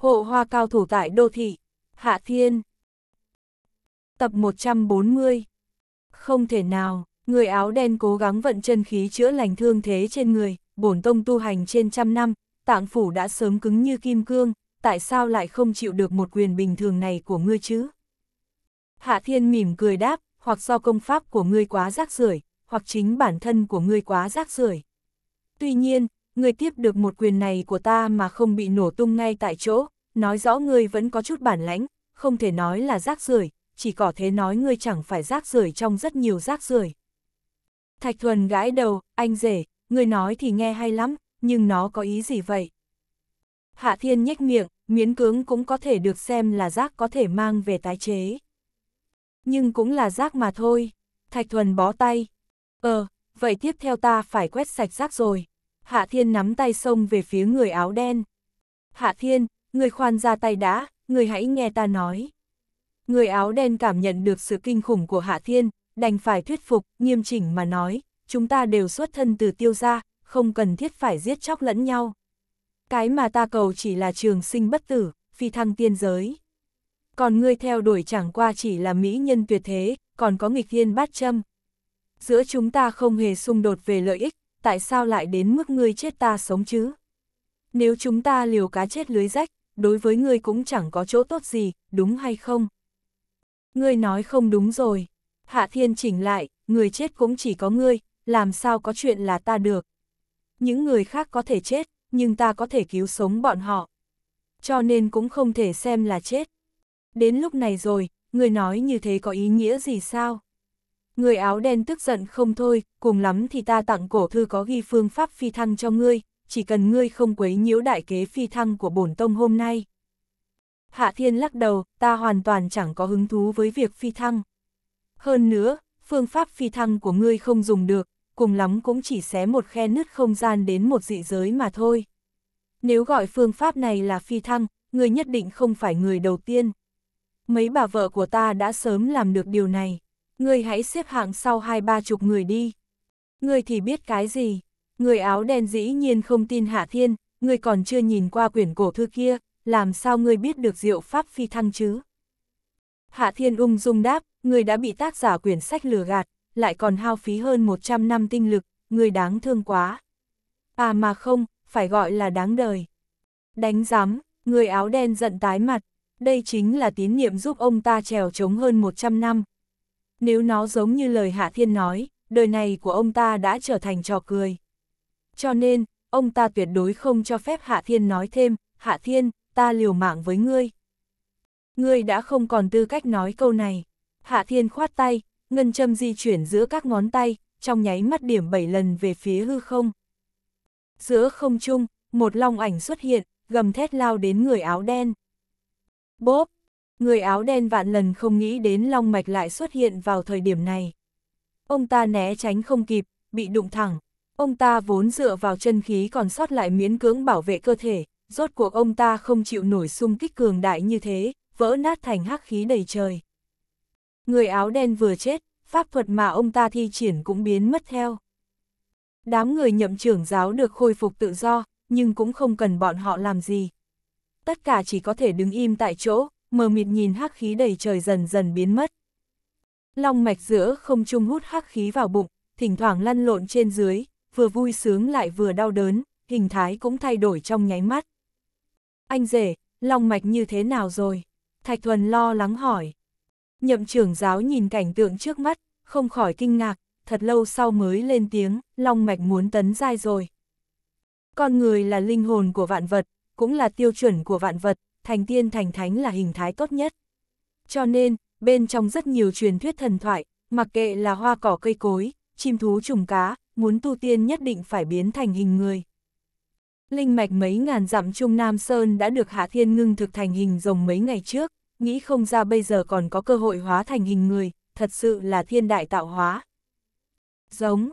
hộ hoa cao thủ tại đô thị, Hạ Thiên. Tập 140 Không thể nào, người áo đen cố gắng vận chân khí chữa lành thương thế trên người, bổn tông tu hành trên trăm năm, tạng phủ đã sớm cứng như kim cương, tại sao lại không chịu được một quyền bình thường này của ngươi chứ? Hạ Thiên mỉm cười đáp, hoặc do công pháp của ngươi quá rác rưởi, hoặc chính bản thân của ngươi quá rác rưởi. Tuy nhiên, Ngươi tiếp được một quyền này của ta mà không bị nổ tung ngay tại chỗ, nói rõ ngươi vẫn có chút bản lãnh, không thể nói là rác rưởi, chỉ có thế nói ngươi chẳng phải rác rưởi trong rất nhiều rác rưởi. Thạch Thuần gãi đầu, anh rể, ngươi nói thì nghe hay lắm, nhưng nó có ý gì vậy? Hạ Thiên nhếch miệng, miến cứng cũng có thể được xem là rác có thể mang về tái chế. Nhưng cũng là rác mà thôi. Thạch Thuần bó tay. Ờ, vậy tiếp theo ta phải quét sạch rác rồi. Hạ Thiên nắm tay xông về phía người áo đen. Hạ Thiên, người khoan ra tay đã, người hãy nghe ta nói. Người áo đen cảm nhận được sự kinh khủng của Hạ Thiên, đành phải thuyết phục, nghiêm chỉnh mà nói, chúng ta đều xuất thân từ tiêu gia, không cần thiết phải giết chóc lẫn nhau. Cái mà ta cầu chỉ là trường sinh bất tử, phi thăng tiên giới. Còn ngươi theo đuổi chẳng qua chỉ là mỹ nhân tuyệt thế, còn có nghịch thiên bát châm. Giữa chúng ta không hề xung đột về lợi ích, tại sao lại đến mức ngươi chết ta sống chứ? Nếu chúng ta liều cá chết lưới rách, đối với ngươi cũng chẳng có chỗ tốt gì, đúng hay không? Ngươi nói không đúng rồi. Hạ Thiên chỉnh lại, người chết cũng chỉ có ngươi, làm sao có chuyện là ta được. Những người khác có thể chết, nhưng ta có thể cứu sống bọn họ. Cho nên cũng không thể xem là chết. Đến lúc này rồi, ngươi nói như thế có ý nghĩa gì sao? Người áo đen tức giận không thôi, cùng lắm thì ta tặng cổ thư có ghi phương pháp phi thăng cho ngươi, chỉ cần ngươi không quấy nhiễu đại kế phi thăng của bổn tông hôm nay. Hạ Thiên lắc đầu, ta hoàn toàn chẳng có hứng thú với việc phi thăng. Hơn nữa, phương pháp phi thăng của ngươi không dùng được, cùng lắm cũng chỉ xé một khe nứt không gian đến một dị giới mà thôi. Nếu gọi phương pháp này là phi thăng, ngươi nhất định không phải người đầu tiên. Mấy bà vợ của ta đã sớm làm được điều này người hãy xếp hạng sau hai ba chục người đi. người thì biết cái gì? Người áo đen dĩ nhiên không tin Hạ Thiên, người còn chưa nhìn qua quyển cổ thư kia, làm sao người biết được diệu pháp phi thăng chứ? Hạ Thiên ung dung đáp, người đã bị tác giả quyển sách lừa gạt, lại còn hao phí hơn 100 năm tinh lực, người đáng thương quá. À mà không, phải gọi là đáng đời. Đánh giám, người áo đen giận tái mặt, đây chính là tín niệm giúp ông ta trèo trống hơn 100 năm, nếu nó giống như lời Hạ Thiên nói, đời này của ông ta đã trở thành trò cười. Cho nên, ông ta tuyệt đối không cho phép Hạ Thiên nói thêm, Hạ Thiên, ta liều mạng với ngươi. Ngươi đã không còn tư cách nói câu này. Hạ Thiên khoát tay, ngân châm di chuyển giữa các ngón tay, trong nháy mắt điểm 7 lần về phía hư không. Giữa không trung, một long ảnh xuất hiện, gầm thét lao đến người áo đen. Bốp, Người áo đen vạn lần không nghĩ đến Long Mạch lại xuất hiện vào thời điểm này. Ông ta né tránh không kịp, bị đụng thẳng. Ông ta vốn dựa vào chân khí còn sót lại miễn cưỡng bảo vệ cơ thể, rốt cuộc ông ta không chịu nổi xung kích cường đại như thế, vỡ nát thành hắc khí đầy trời. Người áo đen vừa chết, pháp thuật mà ông ta thi triển cũng biến mất theo. Đám người nhậm trưởng giáo được khôi phục tự do, nhưng cũng không cần bọn họ làm gì. Tất cả chỉ có thể đứng im tại chỗ, mờ mịt nhìn hắc khí đầy trời dần dần biến mất. Long mạch giữa không trung hút hắc khí vào bụng, thỉnh thoảng lăn lộn trên dưới, vừa vui sướng lại vừa đau đớn, hình thái cũng thay đổi trong nháy mắt. Anh rể, long mạch như thế nào rồi? Thạch Thuần lo lắng hỏi. Nhậm trưởng giáo nhìn cảnh tượng trước mắt, không khỏi kinh ngạc, thật lâu sau mới lên tiếng, long mạch muốn tấn giai rồi. Con người là linh hồn của vạn vật, cũng là tiêu chuẩn của vạn vật, thành tiên thành thánh là hình thái tốt nhất. Cho nên, bên trong rất nhiều truyền thuyết thần thoại, mặc kệ là hoa cỏ cây cối, chim thú trùng cá, muốn tu tiên nhất định phải biến thành hình người. Linh mạch mấy ngàn dặm Trung Nam Sơn đã được Hạ Thiên ngưng thực thành hình rồng mấy ngày trước, nghĩ không ra bây giờ còn có cơ hội hóa thành hình người, thật sự là thiên đại tạo hóa. Giống.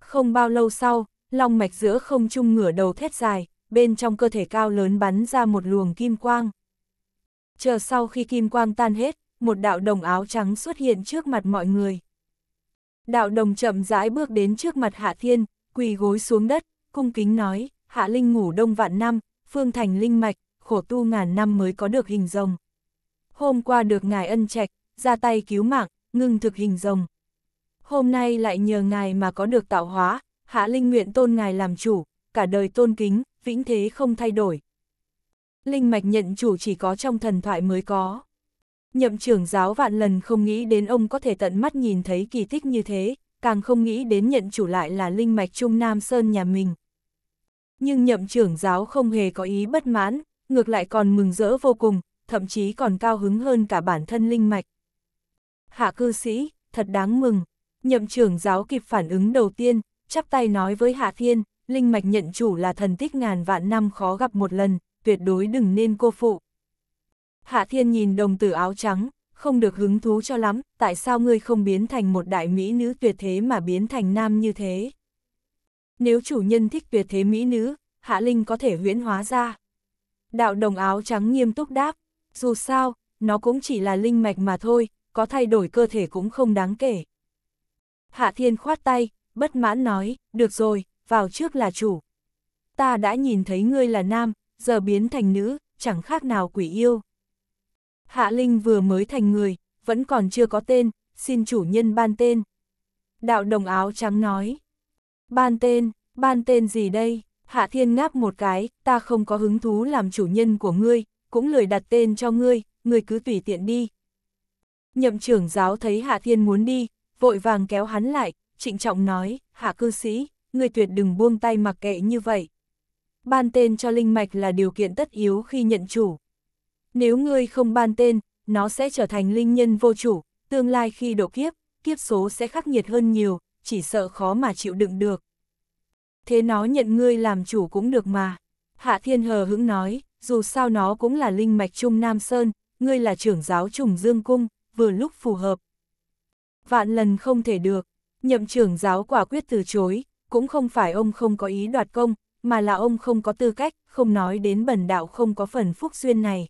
Không bao lâu sau, long mạch giữa không trung ngửa đầu thét dài, bên trong cơ thể cao lớn bắn ra một luồng kim quang. Chờ sau khi kim quang tan hết, một đạo đồng áo trắng xuất hiện trước mặt mọi người. Đạo đồng chậm rãi bước đến trước mặt Hạ Thiên, quỳ gối xuống đất, cung kính nói, Hạ Linh ngủ đông vạn năm, phương thành linh mạch, khổ tu ngàn năm mới có được hình rồng. Hôm qua được ngài ân trạch, ra tay cứu mạng, ngưng thực hình rồng. Hôm nay lại nhờ ngài mà có được tạo hóa, Hạ Linh nguyện tôn ngài làm chủ, cả đời tôn kính, vĩnh thế không thay đổi. Linh mạch nhận chủ chỉ có trong thần thoại mới có. Nhậm trưởng giáo vạn lần không nghĩ đến ông có thể tận mắt nhìn thấy kỳ tích như thế, càng không nghĩ đến nhận chủ lại là linh mạch Trung Nam Sơn nhà mình. Nhưng nhậm trưởng giáo không hề có ý bất mãn, ngược lại còn mừng rỡ vô cùng, thậm chí còn cao hứng hơn cả bản thân linh mạch. Hạ cư sĩ, thật đáng mừng. Nhậm trưởng giáo kịp phản ứng đầu tiên, chắp tay nói với Hạ Thiên, linh mạch nhận chủ là thần tích ngàn vạn năm khó gặp một lần, tuyệt đối đừng nên cô phụ. Hạ Thiên nhìn đồng tử áo trắng, không được hứng thú cho lắm, tại sao ngươi không biến thành một đại mỹ nữ tuyệt thế mà biến thành nam như thế? Nếu chủ nhân thích tuyệt thế mỹ nữ, Hạ Linh có thể huyễn hóa ra. Đạo đồng áo trắng nghiêm túc đáp, dù sao, nó cũng chỉ là linh mạch mà thôi, có thay đổi cơ thể cũng không đáng kể. Hạ Thiên khoát tay, bất mãn nói, được rồi, vào trước là chủ. Ta đã nhìn thấy ngươi là nam, giờ biến thành nữ, chẳng khác nào quỷ yêu. Hạ Linh vừa mới thành người, vẫn còn chưa có tên, xin chủ nhân ban tên. Đạo đồng áo trắng nói. Ban tên, ban tên gì đây? Hạ Thiên ngáp một cái, ta không có hứng thú làm chủ nhân của ngươi, cũng lười đặt tên cho ngươi, ngươi cứ tùy tiện đi. Nhậm trưởng giáo thấy Hạ Thiên muốn đi, vội vàng kéo hắn lại, trịnh trọng nói, Hạ cư sĩ, người tuyệt đừng buông tay mặc kệ như vậy. Ban tên cho linh mạch là điều kiện tất yếu khi nhận chủ. Nếu ngươi không ban tên, nó sẽ trở thành linh nhân vô chủ, tương lai khi độ kiếp, kiếp số sẽ khắc nghiệt hơn nhiều, chỉ sợ khó mà chịu đựng được. Thế nó nhận ngươi làm chủ cũng được mà. Hạ Thiên Hờ hững nói, dù sao nó cũng là linh mạch Trung Nam Sơn, ngươi là trưởng giáo Trùng Dương Cung, vừa lúc phù hợp. Vạn lần không thể được, nhậm trưởng giáo quả quyết từ chối, cũng không phải ông không có ý đoạt công, mà là ông không có tư cách, không nói đến bẩn đạo không có phần phúc duyên này.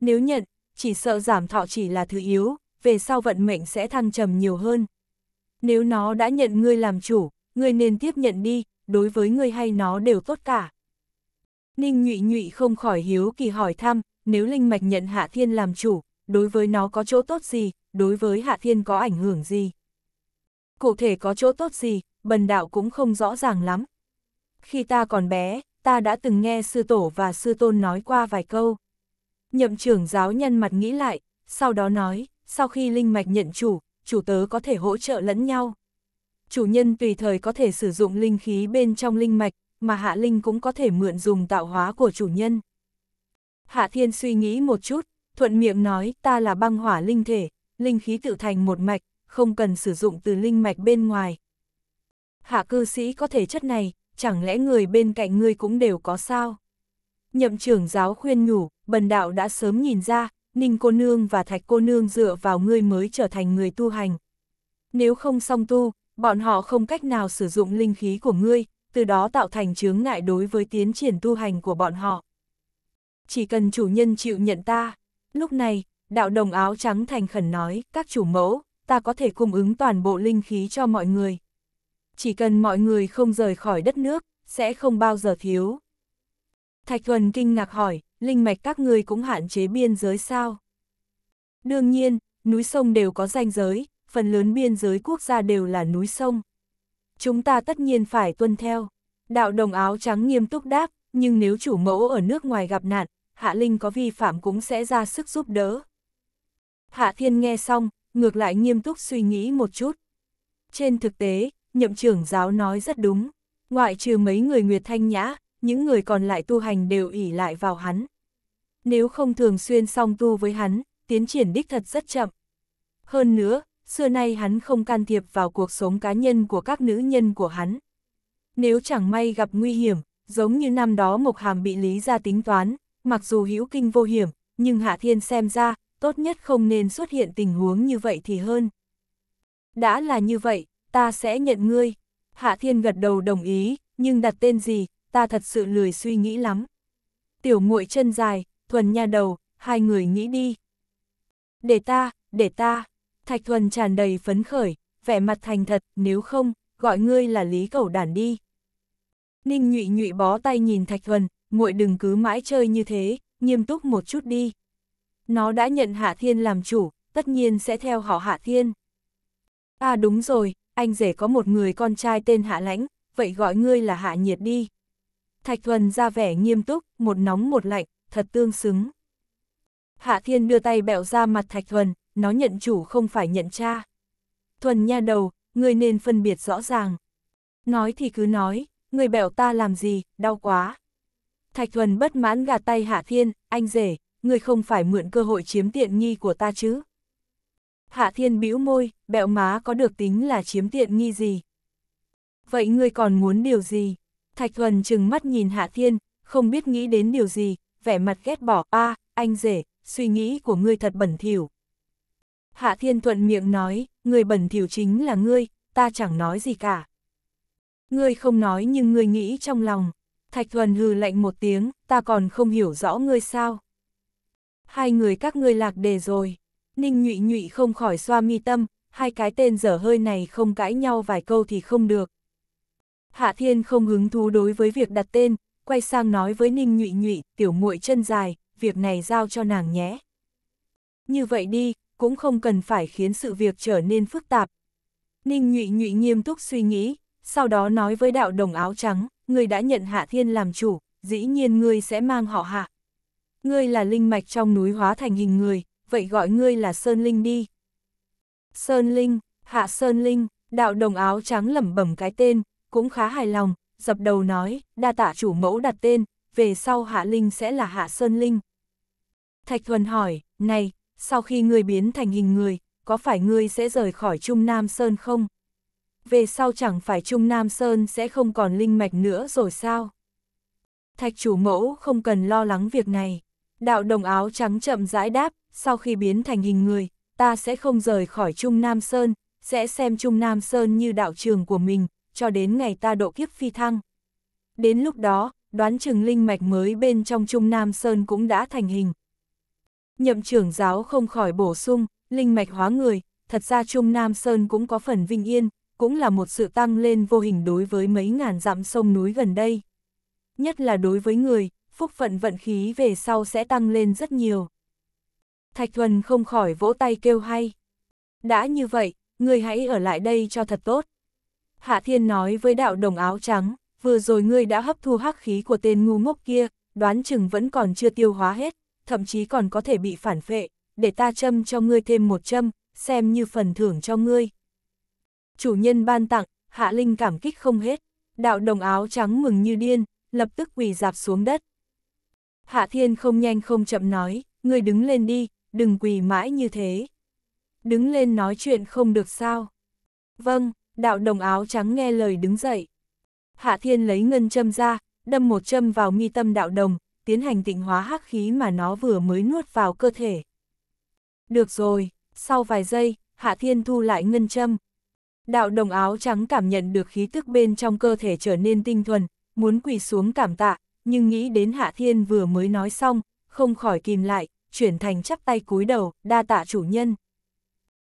Nếu nhận, chỉ sợ giảm thọ chỉ là thứ yếu, về sau vận mệnh sẽ thăng trầm nhiều hơn. Nếu nó đã nhận ngươi làm chủ, ngươi nên tiếp nhận đi, đối với ngươi hay nó đều tốt cả. Ninh nhụy nhụy không khỏi hiếu kỳ hỏi thăm, nếu Linh Mạch nhận Hạ Thiên làm chủ, đối với nó có chỗ tốt gì, đối với Hạ Thiên có ảnh hưởng gì? Cụ thể có chỗ tốt gì, bần đạo cũng không rõ ràng lắm. Khi ta còn bé, ta đã từng nghe sư tổ và sư tôn nói qua vài câu. Nhậm trưởng giáo nhân mặt nghĩ lại, sau đó nói, sau khi linh mạch nhận chủ, chủ tớ có thể hỗ trợ lẫn nhau. Chủ nhân tùy thời có thể sử dụng linh khí bên trong linh mạch, mà hạ linh cũng có thể mượn dùng tạo hóa của chủ nhân. Hạ thiên suy nghĩ một chút, thuận miệng nói ta là băng hỏa linh thể, linh khí tự thành một mạch, không cần sử dụng từ linh mạch bên ngoài, hạ cư sĩ có thể chất này, chẳng lẽ người bên cạnh ngươi cũng đều có sao? Nhậm trưởng giáo khuyên nhủ, bần đạo đã sớm nhìn ra, Ninh cô nương và Thạch cô nương dựa vào ngươi mới trở thành người tu hành. Nếu không song tu, bọn họ không cách nào sử dụng linh khí của ngươi, từ đó tạo thành chướng ngại đối với tiến triển tu hành của bọn họ. Chỉ cần chủ nhân chịu nhận ta, lúc này, đạo đồng áo trắng thành khẩn nói, các chủ mẫu, ta có thể cung ứng toàn bộ linh khí cho mọi người chỉ cần mọi người không rời khỏi đất nước, sẽ không bao giờ thiếu. Thạch Thuần kinh ngạc hỏi, linh mạch các người cũng hạn chế biên giới sao? Đương nhiên, núi sông đều có ranh giới, phần lớn biên giới quốc gia đều là núi sông. Chúng ta tất nhiên phải tuân theo. Đạo đồng áo trắng nghiêm túc đáp, nhưng nếu chủ mẫu ở nước ngoài gặp nạn, Hạ Linh có vi phạm cũng sẽ ra sức giúp đỡ. Hạ Thiên nghe xong, ngược lại nghiêm túc suy nghĩ một chút. Trên thực tế, nhậm trưởng giáo nói rất đúng. Ngoại trừ mấy người Nguyệt Thanh Nhã, những người còn lại tu hành đều ỉ lại vào hắn. Nếu không thường xuyên song tu với hắn, tiến triển đích thật rất chậm. Hơn nữa, xưa nay hắn không can thiệp vào cuộc sống cá nhân của các nữ nhân của hắn. Nếu chẳng may gặp nguy hiểm, giống như năm đó Mộc Hàm bị lý ra tính toán, mặc dù hữu kinh vô hiểm, nhưng Hạ Thiên xem ra, tốt nhất không nên xuất hiện tình huống như vậy thì hơn. Đã là như vậy, ta sẽ nhận ngươi. Hạ Thiên gật đầu đồng ý, nhưng đặt tên gì, ta thật sự lười suy nghĩ lắm. Tiểu muội chân dài, thuần nha đầu, hai người nghĩ đi. Để ta, để ta, Thạch Thuần tràn đầy phấn khởi, vẻ mặt thành thật, nếu không, gọi ngươi là Lý Cẩu Đản đi. Ninh nhụy nhụy bó tay nhìn Thạch Thuần, muội đừng cứ mãi chơi như thế, nghiêm túc một chút đi. Nó đã nhận Hạ Thiên làm chủ, tất nhiên sẽ theo họ Hạ Thiên. À đúng rồi, anh rể có một người con trai tên Hạ Lãnh, vậy gọi ngươi là Hạ Nhiệt đi. Thạch Thuần ra vẻ nghiêm túc, một nóng một lạnh, thật tương xứng. Hạ Thiên đưa tay bẹo ra mặt Thạch Thuần, nó nhận chủ không phải nhận cha. Thuần nha đầu, ngươi nên phân biệt rõ ràng. Nói thì cứ nói, người bẹo ta làm gì, đau quá. Thạch Thuần bất mãn gạt tay Hạ Thiên, anh rể, ngươi không phải mượn cơ hội chiếm tiện nghi của ta chứ. Hạ Thiên bĩu môi, bẹo má có được tính là chiếm tiện nghi gì. Vậy ngươi còn muốn điều gì? Thạch Thuần chừng mắt nhìn Hạ Thiên, không biết nghĩ đến điều gì, vẻ mặt ghét bỏ, a anh rể, suy nghĩ của ngươi thật bẩn thỉu. Hạ Thiên thuận miệng nói, người bẩn thỉu chính là ngươi, ta chẳng nói gì cả. Ngươi không nói nhưng ngươi nghĩ trong lòng. Thạch Thuần hừ lạnh một tiếng, ta còn không hiểu rõ ngươi sao. Hai người các ngươi lạc đề rồi. Ninh nhụy nhụy không khỏi xoa mi tâm, hai cái tên dở hơi này không cãi nhau vài câu thì không được. Hạ Thiên không hứng thú đối với việc đặt tên, quay sang nói với Ninh nhụy nhụy, tiểu muội chân dài, việc này giao cho nàng nhé. Như vậy đi, cũng không cần phải khiến sự việc trở nên phức tạp. Ninh nhụy nhụy nghiêm túc suy nghĩ, sau đó nói với đạo đồng áo trắng, người đã nhận Hạ Thiên làm chủ, dĩ nhiên ngươi sẽ mang họ Hạ. Ngươi là linh mạch trong núi hóa thành hình người, vậy gọi ngươi là Sơn Linh đi. Sơn Linh, Hạ Sơn Linh, đạo đồng áo trắng lẩm bẩm cái tên, cũng khá hài lòng, dập đầu nói, đa tạ chủ mẫu đặt tên, về sau Hạ Linh sẽ là Hạ Sơn Linh. Thạch Thuần hỏi, này, sau khi ngươi biến thành hình người, có phải ngươi sẽ rời khỏi Trung Nam Sơn không? Về sau chẳng phải Trung Nam Sơn sẽ không còn linh mạch nữa rồi sao? Thạch chủ mẫu không cần lo lắng việc này. Đạo đồng áo trắng chậm rãi đáp, sau khi biến thành hình người, ta sẽ không rời khỏi Trung Nam Sơn, sẽ xem Trung Nam Sơn như đạo trường của mình, cho đến ngày ta độ kiếp phi thăng. Đến lúc đó, đoán chừng linh mạch mới bên trong Trung Nam Sơn cũng đã thành hình. Nhậm trưởng giáo không khỏi bổ sung, linh mạch hóa người, thật ra Trung Nam Sơn cũng có phần vinh yên, cũng là một sự tăng lên vô hình đối với mấy ngàn dặm sông núi gần đây. Nhất là đối với người, phúc phận vận khí về sau sẽ tăng lên rất nhiều. Thạch Thuần không khỏi vỗ tay kêu hay. Đã như vậy, ngươi hãy ở lại đây cho thật tốt. Hạ Thiên nói với đạo đồng áo trắng, vừa rồi ngươi đã hấp thu hắc khí của tên ngu ngốc kia, đoán chừng vẫn còn chưa tiêu hóa hết, thậm chí còn có thể bị phản phệ, để ta châm cho ngươi thêm một châm, xem như phần thưởng cho ngươi. Chủ nhân ban tặng, Hạ Linh cảm kích không hết, đạo đồng áo trắng mừng như điên, lập tức quỳ dạp xuống đất. Hạ Thiên không nhanh không chậm nói, ngươi đứng lên đi, đừng quỳ mãi như thế. Đứng lên nói chuyện không được sao. Vâng, đạo đồng áo trắng nghe lời đứng dậy. Hạ thiên lấy ngân châm ra, đâm một châm vào mi tâm đạo đồng, tiến hành tịnh hóa hắc khí mà nó vừa mới nuốt vào cơ thể. Được rồi, sau vài giây, Hạ Thiên thu lại ngân châm. Đạo đồng áo trắng cảm nhận được khí tức bên trong cơ thể trở nên tinh thuần, muốn quỳ xuống cảm tạ, nhưng nghĩ đến Hạ Thiên vừa mới nói xong, không khỏi kìm lại, chuyển thành chắp tay cúi đầu, đa tạ chủ nhân.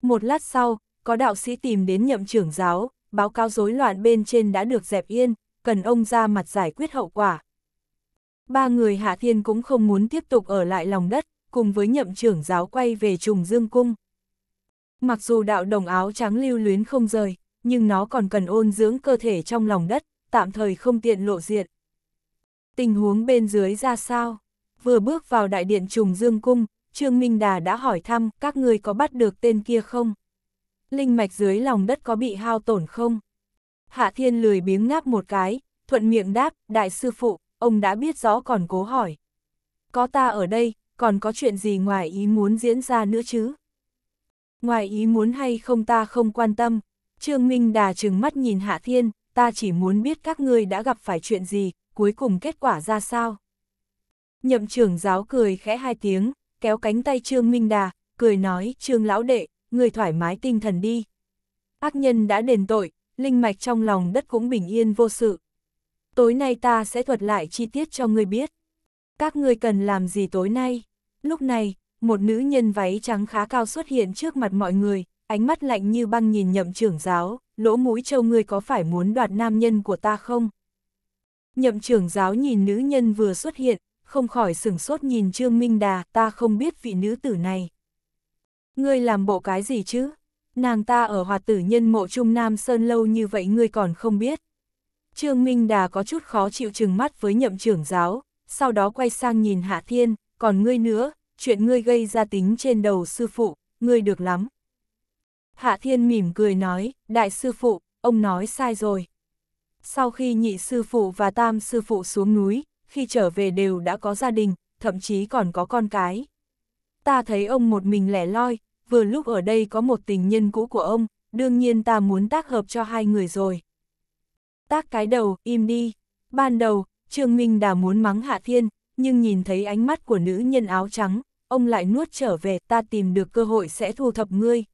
Một lát sau, có đạo sĩ tìm đến nhậm trưởng giáo, báo cáo rối loạn bên trên đã được dẹp yên, cần ông ra mặt giải quyết hậu quả. Ba người Hạ Thiên cũng không muốn tiếp tục ở lại lòng đất, cùng với nhậm trưởng giáo quay về trùng dương cung. Mặc dù đạo đồng áo trắng lưu luyến không rời, nhưng nó còn cần ôn dưỡng cơ thể trong lòng đất, tạm thời không tiện lộ diện. Tình huống bên dưới ra sao? vừa bước vào đại điện trùng dương cung, Trương Minh Đà đã hỏi thăm các người có bắt được tên kia không? Linh mạch dưới lòng đất có bị hao tổn không? Hạ Thiên lười biếng ngáp một cái, thuận miệng đáp, đại sư phụ, ông đã biết rõ còn cố hỏi. Có ta ở đây, còn có chuyện gì ngoài ý muốn diễn ra nữa chứ? Ngoài ý muốn hay không ta không quan tâm, Trương Minh Đà trừng mắt nhìn Hạ Thiên, ta chỉ muốn biết các ngươi đã gặp phải chuyện gì, cuối cùng kết quả ra sao? Nhậm trưởng giáo cười khẽ hai tiếng, kéo cánh tay Trương Minh Đà, cười nói Trương Lão Đệ, người thoải mái tinh thần đi. Ác nhân đã đền tội, linh mạch trong lòng đất cũng bình yên vô sự. Tối nay ta sẽ thuật lại chi tiết cho người biết. Các người cần làm gì tối nay? Lúc này, một nữ nhân váy trắng khá cao xuất hiện trước mặt mọi người, ánh mắt lạnh như băng nhìn nhậm trưởng giáo, lỗ mũi châu ngươi có phải muốn đoạt nam nhân của ta không? Nhậm trưởng giáo nhìn nữ nhân vừa xuất hiện, không khỏi sửng sốt nhìn Trương Minh Đà, ta không biết vị nữ tử này. Ngươi làm bộ cái gì chứ? Nàng ta ở hoạt tử nhân mộ Trung Nam Sơn lâu như vậy ngươi còn không biết. Trương Minh Đà có chút khó chịu trừng mắt với nhậm trưởng giáo, sau đó quay sang nhìn Hạ Thiên, còn ngươi nữa, chuyện ngươi gây ra tính trên đầu sư phụ, ngươi được lắm. Hạ Thiên mỉm cười nói, đại sư phụ, ông nói sai rồi. Sau khi nhị sư phụ và tam sư phụ xuống núi, khi trở về đều đã có gia đình, thậm chí còn có con cái. Ta thấy ông một mình lẻ loi, vừa lúc ở đây có một tình nhân cũ của ông, đương nhiên ta muốn tác hợp cho hai người rồi. Tác cái đầu, im đi. Ban đầu, Trương Minh đã muốn mắng Hạ Thiên, nhưng nhìn thấy ánh mắt của nữ nhân áo trắng, ông lại nuốt trở về ta tìm được cơ hội sẽ thu thập ngươi.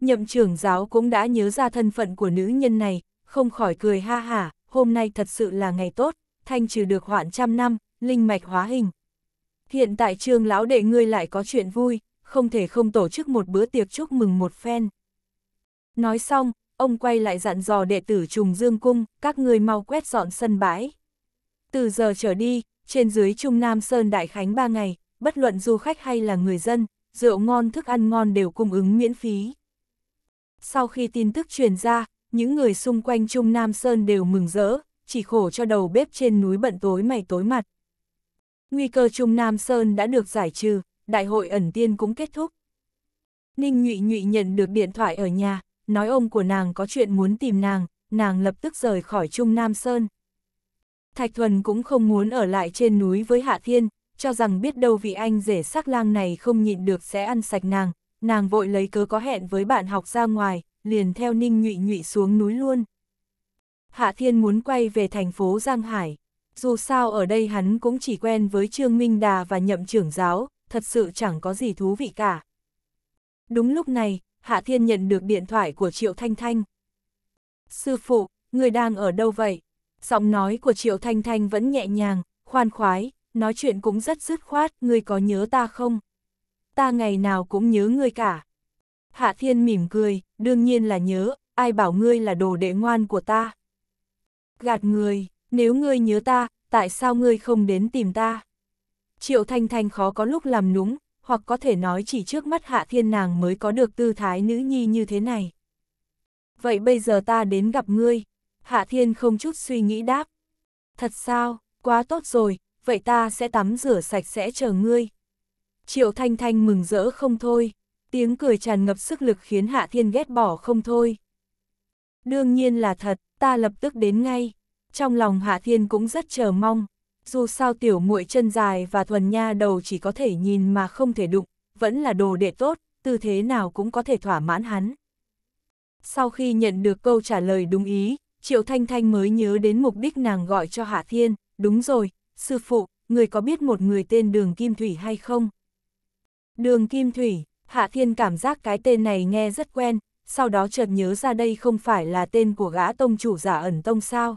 Nhậm trưởng giáo cũng đã nhớ ra thân phận của nữ nhân này, không khỏi cười ha hả, hôm nay thật sự là ngày tốt thanh trừ được hoạn trăm năm, linh mạch hóa hình. Hiện tại trường lão đệ ngươi lại có chuyện vui, không thể không tổ chức một bữa tiệc chúc mừng một phen. Nói xong, ông quay lại dặn dò đệ tử trùng dương cung, các ngươi mau quét dọn sân bãi. Từ giờ trở đi, trên dưới Trung Nam Sơn Đại Khánh ba ngày, bất luận du khách hay là người dân, rượu ngon thức ăn ngon đều cung ứng miễn phí. Sau khi tin tức truyền ra, những người xung quanh Trung Nam Sơn đều mừng rỡ, chỉ khổ cho đầu bếp trên núi bận tối mày tối mặt. Nguy cơ Trung Nam Sơn đã được giải trừ, đại hội ẩn tiên cũng kết thúc. Ninh Nhụy Nhụy nhận được điện thoại ở nhà, nói ông của nàng có chuyện muốn tìm nàng, nàng lập tức rời khỏi Trung Nam Sơn. Thạch Thuần cũng không muốn ở lại trên núi với Hạ Thiên, cho rằng biết đâu vị anh rể sắc lang này không nhịn được sẽ ăn sạch nàng, nàng vội lấy cớ có hẹn với bạn học ra ngoài, liền theo Ninh Nhụy Nhụy xuống núi luôn. Hạ Thiên muốn quay về thành phố Giang Hải. Dù sao ở đây hắn cũng chỉ quen với Trương Minh Đà và nhậm trưởng giáo, thật sự chẳng có gì thú vị cả. Đúng lúc này, Hạ Thiên nhận được điện thoại của Triệu Thanh Thanh. Sư phụ, người đang ở đâu vậy? Giọng nói của Triệu Thanh Thanh vẫn nhẹ nhàng, khoan khoái, nói chuyện cũng rất dứt khoát, ngươi có nhớ ta không? Ta ngày nào cũng nhớ ngươi cả. Hạ Thiên mỉm cười, đương nhiên là nhớ, ai bảo ngươi là đồ đệ ngoan của ta. Gạt người, nếu ngươi nhớ ta, tại sao ngươi không đến tìm ta? Triệu Thanh Thanh khó có lúc làm núng, hoặc có thể nói chỉ trước mắt Hạ Thiên nàng mới có được tư thái nữ nhi như thế này. Vậy bây giờ ta đến gặp ngươi, Hạ Thiên không chút suy nghĩ đáp. Thật sao, quá tốt rồi, vậy ta sẽ tắm rửa sạch sẽ chờ ngươi. Triệu Thanh Thanh mừng rỡ không thôi, tiếng cười tràn ngập sức lực khiến Hạ Thiên ghét bỏ không thôi. Đương nhiên là thật, ta lập tức đến ngay. Trong lòng Hạ Thiên cũng rất chờ mong, dù sao tiểu muội chân dài và thuần nha đầu chỉ có thể nhìn mà không thể đụng, vẫn là đồ đệ tốt, tư thế nào cũng có thể thỏa mãn hắn. Sau khi nhận được câu trả lời đúng ý, Triệu Thanh Thanh mới nhớ đến mục đích nàng gọi cho Hạ Thiên, đúng rồi, sư phụ, người có biết một người tên Đường Kim Thủy hay không? Đường Kim Thủy, Hạ Thiên cảm giác cái tên này nghe rất quen, sau đó chợt nhớ ra đây không phải là tên của gã tông chủ giả ẩn tông sao.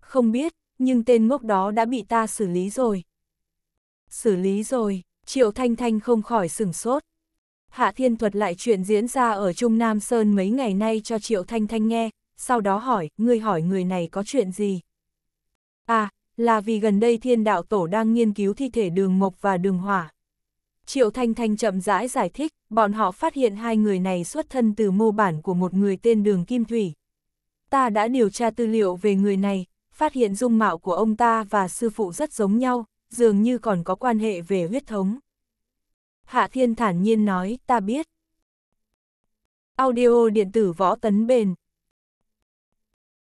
Không biết, nhưng tên ngốc đó đã bị ta xử lý rồi. Xử lý rồi, Triệu Thanh Thanh không khỏi sửng sốt. Hạ Thiên thuật lại chuyện diễn ra ở Trung Nam Sơn mấy ngày nay cho Triệu Thanh Thanh nghe, sau đó hỏi, người hỏi người này có chuyện gì? À, là vì gần đây thiên đạo tổ đang nghiên cứu thi thể đường mộc và đường hỏa. Triệu Thanh Thanh chậm rãi giải thích, bọn họ phát hiện hai người này xuất thân từ mô bản của một người tên Đường Kim Thủy. Ta đã điều tra tư liệu về người này, phát hiện dung mạo của ông ta và sư phụ rất giống nhau, dường như còn có quan hệ về huyết thống. Hạ Thiên thản nhiên nói, ta biết. Audio điện tử võ tấn bền.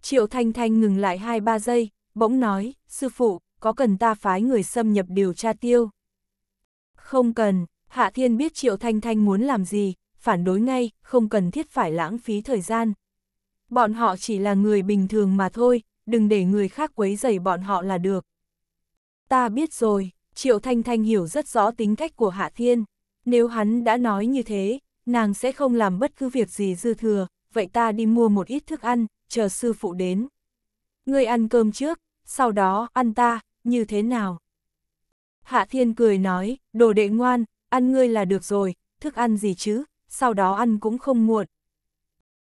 Triệu Thanh Thanh ngừng lại 2-3 giây, bỗng nói, sư phụ, có cần ta phái người xâm nhập điều tra tiêu? Không cần, Hạ Thiên biết Triệu Thanh Thanh muốn làm gì, phản đối ngay, không cần thiết phải lãng phí thời gian. Bọn họ chỉ là người bình thường mà thôi, đừng để người khác quấy rầy bọn họ là được. Ta biết rồi, Triệu Thanh Thanh hiểu rất rõ tính cách của Hạ Thiên. Nếu hắn đã nói như thế, nàng sẽ không làm bất cứ việc gì dư thừa, vậy ta đi mua một ít thức ăn, chờ sư phụ đến. Ngươi ăn cơm trước, sau đó ăn ta, như thế nào? Hạ Thiên cười nói, đồ đệ ngoan, ăn ngươi là được rồi, thức ăn gì chứ, sau đó ăn cũng không muộn.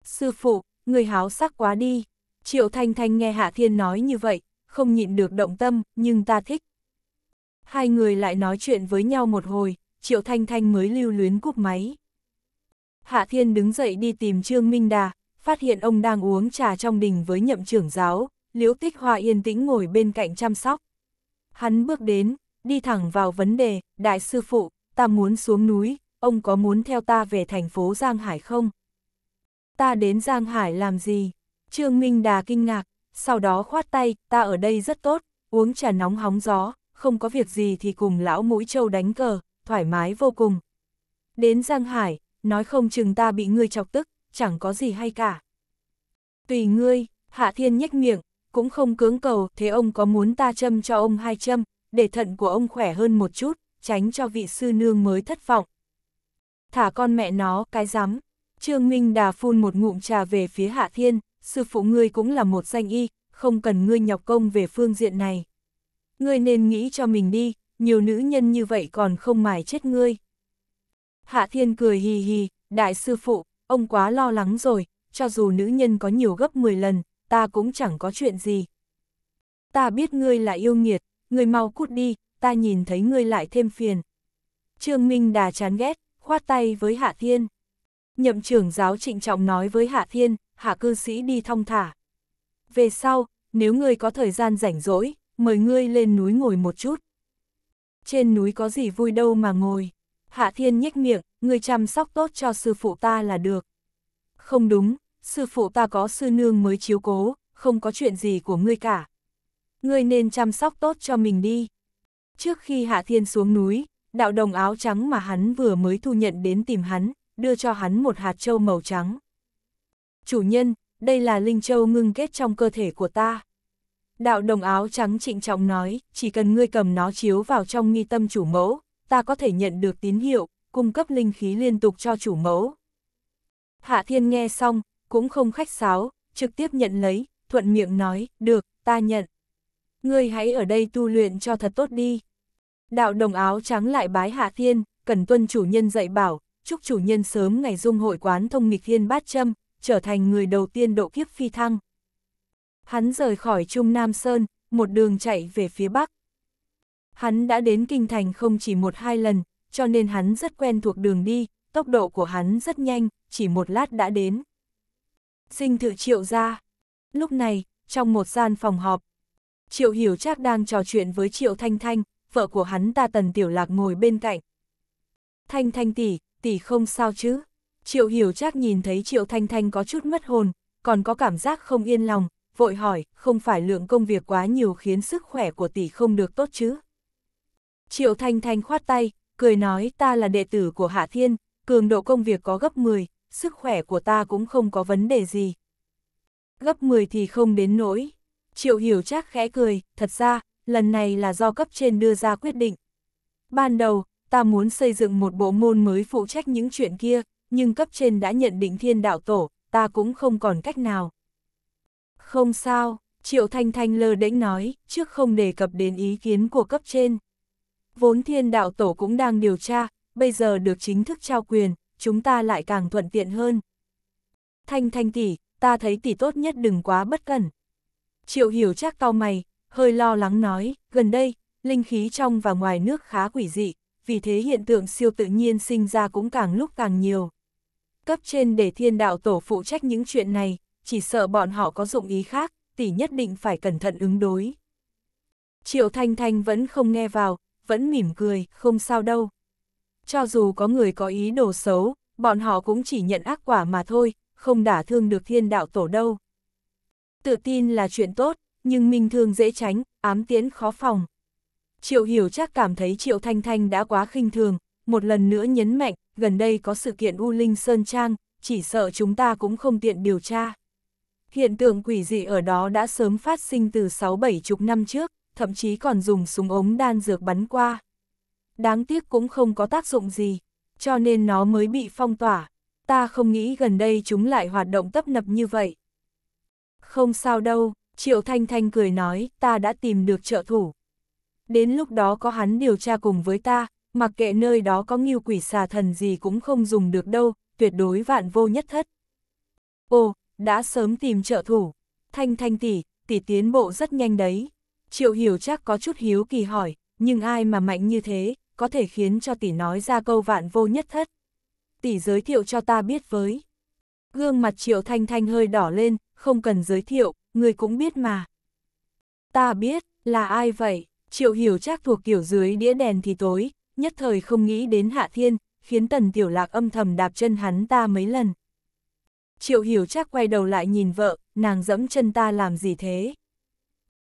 Sư phụ, người háo sắc quá đi. Triệu Thanh Thanh nghe Hạ Thiên nói như vậy, không nhịn được động tâm, nhưng ta thích. Hai người lại nói chuyện với nhau một hồi, Triệu Thanh Thanh mới lưu luyến cúp máy. Hạ Thiên đứng dậy đi tìm Trương Minh Đà, phát hiện ông đang uống trà trong đình với nhậm trưởng giáo, Liễu Tích Hoa yên tĩnh ngồi bên cạnh chăm sóc. Hắn bước đến, đi thẳng vào vấn đề, đại sư phụ, ta muốn xuống núi, ông có muốn theo ta về thành phố Giang Hải không? Ta đến Giang Hải làm gì? Trương Minh Đà kinh ngạc, sau đó khoát tay, ta ở đây rất tốt, uống trà nóng hóng gió, không có việc gì thì cùng lão mũi trâu đánh cờ, thoải mái vô cùng. Đến Giang Hải, nói không chừng ta bị ngươi chọc tức, chẳng có gì hay cả. Tùy ngươi, Hạ Thiên nhếch miệng, cũng không cưỡng cầu, thế ông có muốn ta châm cho ông hai châm, để thận của ông khỏe hơn một chút, tránh cho vị sư nương mới thất vọng. Thả con mẹ nó, cái rắm. Trương Minh Đà phun một ngụm trà về phía Hạ Thiên, sư phụ ngươi cũng là một danh y, không cần ngươi nhọc công về phương diện này. Ngươi nên nghĩ cho mình đi, nhiều nữ nhân như vậy còn không mài chết ngươi. Hạ Thiên cười hì hì, đại sư phụ, ông quá lo lắng rồi, cho dù nữ nhân có nhiều gấp 10 lần, ta cũng chẳng có chuyện gì. Ta biết ngươi là yêu nghiệt, người mau cút đi, ta nhìn thấy ngươi lại thêm phiền. Trương Minh Đà chán ghét, khoát tay với Hạ Thiên. Nhậm trưởng giáo trịnh trọng nói với Hạ Thiên, Hạ cư sĩ đi thong thả. Về sau, nếu ngươi có thời gian rảnh rỗi, mời ngươi lên núi ngồi một chút. Trên núi có gì vui đâu mà ngồi. Hạ Thiên nhếch miệng, ngươi chăm sóc tốt cho sư phụ ta là được. Không đúng, sư phụ ta có sư nương mới chiếu cố, không có chuyện gì của ngươi cả ngươi nên chăm sóc tốt cho mình đi. Trước khi Hạ Thiên xuống núi, đạo đồng áo trắng mà hắn vừa mới thu nhận đến tìm hắn, đưa cho hắn một hạt châu màu trắng. Chủ nhân, đây là linh châu ngưng kết trong cơ thể của ta. Đạo đồng áo trắng trịnh trọng nói, chỉ cần ngươi cầm nó chiếu vào trong nghi tâm chủ mẫu, ta có thể nhận được tín hiệu, cung cấp linh khí liên tục cho chủ mẫu. Hạ Thiên nghe xong, cũng không khách sáo, trực tiếp nhận lấy, thuận miệng nói, được, ta nhận ngươi hãy ở đây tu luyện cho thật tốt đi. Đạo đồng áo trắng lại bái hạ thiên, cần tuân chủ nhân dạy bảo, chúc chủ nhân sớm ngày dung hội quán thông nghịch thiên bát châm, trở thành người đầu tiên độ kiếp phi thăng. Hắn rời khỏi Trung Nam Sơn, một đường chạy về phía Bắc. Hắn đã đến Kinh Thành không chỉ một hai lần, cho nên hắn rất quen thuộc đường đi, tốc độ của hắn rất nhanh, chỉ một lát đã đến. Sinh thự triệu ra. Lúc này, trong một gian phòng họp, Triệu Hiểu Trác đang trò chuyện với Triệu Thanh Thanh, vợ của hắn ta Tần Tiểu Lạc ngồi bên cạnh. Thanh Thanh tỷ, tỷ không sao chứ? Triệu Hiểu Trác nhìn thấy Triệu Thanh Thanh có chút mất hồn, còn có cảm giác không yên lòng, vội hỏi, không phải lượng công việc quá nhiều khiến sức khỏe của tỷ không được tốt chứ? Triệu Thanh Thanh khoát tay, cười nói ta là đệ tử của Hạ Thiên, cường độ công việc có gấp 10, sức khỏe của ta cũng không có vấn đề gì. Gấp 10 thì không đến nỗi, Triệu hiểu chắc khẽ cười, thật ra, lần này là do cấp trên đưa ra quyết định. Ban đầu, ta muốn xây dựng một bộ môn mới phụ trách những chuyện kia, nhưng cấp trên đã nhận định thiên đạo tổ, ta cũng không còn cách nào. Không sao, Triệu Thanh Thanh lơ đễnh nói, trước không đề cập đến ý kiến của cấp trên. Vốn thiên đạo tổ cũng đang điều tra, bây giờ được chính thức trao quyền, chúng ta lại càng thuận tiện hơn. Thanh Thanh tỷ, ta thấy tỷ tốt nhất đừng quá bất cẩn. Triệu hiểu chắc cao mày, hơi lo lắng nói, gần đây, linh khí trong và ngoài nước khá quỷ dị, vì thế hiện tượng siêu tự nhiên sinh ra cũng càng lúc càng nhiều. Cấp trên để thiên đạo tổ phụ trách những chuyện này, chỉ sợ bọn họ có dụng ý khác, tỷ nhất định phải cẩn thận ứng đối. Triệu Thanh Thanh vẫn không nghe vào, vẫn mỉm cười, không sao đâu. Cho dù có người có ý đồ xấu, bọn họ cũng chỉ nhận ác quả mà thôi, không đả thương được thiên đạo tổ đâu. Tự tin là chuyện tốt, nhưng minh thường dễ tránh, ám tiễn khó phòng. Triệu Hiểu chắc cảm thấy Triệu Thanh Thanh đã quá khinh thường, một lần nữa nhấn mạnh, gần đây có sự kiện U Linh Sơn Trang, chỉ sợ chúng ta cũng không tiện điều tra. Hiện tượng quỷ dị ở đó đã sớm phát sinh từ 6-7 chục năm trước, thậm chí còn dùng súng ống đan dược bắn qua. Đáng tiếc cũng không có tác dụng gì, cho nên nó mới bị phong tỏa. Ta không nghĩ gần đây chúng lại hoạt động tấp nập như vậy. Không sao đâu, Triệu Thanh Thanh cười nói, ta đã tìm được trợ thủ. Đến lúc đó có hắn điều tra cùng với ta, mặc kệ nơi đó có nghiêu quỷ xà thần gì cũng không dùng được đâu, tuyệt đối vạn vô nhất thất. Ồ, đã sớm tìm trợ thủ. Thanh Thanh tỷ, tỷ tiến bộ rất nhanh đấy. Triệu Hiểu chắc có chút hiếu kỳ hỏi, nhưng ai mà mạnh như thế, có thể khiến cho tỷ nói ra câu vạn vô nhất thất. Tỷ giới thiệu cho ta biết với. Gương mặt Triệu Thanh Thanh hơi đỏ lên, không cần giới thiệu, người cũng biết mà. Ta biết, là ai vậy? Triệu hiểu chắc thuộc kiểu dưới đĩa đèn thì tối, nhất thời không nghĩ đến Hạ Thiên, khiến Tần Tiểu Lạc âm thầm đạp chân hắn ta mấy lần. Triệu hiểu chắc quay đầu lại nhìn vợ, nàng dẫm chân ta làm gì thế?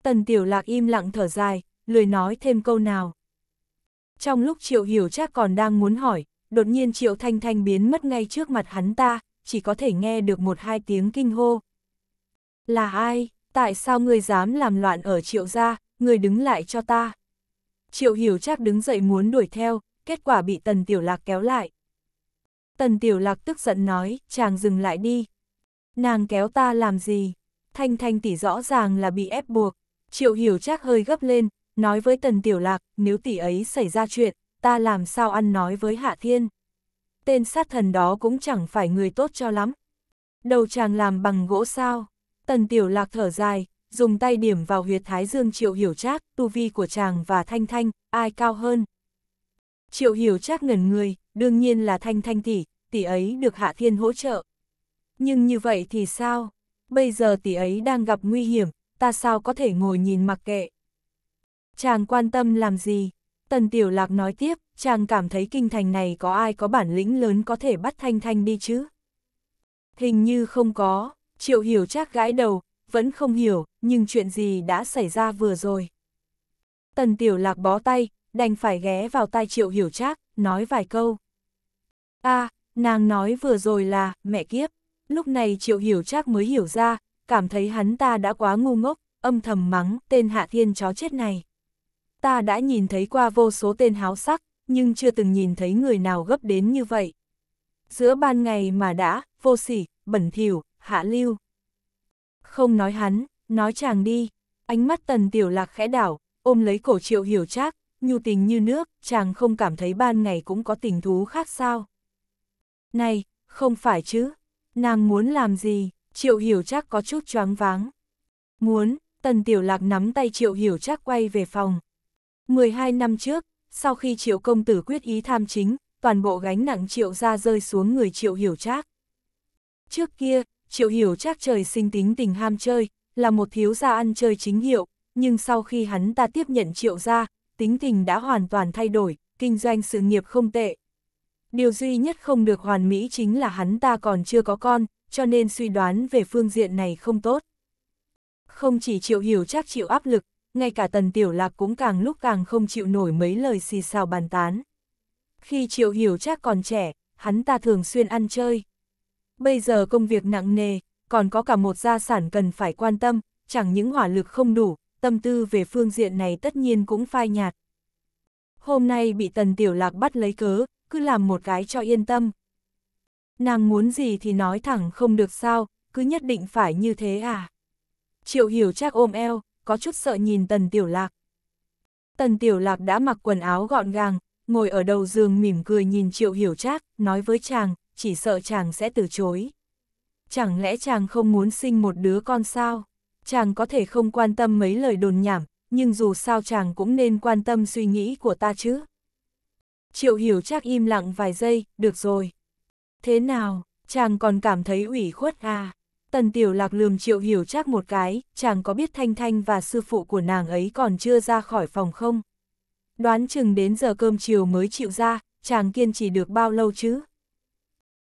Tần Tiểu Lạc im lặng thở dài, lười nói thêm câu nào. Trong lúc Triệu hiểu chắc còn đang muốn hỏi, đột nhiên Triệu Thanh Thanh biến mất ngay trước mặt hắn ta, chỉ có thể nghe được một hai tiếng kinh hô. Là ai? Tại sao ngươi dám làm loạn ở triệu gia, ngươi đứng lại cho ta. Triệu hiểu chắc đứng dậy muốn đuổi theo, kết quả bị tần tiểu lạc kéo lại. Tần tiểu lạc tức giận nói, chàng dừng lại đi. Nàng kéo ta làm gì? Thanh thanh tỷ rõ ràng là bị ép buộc. Triệu hiểu chắc hơi gấp lên, nói với tần tiểu lạc, nếu tỷ ấy xảy ra chuyện, ta làm sao ăn nói với hạ thiên. Tên sát thần đó cũng chẳng phải người tốt cho lắm. Đầu chàng làm bằng gỗ sao? Tần Tiểu Lạc thở dài, dùng tay điểm vào huyệt thái dương Triệu Hiểu Trác, tu vi của chàng và Thanh Thanh, ai cao hơn? Triệu Hiểu Trác ngẩn người, đương nhiên là Thanh Thanh tỷ, tỷ ấy được Hạ Thiên hỗ trợ. Nhưng như vậy thì sao? Bây giờ tỷ ấy đang gặp nguy hiểm, ta sao có thể ngồi nhìn mặc kệ? Chàng quan tâm làm gì? Tần Tiểu Lạc nói tiếp, chàng cảm thấy kinh thành này có ai có bản lĩnh lớn có thể bắt Thanh Thanh đi chứ? Hình như không có, Triệu hiểu chắc gãi đầu, vẫn không hiểu, nhưng chuyện gì đã xảy ra vừa rồi. Tần tiểu lạc bó tay, đành phải ghé vào tai triệu hiểu trác nói vài câu. a à, nàng nói vừa rồi là, mẹ kiếp. Lúc này triệu hiểu trác mới hiểu ra, cảm thấy hắn ta đã quá ngu ngốc, âm thầm mắng tên hạ thiên chó chết này. Ta đã nhìn thấy qua vô số tên háo sắc, nhưng chưa từng nhìn thấy người nào gấp đến như vậy. Giữa ban ngày mà đã, vô sỉ, bẩn thỉu hạ lưu. Không nói hắn, nói chàng đi, ánh mắt tần tiểu lạc khẽ đảo, ôm lấy cổ triệu hiểu trác, nhu tình như nước, chàng không cảm thấy ban ngày cũng có tình thú khác sao. Này, không phải chứ, nàng muốn làm gì, triệu hiểu trác có chút choáng váng. Muốn, tần tiểu lạc nắm tay triệu hiểu trác quay về phòng. 12 năm trước, sau khi triệu công tử quyết ý tham chính, toàn bộ gánh nặng triệu ra rơi xuống người triệu hiểu trác. Trước kia, Triệu Hiểu chắc trời sinh tính tình ham chơi, là một thiếu gia ăn chơi chính hiệu, nhưng sau khi hắn ta tiếp nhận Triệu gia, tính tình đã hoàn toàn thay đổi, kinh doanh sự nghiệp không tệ. Điều duy nhất không được hoàn mỹ chính là hắn ta còn chưa có con, cho nên suy đoán về phương diện này không tốt. Không chỉ Triệu Hiểu chắc chịu áp lực, ngay cả Tần Tiểu Lạc cũng càng lúc càng không chịu nổi mấy lời xì xào bàn tán. Khi Triệu Hiểu chắc còn trẻ, hắn ta thường xuyên ăn chơi. Bây giờ công việc nặng nề, còn có cả một gia sản cần phải quan tâm, chẳng những hỏa lực không đủ, tâm tư về phương diện này tất nhiên cũng phai nhạt. Hôm nay bị Tần Tiểu Lạc bắt lấy cớ, cứ làm một cái cho yên tâm. Nàng muốn gì thì nói thẳng không được sao, cứ nhất định phải như thế à. Triệu hiểu chắc ôm eo, có chút sợ nhìn Tần Tiểu Lạc. Tần Tiểu Lạc đã mặc quần áo gọn gàng, ngồi ở đầu giường mỉm cười nhìn Triệu Hiểu Trác, nói với chàng, chỉ sợ chàng sẽ từ chối. Chẳng lẽ chàng không muốn sinh một đứa con sao? Chàng có thể không quan tâm mấy lời đồn nhảm, nhưng dù sao chàng cũng nên quan tâm suy nghĩ của ta chứ. Triệu hiểu chắc im lặng vài giây, được rồi. Thế nào, chàng còn cảm thấy ủy khuất à? Tần tiểu lạc lườm triệu hiểu chắc một cái, chàng có biết Thanh Thanh và sư phụ của nàng ấy còn chưa ra khỏi phòng không? Đoán chừng đến giờ cơm chiều mới chịu ra, chàng kiên trì được bao lâu chứ?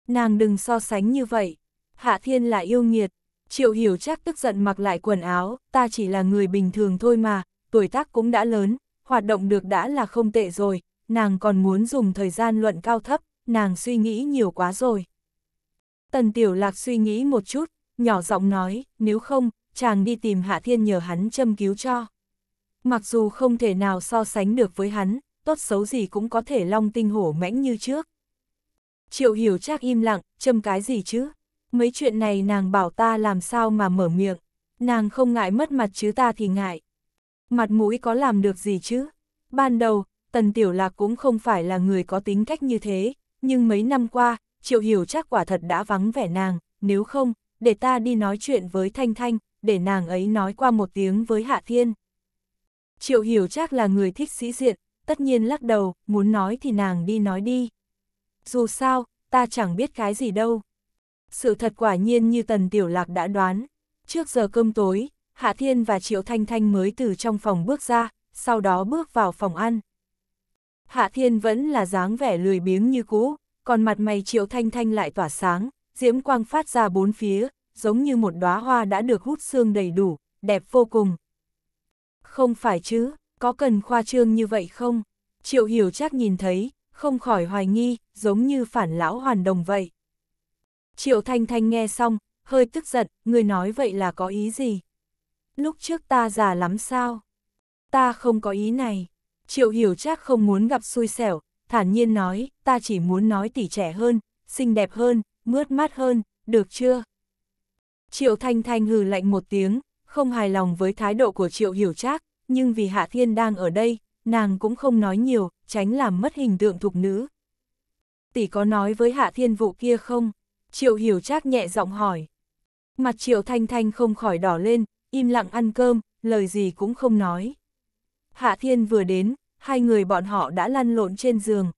nàng đừng so sánh như vậy. Hạ thiên là yêu nghiệt, triệu hiểu chắc tức giận mặc lại quần áo, ta chỉ là người bình thường thôi mà, tuổi tác cũng đã lớn, hoạt động được đã là không tệ rồi, nàng còn muốn dùng thời gian luận cao thấp, nàng suy nghĩ nhiều quá rồi. Tần Tiểu Lạc suy nghĩ một chút, nhỏ giọng nói, nếu không, chàng đi tìm Hạ Thiên nhờ hắn châm cứu cho. Mặc dù không thể nào so sánh được với hắn, tốt xấu gì cũng có thể long tinh hổ mãnh như trước. Triệu hiểu chắc im lặng, châm cái gì chứ? Mấy chuyện này nàng bảo ta làm sao mà mở miệng. Nàng không ngại mất mặt chứ ta thì ngại. Mặt mũi có làm được gì chứ? Ban đầu, Tần Tiểu Lạc cũng không phải là người có tính cách như thế, nhưng mấy năm qua, Triệu Hiểu chắc quả thật đã vắng vẻ nàng, nếu không, để ta đi nói chuyện với Thanh Thanh, để nàng ấy nói qua một tiếng với Hạ Thiên. Triệu Hiểu chắc là người thích sĩ diện, tất nhiên lắc đầu, muốn nói thì nàng đi nói đi dù sao, ta chẳng biết cái gì đâu. Sự thật quả nhiên như Tần Tiểu Lạc đã đoán. Trước giờ cơm tối, Hạ Thiên và Triệu Thanh Thanh mới từ trong phòng bước ra, sau đó bước vào phòng ăn. Hạ Thiên vẫn là dáng vẻ lười biếng như cũ, còn mặt mày Triệu Thanh Thanh lại tỏa sáng, diễm quang phát ra bốn phía, giống như một đóa hoa đã được hút xương đầy đủ, đẹp vô cùng. Không phải chứ, có cần khoa trương như vậy không? Triệu Hiểu chắc nhìn thấy, không khỏi hoài nghi, giống như phản lão hoàn đồng vậy. Triệu Thanh Thanh nghe xong, hơi tức giận, người nói vậy là có ý gì? Lúc trước ta già lắm sao? Ta không có ý này. Triệu Hiểu chắc không muốn gặp xui xẻo, thản nhiên nói, ta chỉ muốn nói tỉ trẻ hơn, xinh đẹp hơn, mướt mát hơn, được chưa? Triệu Thanh Thanh hừ lạnh một tiếng, không hài lòng với thái độ của Triệu Hiểu Trác, nhưng vì Hạ Thiên đang ở đây, nàng cũng không nói nhiều, tránh làm mất hình tượng thục nữ. Tỷ có nói với hạ thiên vụ kia không? Triệu hiểu trác nhẹ giọng hỏi. Mặt triệu thanh thanh không khỏi đỏ lên, im lặng ăn cơm, lời gì cũng không nói. Hạ thiên vừa đến, hai người bọn họ đã lăn lộn trên giường.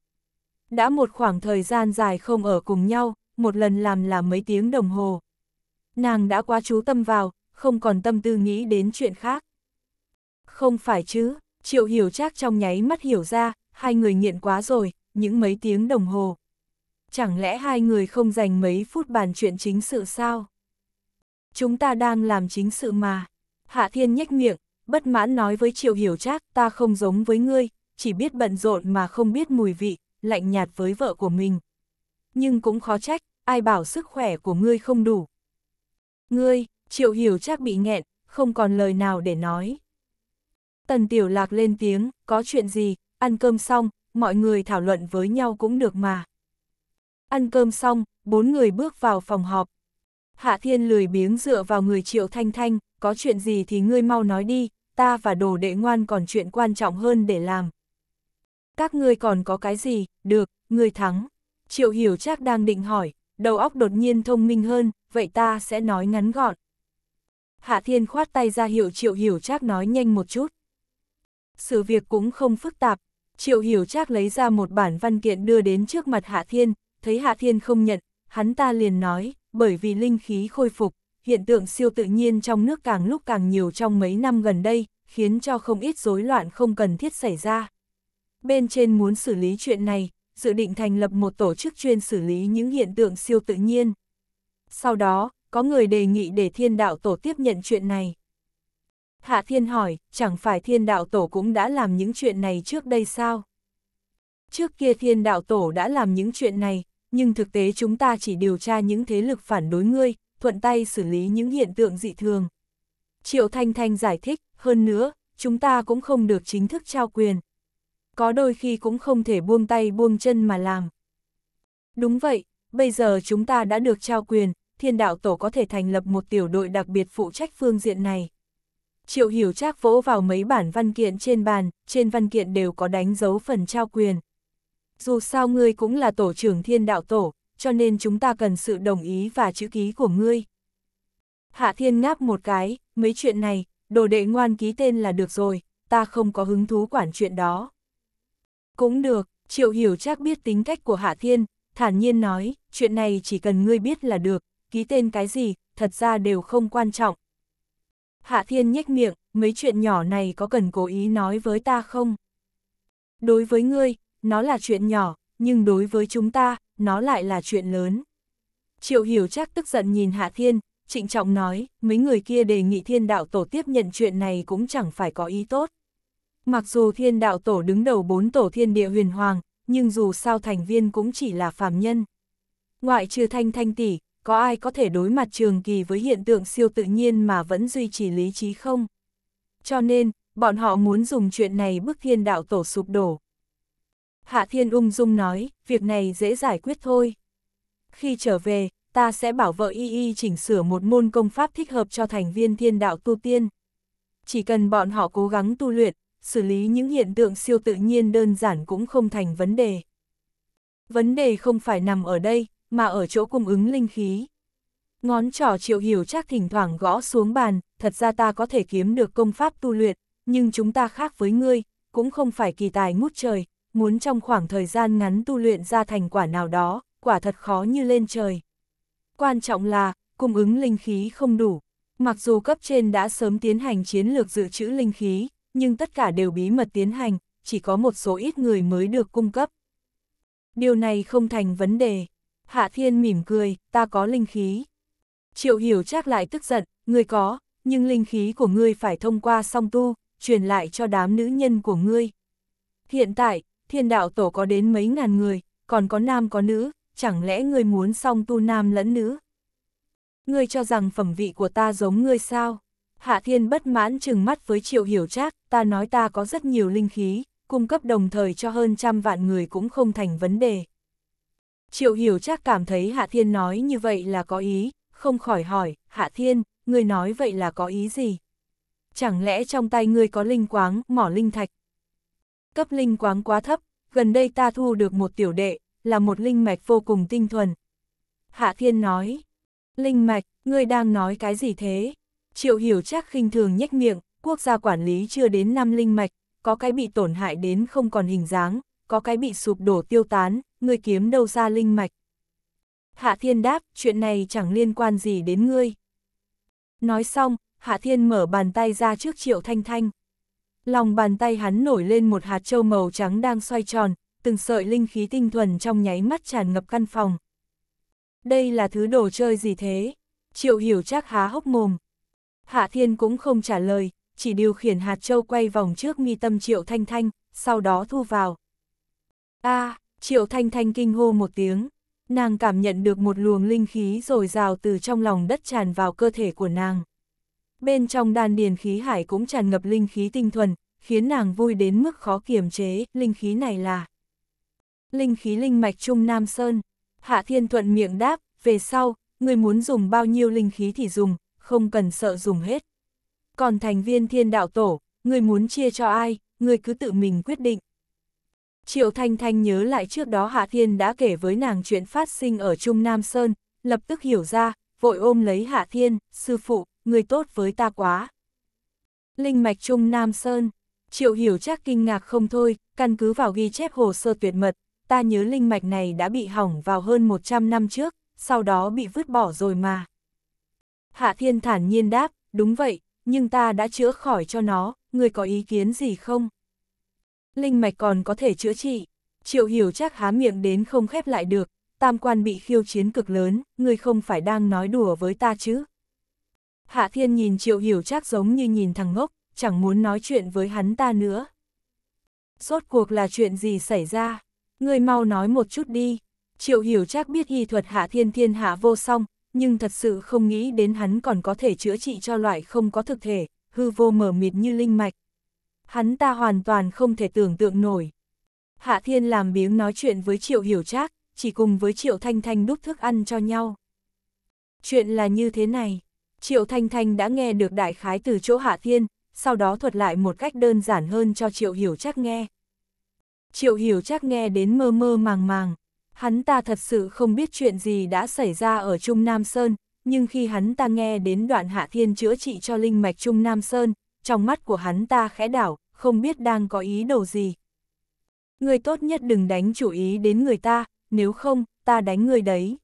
Đã một khoảng thời gian dài không ở cùng nhau, một lần làm là mấy tiếng đồng hồ. Nàng đã quá chú tâm vào, không còn tâm tư nghĩ đến chuyện khác. Không phải chứ, Triệu hiểu chắc trong nháy mắt hiểu ra, hai người nghiện quá rồi, những mấy tiếng đồng hồ. Chẳng lẽ hai người không dành mấy phút bàn chuyện chính sự sao? Chúng ta đang làm chính sự mà. Hạ Thiên nhếch miệng, bất mãn nói với Triệu Hiểu Trác, ta không giống với ngươi, chỉ biết bận rộn mà không biết mùi vị, lạnh nhạt với vợ của mình. Nhưng cũng khó trách, ai bảo sức khỏe của ngươi không đủ. Ngươi, Triệu Hiểu Trác bị nghẹn, không còn lời nào để nói. Tần Tiểu Lạc lên tiếng, có chuyện gì, ăn cơm xong, mọi người thảo luận với nhau cũng được mà. Ăn cơm xong, bốn người bước vào phòng họp. Hạ Thiên lười biếng dựa vào người Triệu Thanh Thanh, có chuyện gì thì ngươi mau nói đi, ta và đồ đệ ngoan còn chuyện quan trọng hơn để làm. Các ngươi còn có cái gì, được, ngươi thắng. Triệu Hiểu Trác đang định hỏi, đầu óc đột nhiên thông minh hơn, vậy ta sẽ nói ngắn gọn. Hạ Thiên khoát tay ra hiệu Triệu Hiểu Trác nói nhanh một chút sự việc cũng không phức tạp. Triệu Hiểu Trác lấy ra một bản văn kiện đưa đến trước mặt Hạ Thiên, thấy Hạ Thiên không nhận, hắn ta liền nói, bởi vì linh khí khôi phục, hiện tượng siêu tự nhiên trong nước càng lúc càng nhiều trong mấy năm gần đây, khiến cho không ít rối loạn không cần thiết xảy ra. Bên trên muốn xử lý chuyện này, dự định thành lập một tổ chức chuyên xử lý những hiện tượng siêu tự nhiên. Sau đó, có người đề nghị để thiên đạo tổ tiếp nhận chuyện này. Hạ Thiên hỏi, chẳng phải thiên đạo tổ cũng đã làm những chuyện này trước đây sao? Trước kia thiên đạo tổ đã làm những chuyện này, nhưng thực tế chúng ta chỉ điều tra những thế lực phản đối ngươi, thuận tay xử lý những hiện tượng dị thường. Triệu Thanh Thanh giải thích, hơn nữa, chúng ta cũng không được chính thức trao quyền. Có đôi khi cũng không thể buông tay buông chân mà làm. Đúng vậy, bây giờ chúng ta đã được trao quyền, thiên đạo tổ có thể thành lập một tiểu đội đặc biệt phụ trách phương diện này. Triệu hiểu trác vỗ vào mấy bản văn kiện trên bàn, trên văn kiện đều có đánh dấu phần trao quyền. Dù sao ngươi cũng là tổ trưởng thiên đạo tổ, cho nên chúng ta cần sự đồng ý và chữ ký của ngươi. Hạ thiên ngáp một cái, mấy chuyện này, đồ đệ ngoan ký tên là được rồi, ta không có hứng thú quản chuyện đó. Cũng được, triệu hiểu chắc biết tính cách của Hạ Thiên, thản nhiên nói, chuyện này chỉ cần ngươi biết là được, ký tên cái gì, thật ra đều không quan trọng, Hạ Thiên nhếch miệng, mấy chuyện nhỏ này có cần cố ý nói với ta không? Đối với ngươi, nó là chuyện nhỏ, nhưng đối với chúng ta, nó lại là chuyện lớn. Triệu Hiểu chắc tức giận nhìn Hạ Thiên, trịnh trọng nói, mấy người kia đề nghị thiên đạo tổ tiếp nhận chuyện này cũng chẳng phải có ý tốt. Mặc dù thiên đạo tổ đứng đầu bốn tổ thiên địa huyền hoàng, nhưng dù sao thành viên cũng chỉ là phàm nhân. Ngoại trừ thanh thanh tỷ, có ai có thể đối mặt trường kỳ với hiện tượng siêu tự nhiên mà vẫn duy trì lý trí không? Cho nên, bọn họ muốn dùng chuyện này bức thiên đạo tổ sụp đổ. Hạ Thiên ung dung nói, việc này dễ giải quyết thôi. Khi trở về, ta sẽ bảo vợ y y chỉnh sửa một môn công pháp thích hợp cho thành viên thiên đạo tu tiên. Chỉ cần bọn họ cố gắng tu luyện, xử lý những hiện tượng siêu tự nhiên đơn giản cũng không thành vấn đề. Vấn đề không phải nằm ở đây, mà ở chỗ cung ứng linh khí. Ngón trỏ triệu hiểu chắc thỉnh thoảng gõ xuống bàn, thật ra ta có thể kiếm được công pháp tu luyện, nhưng chúng ta khác với ngươi, cũng không phải kỳ tài ngút trời, muốn trong khoảng thời gian ngắn tu luyện ra thành quả nào đó, quả thật khó như lên trời. Quan trọng là, cung ứng linh khí không đủ. Mặc dù cấp trên đã sớm tiến hành chiến lược dự trữ linh khí, nhưng tất cả đều bí mật tiến hành, chỉ có một số ít người mới được cung cấp. Điều này không thành vấn đề. Hạ Thiên mỉm cười, ta có linh khí. Triệu hiểu Trác lại tức giận, ngươi có, nhưng linh khí của ngươi phải thông qua song tu, truyền lại cho đám nữ nhân của ngươi. Hiện tại, thiên đạo tổ có đến mấy ngàn người, còn có nam có nữ, chẳng lẽ ngươi muốn song tu nam lẫn nữ? Ngươi cho rằng phẩm vị của ta giống ngươi sao? Hạ thiên bất mãn chừng mắt với triệu hiểu trác, ta nói ta có rất nhiều linh khí, cung cấp đồng thời cho hơn trăm vạn người cũng không thành vấn đề. Triệu hiểu chắc cảm thấy Hạ Thiên nói như vậy là có ý, không khỏi hỏi, Hạ Thiên, ngươi nói vậy là có ý gì? Chẳng lẽ trong tay ngươi có linh quáng, mỏ linh thạch? Cấp linh quáng quá thấp, gần đây ta thu được một tiểu đệ, là một linh mạch vô cùng tinh thuần. Hạ Thiên nói, linh mạch, ngươi đang nói cái gì thế? Triệu hiểu chắc khinh thường nhếch miệng, quốc gia quản lý chưa đến năm linh mạch, có cái bị tổn hại đến không còn hình dáng, có cái bị sụp đổ tiêu tán, ngươi kiếm đâu ra linh mạch. Hạ Thiên đáp, chuyện này chẳng liên quan gì đến ngươi. Nói xong, Hạ Thiên mở bàn tay ra trước Triệu Thanh Thanh. Lòng bàn tay hắn nổi lên một hạt châu màu trắng đang xoay tròn, từng sợi linh khí tinh thuần trong nháy mắt tràn ngập căn phòng. Đây là thứ đồ chơi gì thế? Triệu hiểu chắc há hốc mồm. Hạ Thiên cũng không trả lời, chỉ điều khiển hạt châu quay vòng trước mi tâm Triệu Thanh Thanh, sau đó thu vào. a à, Triệu Thanh Thanh kinh hô một tiếng, nàng cảm nhận được một luồng linh khí rồi rào từ trong lòng đất tràn vào cơ thể của nàng. Bên trong đan điền khí hải cũng tràn ngập linh khí tinh thuần, khiến nàng vui đến mức khó kiềm chế, linh khí này là Linh khí linh mạch Trung Nam Sơn. Hạ Thiên Thuận miệng đáp, về sau, người muốn dùng bao nhiêu linh khí thì dùng, không cần sợ dùng hết. Còn thành viên thiên đạo tổ, người muốn chia cho ai, người cứ tự mình quyết định. Triệu Thanh Thanh nhớ lại trước đó Hạ Thiên đã kể với nàng chuyện phát sinh ở Trung Nam Sơn, lập tức hiểu ra, vội ôm lấy Hạ Thiên, sư phụ, người tốt với ta quá. Linh mạch Trung Nam Sơn, Triệu Hiểu chắc kinh ngạc không thôi, căn cứ vào ghi chép hồ sơ tuyệt mật, ta nhớ linh mạch này đã bị hỏng vào hơn 100 năm trước, sau đó bị vứt bỏ rồi mà. Hạ Thiên thản nhiên đáp, đúng vậy, nhưng ta đã chữa khỏi cho nó, người có ý kiến gì không? linh mạch còn có thể chữa trị. Triệu hiểu chắc há miệng đến không khép lại được, tam quan bị khiêu chiến cực lớn, người không phải đang nói đùa với ta chứ. Hạ thiên nhìn triệu hiểu chắc giống như nhìn thằng ngốc, chẳng muốn nói chuyện với hắn ta nữa. Rốt cuộc là chuyện gì xảy ra? Người mau nói một chút đi. Triệu hiểu chắc biết y thuật hạ thiên thiên hạ vô song, nhưng thật sự không nghĩ đến hắn còn có thể chữa trị cho loại không có thực thể, hư vô mở mịt như linh mạch, hắn ta hoàn toàn không thể tưởng tượng nổi. Hạ Thiên làm biếng nói chuyện với Triệu Hiểu Trác, chỉ cùng với Triệu Thanh Thanh đút thức ăn cho nhau. Chuyện là như thế này, Triệu Thanh Thanh đã nghe được đại khái từ chỗ Hạ Thiên, sau đó thuật lại một cách đơn giản hơn cho Triệu Hiểu Trác nghe. Triệu Hiểu Trác nghe đến mơ mơ màng màng, hắn ta thật sự không biết chuyện gì đã xảy ra ở Trung Nam Sơn, nhưng khi hắn ta nghe đến đoạn Hạ Thiên chữa trị cho Linh Mạch Trung Nam Sơn, trong mắt của hắn ta khẽ đảo, không biết đang có ý đồ gì. Người tốt nhất đừng đánh chủ ý đến người ta, nếu không, ta đánh người đấy.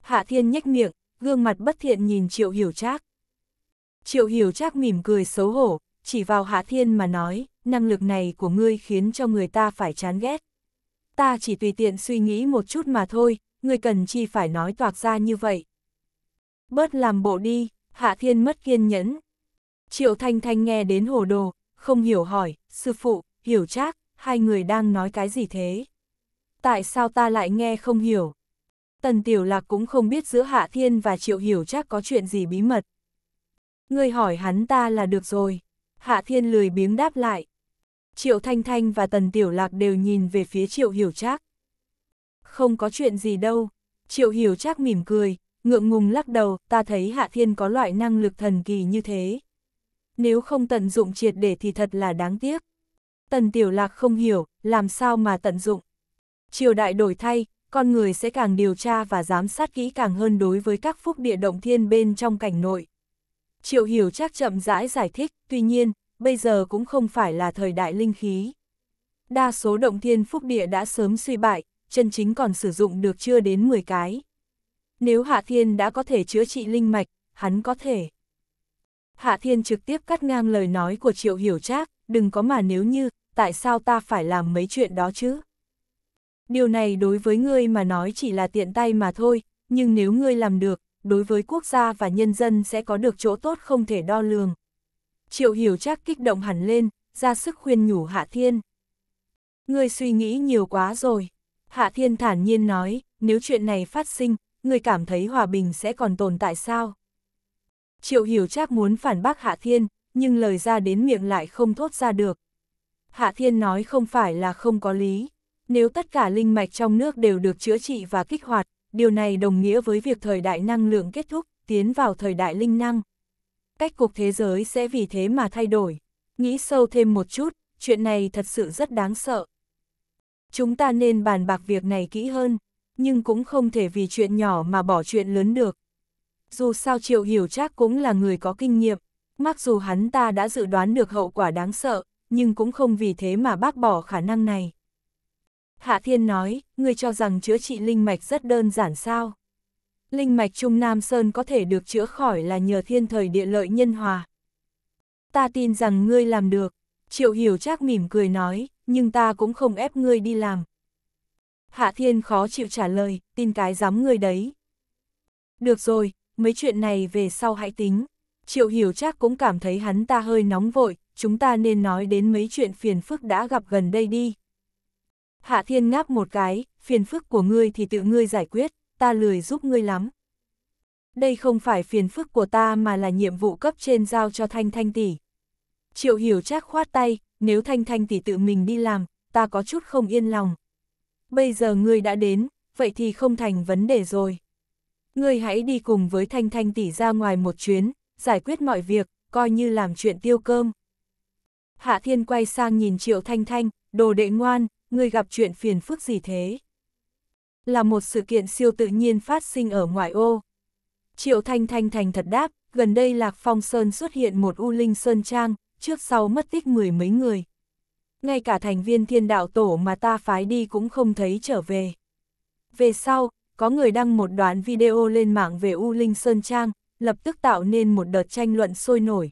Hạ thiên nhếch miệng, gương mặt bất thiện nhìn triệu hiểu trác. Triệu hiểu trác mỉm cười xấu hổ, chỉ vào hạ thiên mà nói, năng lực này của ngươi khiến cho người ta phải chán ghét. Ta chỉ tùy tiện suy nghĩ một chút mà thôi, ngươi cần chi phải nói toạc ra như vậy. Bớt làm bộ đi, hạ thiên mất kiên nhẫn, Triệu Thanh Thanh nghe đến hồ đồ, không hiểu hỏi, sư phụ, hiểu chắc, hai người đang nói cái gì thế? Tại sao ta lại nghe không hiểu? Tần Tiểu Lạc cũng không biết giữa Hạ Thiên và Triệu Hiểu chắc có chuyện gì bí mật. Ngươi hỏi hắn ta là được rồi. Hạ Thiên lười biếng đáp lại. Triệu Thanh Thanh và Tần Tiểu Lạc đều nhìn về phía Triệu Hiểu Trác. Không có chuyện gì đâu. Triệu Hiểu Trác mỉm cười, ngượng ngùng lắc đầu, ta thấy Hạ Thiên có loại năng lực thần kỳ như thế, nếu không tận dụng triệt để thì thật là đáng tiếc. Tần Tiểu Lạc không hiểu, làm sao mà tận dụng. Triều đại đổi thay, con người sẽ càng điều tra và giám sát kỹ càng hơn đối với các phúc địa động thiên bên trong cảnh nội. Triệu hiểu chắc chậm rãi giải thích, tuy nhiên, bây giờ cũng không phải là thời đại linh khí. Đa số động thiên phúc địa đã sớm suy bại, chân chính còn sử dụng được chưa đến 10 cái. Nếu Hạ Thiên đã có thể chữa trị linh mạch, hắn có thể. Hạ Thiên trực tiếp cắt ngang lời nói của Triệu Hiểu Trác, đừng có mà nếu như, tại sao ta phải làm mấy chuyện đó chứ? Điều này đối với ngươi mà nói chỉ là tiện tay mà thôi, nhưng nếu ngươi làm được, đối với quốc gia và nhân dân sẽ có được chỗ tốt không thể đo lường. Triệu Hiểu Trác kích động hẳn lên, ra sức khuyên nhủ Hạ Thiên. Ngươi suy nghĩ nhiều quá rồi. Hạ Thiên thản nhiên nói, nếu chuyện này phát sinh, ngươi cảm thấy hòa bình sẽ còn tồn tại sao? Triệu hiểu chắc muốn phản bác Hạ Thiên, nhưng lời ra đến miệng lại không thốt ra được. Hạ Thiên nói không phải là không có lý. Nếu tất cả linh mạch trong nước đều được chữa trị và kích hoạt, điều này đồng nghĩa với việc thời đại năng lượng kết thúc, tiến vào thời đại linh năng. Cách cục thế giới sẽ vì thế mà thay đổi. Nghĩ sâu thêm một chút, chuyện này thật sự rất đáng sợ. Chúng ta nên bàn bạc việc này kỹ hơn, nhưng cũng không thể vì chuyện nhỏ mà bỏ chuyện lớn được. Dù sao Triệu Hiểu Trác cũng là người có kinh nghiệm, mặc dù hắn ta đã dự đoán được hậu quả đáng sợ, nhưng cũng không vì thế mà bác bỏ khả năng này. Hạ Thiên nói, ngươi cho rằng chữa trị linh mạch rất đơn giản sao? Linh mạch Trung Nam Sơn có thể được chữa khỏi là nhờ thiên thời địa lợi nhân hòa. Ta tin rằng ngươi làm được, Triệu Hiểu Trác mỉm cười nói, nhưng ta cũng không ép ngươi đi làm. Hạ Thiên khó chịu trả lời, tin cái dám ngươi đấy. Được rồi, mấy chuyện này về sau hãy tính. Triệu hiểu chắc cũng cảm thấy hắn ta hơi nóng vội, chúng ta nên nói đến mấy chuyện phiền phức đã gặp gần đây đi. Hạ thiên ngáp một cái, phiền phức của ngươi thì tự ngươi giải quyết, ta lười giúp ngươi lắm. Đây không phải phiền phức của ta mà là nhiệm vụ cấp trên giao cho Thanh Thanh tỷ. Triệu hiểu chắc khoát tay, nếu Thanh Thanh tỷ tự mình đi làm, ta có chút không yên lòng. Bây giờ ngươi đã đến, vậy thì không thành vấn đề rồi ngươi hãy đi cùng với Thanh Thanh tỷ ra ngoài một chuyến, giải quyết mọi việc, coi như làm chuyện tiêu cơm. Hạ Thiên quay sang nhìn Triệu Thanh Thanh, đồ đệ ngoan, ngươi gặp chuyện phiền phức gì thế? Là một sự kiện siêu tự nhiên phát sinh ở ngoại ô. Triệu Thanh Thanh thành thật đáp, gần đây Lạc Phong Sơn xuất hiện một U Linh Sơn Trang, trước sau mất tích mười mấy người. Ngay cả thành viên thiên đạo tổ mà ta phái đi cũng không thấy trở về. Về sau, có người đăng một đoạn video lên mạng về U Linh Sơn Trang, lập tức tạo nên một đợt tranh luận sôi nổi.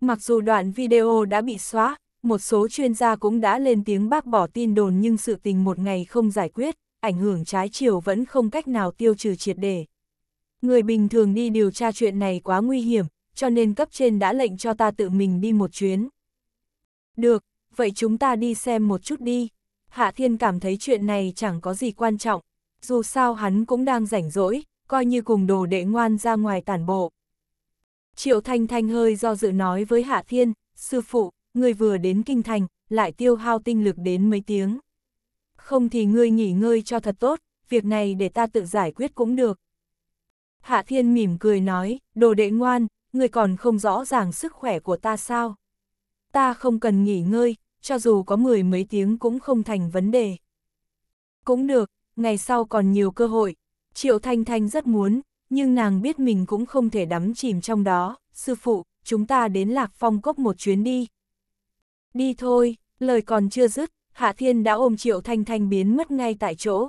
Mặc dù đoạn video đã bị xóa, một số chuyên gia cũng đã lên tiếng bác bỏ tin đồn nhưng sự tình một ngày không giải quyết, ảnh hưởng trái chiều vẫn không cách nào tiêu trừ triệt đề. Người bình thường đi điều tra chuyện này quá nguy hiểm, cho nên cấp trên đã lệnh cho ta tự mình đi một chuyến. Được, vậy chúng ta đi xem một chút đi. Hạ Thiên cảm thấy chuyện này chẳng có gì quan trọng, dù sao hắn cũng đang rảnh rỗi, coi như cùng đồ đệ ngoan ra ngoài tản bộ. Triệu Thanh Thanh hơi do dự nói với Hạ Thiên, sư phụ, người vừa đến kinh thành, lại tiêu hao tinh lực đến mấy tiếng. Không thì ngươi nghỉ ngơi cho thật tốt, việc này để ta tự giải quyết cũng được. Hạ Thiên mỉm cười nói, đồ đệ ngoan, người còn không rõ ràng sức khỏe của ta sao. Ta không cần nghỉ ngơi, cho dù có mười mấy tiếng cũng không thành vấn đề. Cũng được, ngày sau còn nhiều cơ hội. Triệu Thanh Thanh rất muốn, nhưng nàng biết mình cũng không thể đắm chìm trong đó. Sư phụ, chúng ta đến Lạc Phong Cốc một chuyến đi. Đi thôi, lời còn chưa dứt, Hạ Thiên đã ôm Triệu Thanh Thanh biến mất ngay tại chỗ.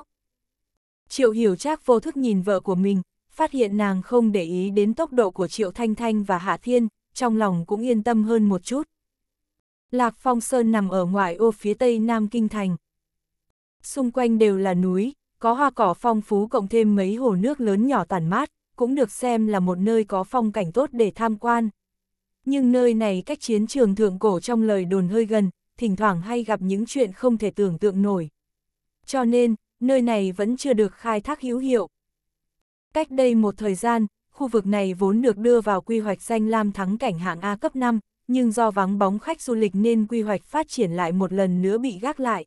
Triệu Hiểu Trác vô thức nhìn vợ của mình, phát hiện nàng không để ý đến tốc độ của Triệu Thanh Thanh và Hạ Thiên, trong lòng cũng yên tâm hơn một chút. Lạc Phong Sơn nằm ở ngoại ô phía tây Nam Kinh Thành. Xung quanh đều là núi, có hoa cỏ phong phú cộng thêm mấy hồ nước lớn nhỏ tản mát, cũng được xem là một nơi có phong cảnh tốt để tham quan. Nhưng nơi này cách chiến trường thượng cổ trong lời đồn hơi gần, thỉnh thoảng hay gặp những chuyện không thể tưởng tượng nổi. Cho nên, nơi này vẫn chưa được khai thác hữu hiệu. Cách đây một thời gian, khu vực này vốn được đưa vào quy hoạch danh lam thắng cảnh hạng A cấp 5, nhưng do vắng bóng khách du lịch nên quy hoạch phát triển lại một lần nữa bị gác lại.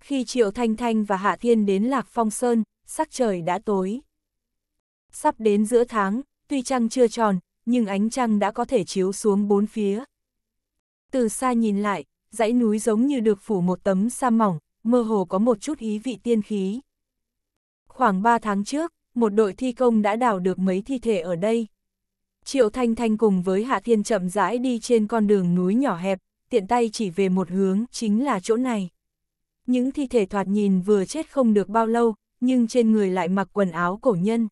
Khi Triệu Thanh Thanh và Hạ Thiên đến Lạc Phong Sơn, sắc trời đã tối. Sắp đến giữa tháng, tuy trăng chưa tròn, nhưng ánh trăng đã có thể chiếu xuống bốn phía. Từ xa nhìn lại, dãy núi giống như được phủ một tấm sa mỏng, mơ hồ có một chút ý vị tiên khí. Khoảng 3 tháng trước, một đội thi công đã đào được mấy thi thể ở đây. Triệu Thanh Thanh cùng với Hạ Thiên chậm rãi đi trên con đường núi nhỏ hẹp, tiện tay chỉ về một hướng, chính là chỗ này những thi thể thoạt nhìn vừa chết không được bao lâu, nhưng trên người lại mặc quần áo cổ nhân.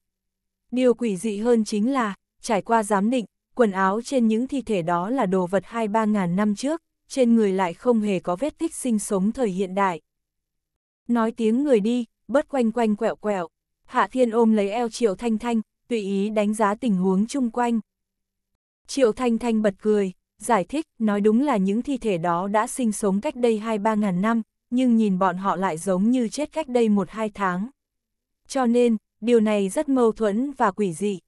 Điều quỷ dị hơn chính là, trải qua giám định, quần áo trên những thi thể đó là đồ vật 2-3 ngàn năm trước, trên người lại không hề có vết tích sinh sống thời hiện đại. Nói tiếng người đi, bớt quanh quanh quẹo quẹo, Hạ Thiên ôm lấy eo Triệu Thanh Thanh, tùy ý đánh giá tình huống chung quanh. Triệu Thanh Thanh bật cười, giải thích, nói đúng là những thi thể đó đã sinh sống cách đây 2-3 ngàn năm, nhưng nhìn bọn họ lại giống như chết cách đây một hai tháng. Cho nên, điều này rất mâu thuẫn và quỷ dị.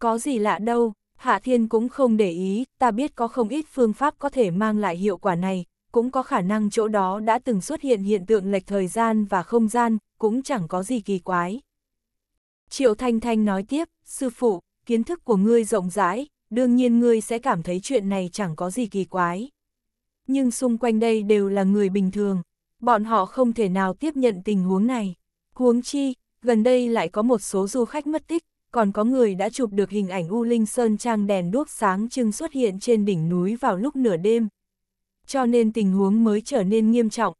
Có gì lạ đâu, Hạ Thiên cũng không để ý, ta biết có không ít phương pháp có thể mang lại hiệu quả này, cũng có khả năng chỗ đó đã từng xuất hiện hiện tượng lệch thời gian và không gian, cũng chẳng có gì kỳ quái. Triệu Thanh Thanh nói tiếp, sư phụ, kiến thức của ngươi rộng rãi, đương nhiên ngươi sẽ cảm thấy chuyện này chẳng có gì kỳ quái. Nhưng xung quanh đây đều là người bình thường, bọn họ không thể nào tiếp nhận tình huống này. Huống chi, gần đây lại có một số du khách mất tích, còn có người đã chụp được hình ảnh U Linh Sơn Trang đèn đuốc sáng trưng xuất hiện trên đỉnh núi vào lúc nửa đêm. Cho nên tình huống mới trở nên nghiêm trọng.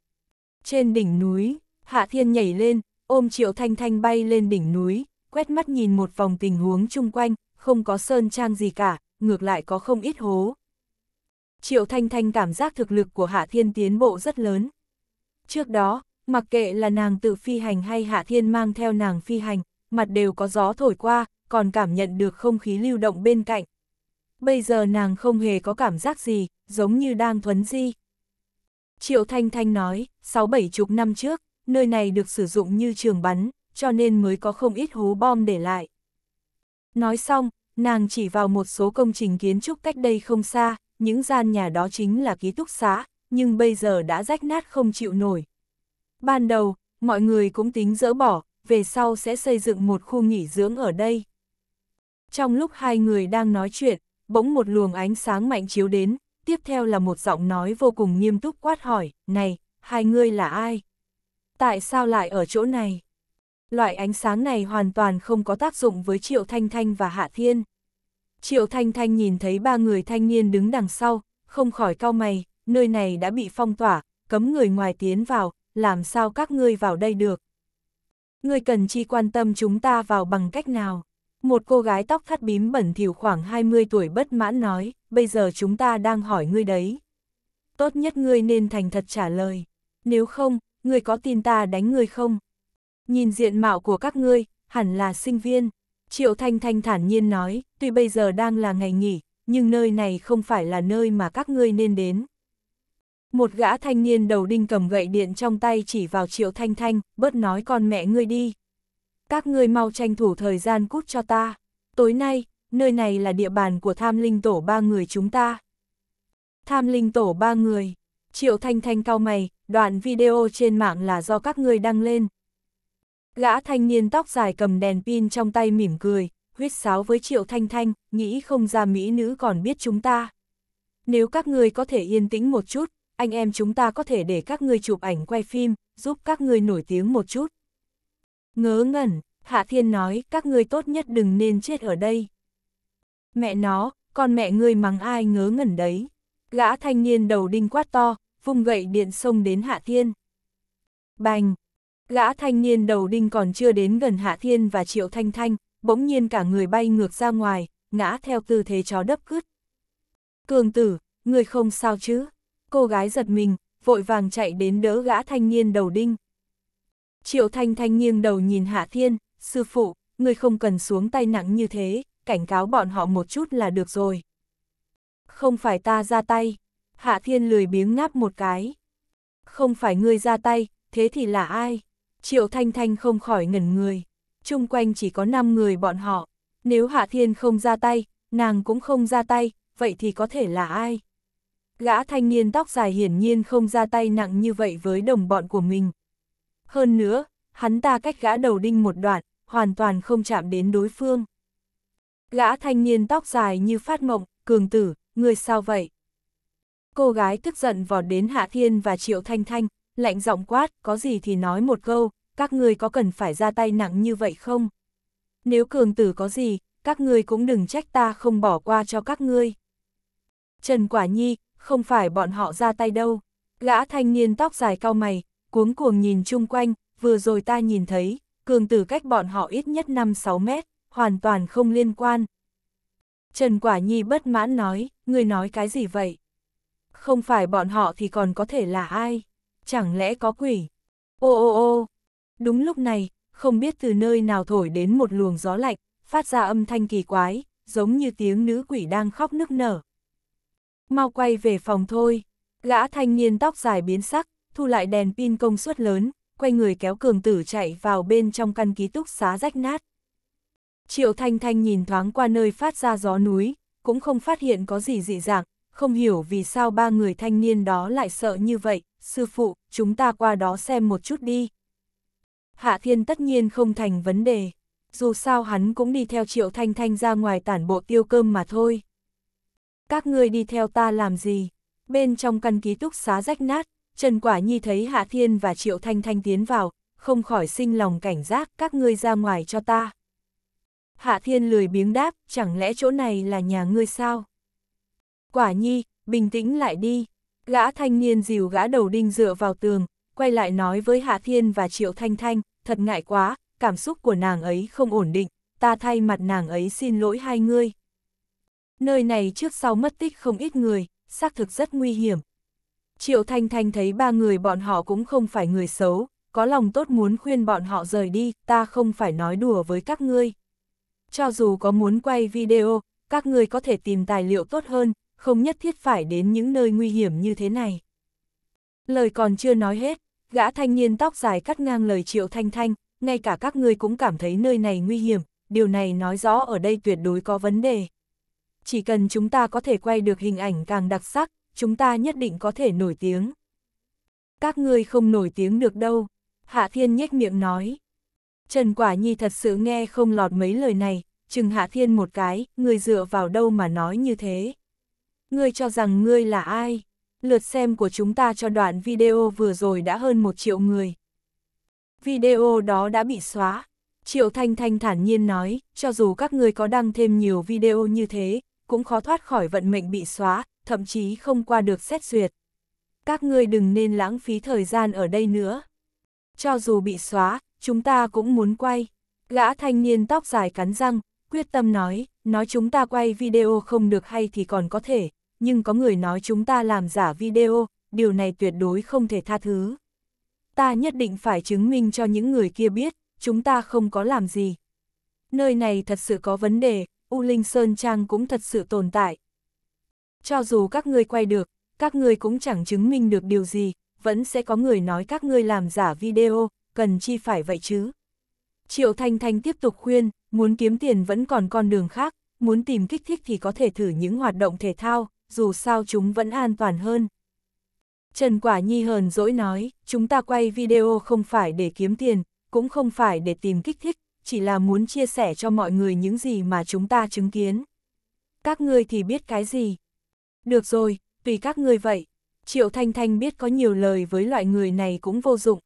Trên đỉnh núi, Hạ Thiên nhảy lên, ôm Triệu Thanh Thanh bay lên đỉnh núi, quét mắt nhìn một vòng tình huống chung quanh, không có sơn trang gì cả, ngược lại có không ít hố. Triệu Thanh Thanh cảm giác thực lực của Hạ Thiên tiến bộ rất lớn, Trước đó, mặc kệ là nàng tự phi hành hay Hạ Thiên mang theo nàng phi hành, mặt đều có gió thổi qua, còn cảm nhận được không khí lưu động bên cạnh. Bây giờ nàng không hề có cảm giác gì, giống như đang thuấn di. Triệu Thanh Thanh nói, sáu bảy chục năm trước, nơi này được sử dụng như trường bắn, cho nên mới có không ít hố bom để lại. Nói xong, nàng chỉ vào một số công trình kiến trúc cách đây không xa, những gian nhà đó chính là ký túc xá, nhưng bây giờ đã rách nát không chịu nổi. Ban đầu, mọi người cũng tính dỡ bỏ, về sau sẽ xây dựng một khu nghỉ dưỡng ở đây. Trong lúc hai người đang nói chuyện, bỗng một luồng ánh sáng mạnh chiếu đến, tiếp theo là một giọng nói vô cùng nghiêm túc quát hỏi, này, hai ngươi là ai? Tại sao lại ở chỗ này? Loại ánh sáng này hoàn toàn không có tác dụng với Triệu Thanh Thanh và Hạ Thiên. Triệu Thanh Thanh nhìn thấy ba người thanh niên đứng đằng sau, không khỏi cau mày, nơi này đã bị phong tỏa, cấm người ngoài tiến vào, làm sao các ngươi vào đây được? Ngươi cần chi quan tâm chúng ta vào bằng cách nào? Một cô gái tóc thắt bím bẩn thỉu khoảng 20 tuổi bất mãn nói, bây giờ chúng ta đang hỏi ngươi đấy. Tốt nhất ngươi nên thành thật trả lời, nếu không, ngươi có tin ta đánh ngươi không? Nhìn diện mạo của các ngươi, hẳn là sinh viên. Triệu Thanh Thanh thản nhiên nói, tuy bây giờ đang là ngày nghỉ, nhưng nơi này không phải là nơi mà các ngươi nên đến. Một gã thanh niên đầu đinh cầm gậy điện trong tay chỉ vào triệu thanh thanh, bớt nói con mẹ ngươi đi. Các ngươi mau tranh thủ thời gian cút cho ta. Tối nay, nơi này là địa bàn của tham linh tổ ba người chúng ta. Tham linh tổ ba người. Triệu thanh thanh cao mày, đoạn video trên mạng là do các ngươi đăng lên. Gã thanh niên tóc dài cầm đèn pin trong tay mỉm cười, huyết sáo với triệu thanh thanh, nghĩ không ra mỹ nữ còn biết chúng ta. Nếu các ngươi có thể yên tĩnh một chút, anh em chúng ta có thể để các ngươi chụp ảnh quay phim, giúp các ngươi nổi tiếng một chút. Ngớ ngẩn, Hạ Thiên nói, các ngươi tốt nhất đừng nên chết ở đây. Mẹ nó, con mẹ ngươi mắng ai ngớ ngẩn đấy. Gã thanh niên đầu đinh quát to, vung gậy điện sông đến Hạ Thiên. Bành! Gã thanh niên đầu đinh còn chưa đến gần Hạ Thiên và Triệu Thanh Thanh, bỗng nhiên cả người bay ngược ra ngoài, ngã theo tư thế chó đấp cứt. Cường tử, người không sao chứ? cô gái giật mình, vội vàng chạy đến đỡ gã thanh niên đầu đinh. Triệu Thanh Thanh nghiêng đầu nhìn Hạ Thiên, sư phụ, người không cần xuống tay nặng như thế, cảnh cáo bọn họ một chút là được rồi. Không phải ta ra tay, Hạ Thiên lười biếng ngáp một cái. Không phải ngươi ra tay, thế thì là ai? Triệu Thanh Thanh không khỏi ngẩn người, chung quanh chỉ có 5 người bọn họ, nếu Hạ Thiên không ra tay, nàng cũng không ra tay, vậy thì có thể là ai? Gã thanh niên tóc dài hiển nhiên không ra tay nặng như vậy với đồng bọn của mình. Hơn nữa, hắn ta cách gã đầu đinh một đoạn, hoàn toàn không chạm đến đối phương. Gã thanh niên tóc dài như phát mộng, cường tử, người sao vậy? Cô gái tức giận vọt đến Hạ Thiên và Triệu Thanh Thanh, lạnh giọng quát, có gì thì nói một câu, các ngươi có cần phải ra tay nặng như vậy không? Nếu cường tử có gì, các ngươi cũng đừng trách ta không bỏ qua cho các ngươi. Trần Quả Nhi, không phải bọn họ ra tay đâu. Gã thanh niên tóc dài cao mày, cuống cuồng nhìn chung quanh, vừa rồi ta nhìn thấy, cường tử cách bọn họ ít nhất 5-6 mét, hoàn toàn không liên quan. Trần Quả Nhi bất mãn nói, người nói cái gì vậy? Không phải bọn họ thì còn có thể là ai? Chẳng lẽ có quỷ? Ô ô ô! Đúng lúc này, không biết từ nơi nào thổi đến một luồng gió lạnh, phát ra âm thanh kỳ quái, giống như tiếng nữ quỷ đang khóc nức nở mau quay về phòng thôi. Gã thanh niên tóc dài biến sắc, thu lại đèn pin công suất lớn, quay người kéo cường tử chạy vào bên trong căn ký túc xá rách nát. Triệu Thanh Thanh nhìn thoáng qua nơi phát ra gió núi, cũng không phát hiện có gì dị dạng, không hiểu vì sao ba người thanh niên đó lại sợ như vậy, sư phụ, chúng ta qua đó xem một chút đi. Hạ Thiên tất nhiên không thành vấn đề, dù sao hắn cũng đi theo Triệu Thanh Thanh ra ngoài tản bộ tiêu cơm mà thôi các ngươi đi theo ta làm gì? Bên trong căn ký túc xá rách nát, Trần Quả Nhi thấy Hạ Thiên và Triệu Thanh Thanh tiến vào, không khỏi sinh lòng cảnh giác các ngươi ra ngoài cho ta. Hạ Thiên lười biếng đáp, chẳng lẽ chỗ này là nhà ngươi sao? Quả Nhi, bình tĩnh lại đi. Gã thanh niên dìu gã đầu đinh dựa vào tường, quay lại nói với Hạ Thiên và Triệu Thanh Thanh, thật ngại quá, cảm xúc của nàng ấy không ổn định, ta thay mặt nàng ấy xin lỗi hai ngươi nơi này trước sau mất tích không ít người, xác thực rất nguy hiểm. Triệu Thanh Thanh thấy ba người bọn họ cũng không phải người xấu, có lòng tốt muốn khuyên bọn họ rời đi, ta không phải nói đùa với các ngươi. Cho dù có muốn quay video, các ngươi có thể tìm tài liệu tốt hơn, không nhất thiết phải đến những nơi nguy hiểm như thế này. Lời còn chưa nói hết, gã thanh niên tóc dài cắt ngang lời Triệu Thanh Thanh, ngay cả các ngươi cũng cảm thấy nơi này nguy hiểm, điều này nói rõ ở đây tuyệt đối có vấn đề chỉ cần chúng ta có thể quay được hình ảnh càng đặc sắc, chúng ta nhất định có thể nổi tiếng. Các ngươi không nổi tiếng được đâu, Hạ Thiên nhếch miệng nói. Trần Quả Nhi thật sự nghe không lọt mấy lời này, chừng Hạ Thiên một cái, ngươi dựa vào đâu mà nói như thế. Ngươi cho rằng ngươi là ai? Lượt xem của chúng ta cho đoạn video vừa rồi đã hơn một triệu người. Video đó đã bị xóa. Triệu Thanh Thanh thản nhiên nói, cho dù các ngươi có đăng thêm nhiều video như thế, cũng khó thoát khỏi vận mệnh bị xóa, thậm chí không qua được xét duyệt. Các ngươi đừng nên lãng phí thời gian ở đây nữa. Cho dù bị xóa, chúng ta cũng muốn quay. Gã thanh niên tóc dài cắn răng, quyết tâm nói, nói chúng ta quay video không được hay thì còn có thể, nhưng có người nói chúng ta làm giả video, điều này tuyệt đối không thể tha thứ. Ta nhất định phải chứng minh cho những người kia biết, chúng ta không có làm gì. Nơi này thật sự có vấn đề, U Linh Sơn Trang cũng thật sự tồn tại. Cho dù các ngươi quay được, các ngươi cũng chẳng chứng minh được điều gì, vẫn sẽ có người nói các ngươi làm giả video, cần chi phải vậy chứ. Triệu Thanh Thanh tiếp tục khuyên, muốn kiếm tiền vẫn còn con đường khác, muốn tìm kích thích thì có thể thử những hoạt động thể thao, dù sao chúng vẫn an toàn hơn. Trần Quả Nhi hờn dỗi nói, chúng ta quay video không phải để kiếm tiền, cũng không phải để tìm kích thích, chỉ là muốn chia sẻ cho mọi người những gì mà chúng ta chứng kiến. Các ngươi thì biết cái gì? Được rồi, tùy các ngươi vậy. Triệu Thanh Thanh biết có nhiều lời với loại người này cũng vô dụng.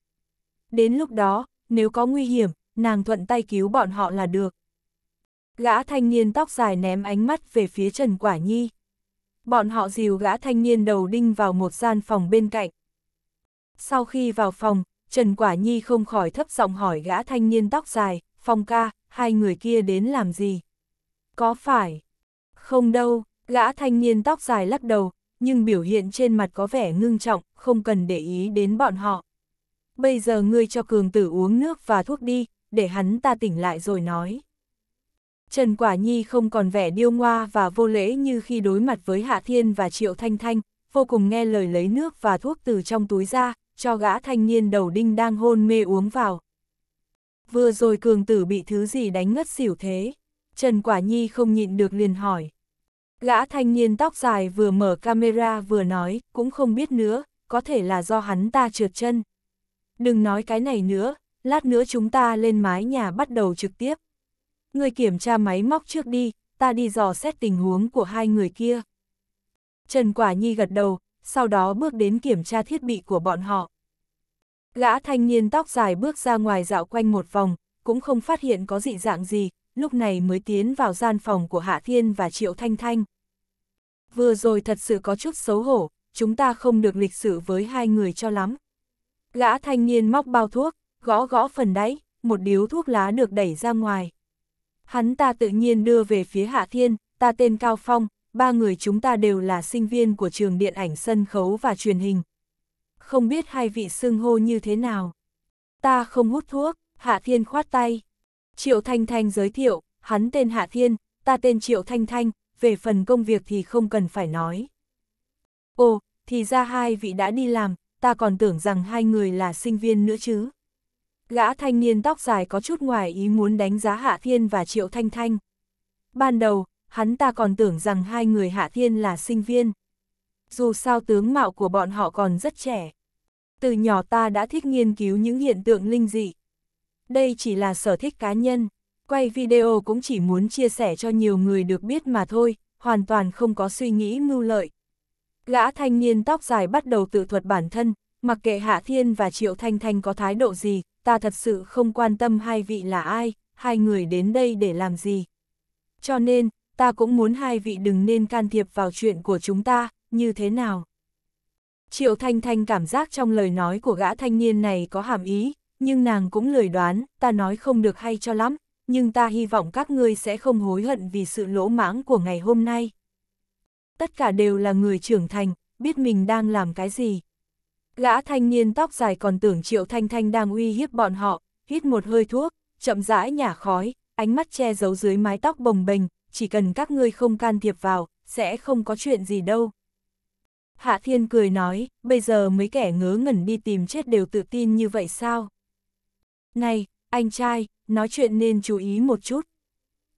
Đến lúc đó, nếu có nguy hiểm, nàng thuận tay cứu bọn họ là được. Gã thanh niên tóc dài ném ánh mắt về phía Trần Quả Nhi. Bọn họ dìu gã thanh niên đầu đinh vào một gian phòng bên cạnh. Sau khi vào phòng, Trần Quả Nhi không khỏi thấp giọng hỏi gã thanh niên tóc dài, Phong ca, hai người kia đến làm gì? Có phải? Không đâu, gã thanh niên tóc dài lắc đầu, nhưng biểu hiện trên mặt có vẻ ngưng trọng, không cần để ý đến bọn họ. Bây giờ ngươi cho cường tử uống nước và thuốc đi, để hắn ta tỉnh lại rồi nói. Trần Quả Nhi không còn vẻ điêu ngoa và vô lễ như khi đối mặt với Hạ Thiên và Triệu Thanh Thanh, vô cùng nghe lời lấy nước và thuốc từ trong túi ra, cho gã thanh niên đầu đinh đang hôn mê uống vào vừa rồi cường tử bị thứ gì đánh ngất xỉu thế? Trần Quả Nhi không nhịn được liền hỏi. Gã thanh niên tóc dài vừa mở camera vừa nói, cũng không biết nữa, có thể là do hắn ta trượt chân. Đừng nói cái này nữa, lát nữa chúng ta lên mái nhà bắt đầu trực tiếp. Người kiểm tra máy móc trước đi, ta đi dò xét tình huống của hai người kia. Trần Quả Nhi gật đầu, sau đó bước đến kiểm tra thiết bị của bọn họ. Gã thanh niên tóc dài bước ra ngoài dạo quanh một vòng, cũng không phát hiện có dị dạng gì, lúc này mới tiến vào gian phòng của Hạ Thiên và Triệu Thanh Thanh. Vừa rồi thật sự có chút xấu hổ, chúng ta không được lịch sự với hai người cho lắm. Gã thanh niên móc bao thuốc, gõ gõ phần đáy, một điếu thuốc lá được đẩy ra ngoài. Hắn ta tự nhiên đưa về phía Hạ Thiên, ta tên Cao Phong, ba người chúng ta đều là sinh viên của trường điện ảnh sân khấu và truyền hình, không biết hai vị xưng hô như thế nào. Ta không hút thuốc, Hạ Thiên khoát tay. Triệu Thanh Thanh giới thiệu, hắn tên Hạ Thiên, ta tên Triệu Thanh Thanh, về phần công việc thì không cần phải nói. Ồ, thì ra hai vị đã đi làm, ta còn tưởng rằng hai người là sinh viên nữa chứ. Gã thanh niên tóc dài có chút ngoài ý muốn đánh giá Hạ Thiên và Triệu Thanh Thanh. Ban đầu, hắn ta còn tưởng rằng hai người Hạ Thiên là sinh viên. Dù sao tướng mạo của bọn họ còn rất trẻ. Từ nhỏ ta đã thích nghiên cứu những hiện tượng linh dị. Đây chỉ là sở thích cá nhân, quay video cũng chỉ muốn chia sẻ cho nhiều người được biết mà thôi, hoàn toàn không có suy nghĩ mưu lợi. Gã thanh niên tóc dài bắt đầu tự thuật bản thân, mặc kệ Hạ Thiên và Triệu Thanh Thanh có thái độ gì, ta thật sự không quan tâm hai vị là ai, hai người đến đây để làm gì. Cho nên, ta cũng muốn hai vị đừng nên can thiệp vào chuyện của chúng ta, như thế nào. Triệu Thanh Thanh cảm giác trong lời nói của gã thanh niên này có hàm ý, nhưng nàng cũng lười đoán, ta nói không được hay cho lắm, nhưng ta hy vọng các ngươi sẽ không hối hận vì sự lỗ mãng của ngày hôm nay. Tất cả đều là người trưởng thành, biết mình đang làm cái gì. Gã thanh niên tóc dài còn tưởng Triệu Thanh Thanh đang uy hiếp bọn họ, hít một hơi thuốc, chậm rãi nhả khói, ánh mắt che giấu dưới mái tóc bồng bềnh, chỉ cần các ngươi không can thiệp vào, sẽ không có chuyện gì đâu. Hạ Thiên cười nói, bây giờ mấy kẻ ngớ ngẩn đi tìm chết đều tự tin như vậy sao? Này, anh trai, nói chuyện nên chú ý một chút.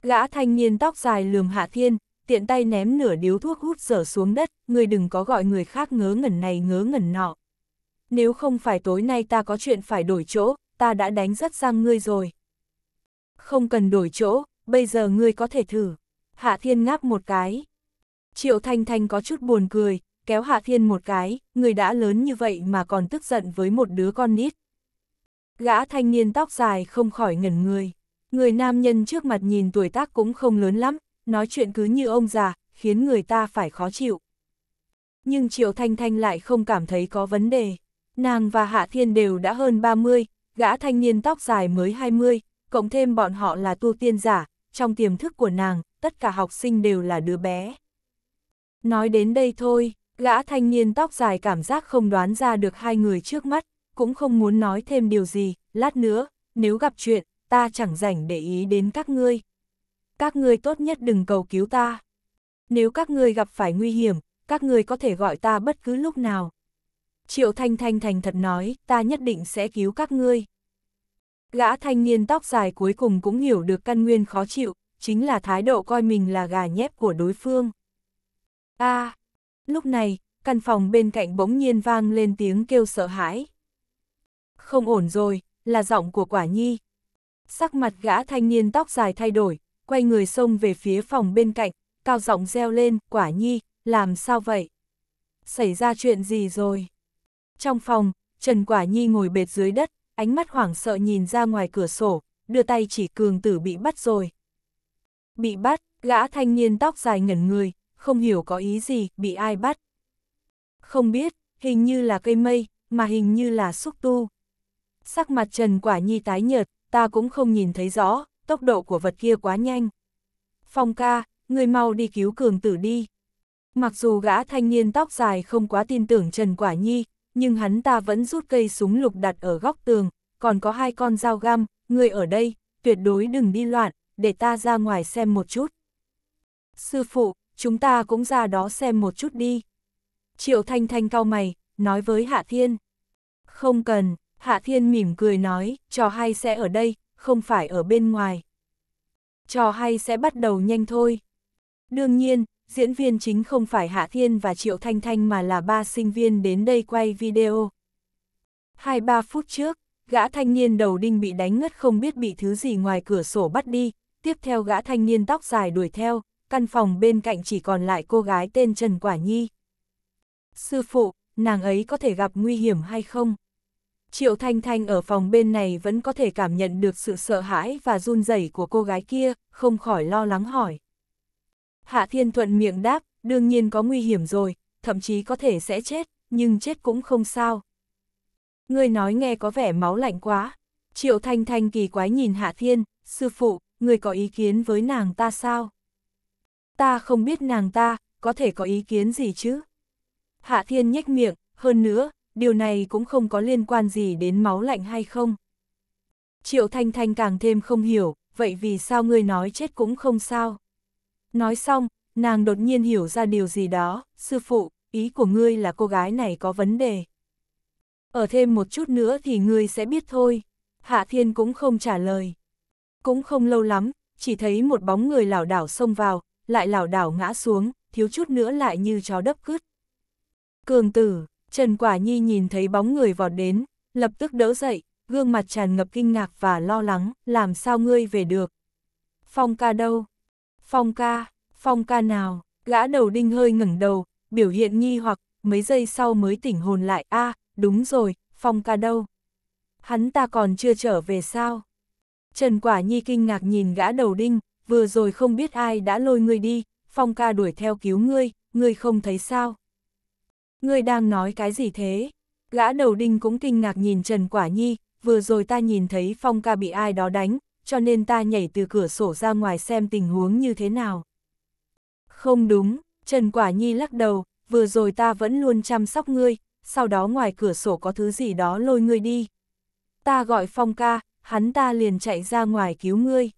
Gã thanh niên tóc dài lườm Hạ Thiên, tiện tay ném nửa điếu thuốc hút dở xuống đất, người đừng có gọi người khác ngớ ngẩn này ngớ ngẩn nọ. Nếu không phải tối nay ta có chuyện phải đổi chỗ, ta đã đánh rất răng ngươi rồi. Không cần đổi chỗ, bây giờ ngươi có thể thử. Hạ Thiên ngáp một cái. Triệu Thanh Thanh có chút buồn cười, kéo Hạ Thiên một cái, người đã lớn như vậy mà còn tức giận với một đứa con nít. Gã thanh niên tóc dài không khỏi ngẩn người. Người nam nhân trước mặt nhìn tuổi tác cũng không lớn lắm, nói chuyện cứ như ông già, khiến người ta phải khó chịu. Nhưng Triệu Thanh Thanh lại không cảm thấy có vấn đề. Nàng và Hạ Thiên đều đã hơn 30, gã thanh niên tóc dài mới 20, cộng thêm bọn họ là tu tiên giả, trong tiềm thức của nàng, tất cả học sinh đều là đứa bé. Nói đến đây thôi, Gã thanh niên tóc dài cảm giác không đoán ra được hai người trước mắt, cũng không muốn nói thêm điều gì, lát nữa, nếu gặp chuyện, ta chẳng rảnh để ý đến các ngươi. Các ngươi tốt nhất đừng cầu cứu ta. Nếu các ngươi gặp phải nguy hiểm, các ngươi có thể gọi ta bất cứ lúc nào. Triệu Thanh Thanh thành thật nói, ta nhất định sẽ cứu các ngươi. Gã thanh niên tóc dài cuối cùng cũng hiểu được căn nguyên khó chịu, chính là thái độ coi mình là gà nhép của đối phương. a à, Lúc này, căn phòng bên cạnh bỗng nhiên vang lên tiếng kêu sợ hãi. Không ổn rồi, là giọng của quả nhi. Sắc mặt gã thanh niên tóc dài thay đổi, quay người xông về phía phòng bên cạnh, cao giọng reo lên, quả nhi, làm sao vậy? Xảy ra chuyện gì rồi? Trong phòng, Trần Quả Nhi ngồi bệt dưới đất, ánh mắt hoảng sợ nhìn ra ngoài cửa sổ, đưa tay chỉ cường tử bị bắt rồi. Bị bắt, gã thanh niên tóc dài ngẩn người, không hiểu có ý gì, bị ai bắt. Không biết, hình như là cây mây, mà hình như là xúc tu. Sắc mặt Trần Quả Nhi tái nhợt, ta cũng không nhìn thấy rõ, tốc độ của vật kia quá nhanh. Phong ca, người mau đi cứu cường tử đi. Mặc dù gã thanh niên tóc dài không quá tin tưởng Trần Quả Nhi, nhưng hắn ta vẫn rút cây súng lục đặt ở góc tường, còn có hai con dao găm, người ở đây, tuyệt đối đừng đi loạn, để ta ra ngoài xem một chút. Sư phụ, chúng ta cũng ra đó xem một chút đi. Triệu Thanh Thanh cao mày, nói với Hạ Thiên. Không cần, Hạ Thiên mỉm cười nói, trò hay sẽ ở đây, không phải ở bên ngoài. Trò hay sẽ bắt đầu nhanh thôi. Đương nhiên, diễn viên chính không phải Hạ Thiên và Triệu Thanh Thanh mà là ba sinh viên đến đây quay video. Hai ba phút trước, gã thanh niên đầu đinh bị đánh ngất không biết bị thứ gì ngoài cửa sổ bắt đi, tiếp theo gã thanh niên tóc dài đuổi theo, căn phòng bên cạnh chỉ còn lại cô gái tên Trần Quả Nhi. Sư phụ, nàng ấy có thể gặp nguy hiểm hay không? Triệu Thanh Thanh ở phòng bên này vẫn có thể cảm nhận được sự sợ hãi và run rẩy của cô gái kia, không khỏi lo lắng hỏi. Hạ Thiên Thuận miệng đáp, đương nhiên có nguy hiểm rồi, thậm chí có thể sẽ chết, nhưng chết cũng không sao. Ngươi nói nghe có vẻ máu lạnh quá. Triệu Thanh Thanh kỳ quái nhìn Hạ Thiên, sư phụ, người có ý kiến với nàng ta sao? ta không biết nàng ta, có thể có ý kiến gì chứ? Hạ thiên nhếch miệng, hơn nữa, điều này cũng không có liên quan gì đến máu lạnh hay không. Triệu Thanh Thanh càng thêm không hiểu, vậy vì sao ngươi nói chết cũng không sao? Nói xong, nàng đột nhiên hiểu ra điều gì đó, sư phụ, ý của ngươi là cô gái này có vấn đề. Ở thêm một chút nữa thì ngươi sẽ biết thôi, Hạ Thiên cũng không trả lời. Cũng không lâu lắm, chỉ thấy một bóng người lảo đảo xông vào, lại lảo đảo ngã xuống, thiếu chút nữa lại như chó đấp cứt. Cường tử, Trần Quả Nhi nhìn thấy bóng người vọt đến, lập tức đỡ dậy, gương mặt tràn ngập kinh ngạc và lo lắng, làm sao ngươi về được. Phong ca đâu? Phong ca, phong ca nào? Gã đầu đinh hơi ngẩng đầu, biểu hiện nghi hoặc, mấy giây sau mới tỉnh hồn lại, a à, đúng rồi, phong ca đâu? Hắn ta còn chưa trở về sao? Trần Quả Nhi kinh ngạc nhìn gã đầu đinh, vừa rồi không biết ai đã lôi ngươi đi, Phong ca đuổi theo cứu ngươi, ngươi không thấy sao? Ngươi đang nói cái gì thế? Gã đầu đinh cũng kinh ngạc nhìn Trần Quả Nhi, vừa rồi ta nhìn thấy Phong ca bị ai đó đánh, cho nên ta nhảy từ cửa sổ ra ngoài xem tình huống như thế nào. Không đúng, Trần Quả Nhi lắc đầu, vừa rồi ta vẫn luôn chăm sóc ngươi, sau đó ngoài cửa sổ có thứ gì đó lôi ngươi đi. Ta gọi Phong ca, hắn ta liền chạy ra ngoài cứu ngươi.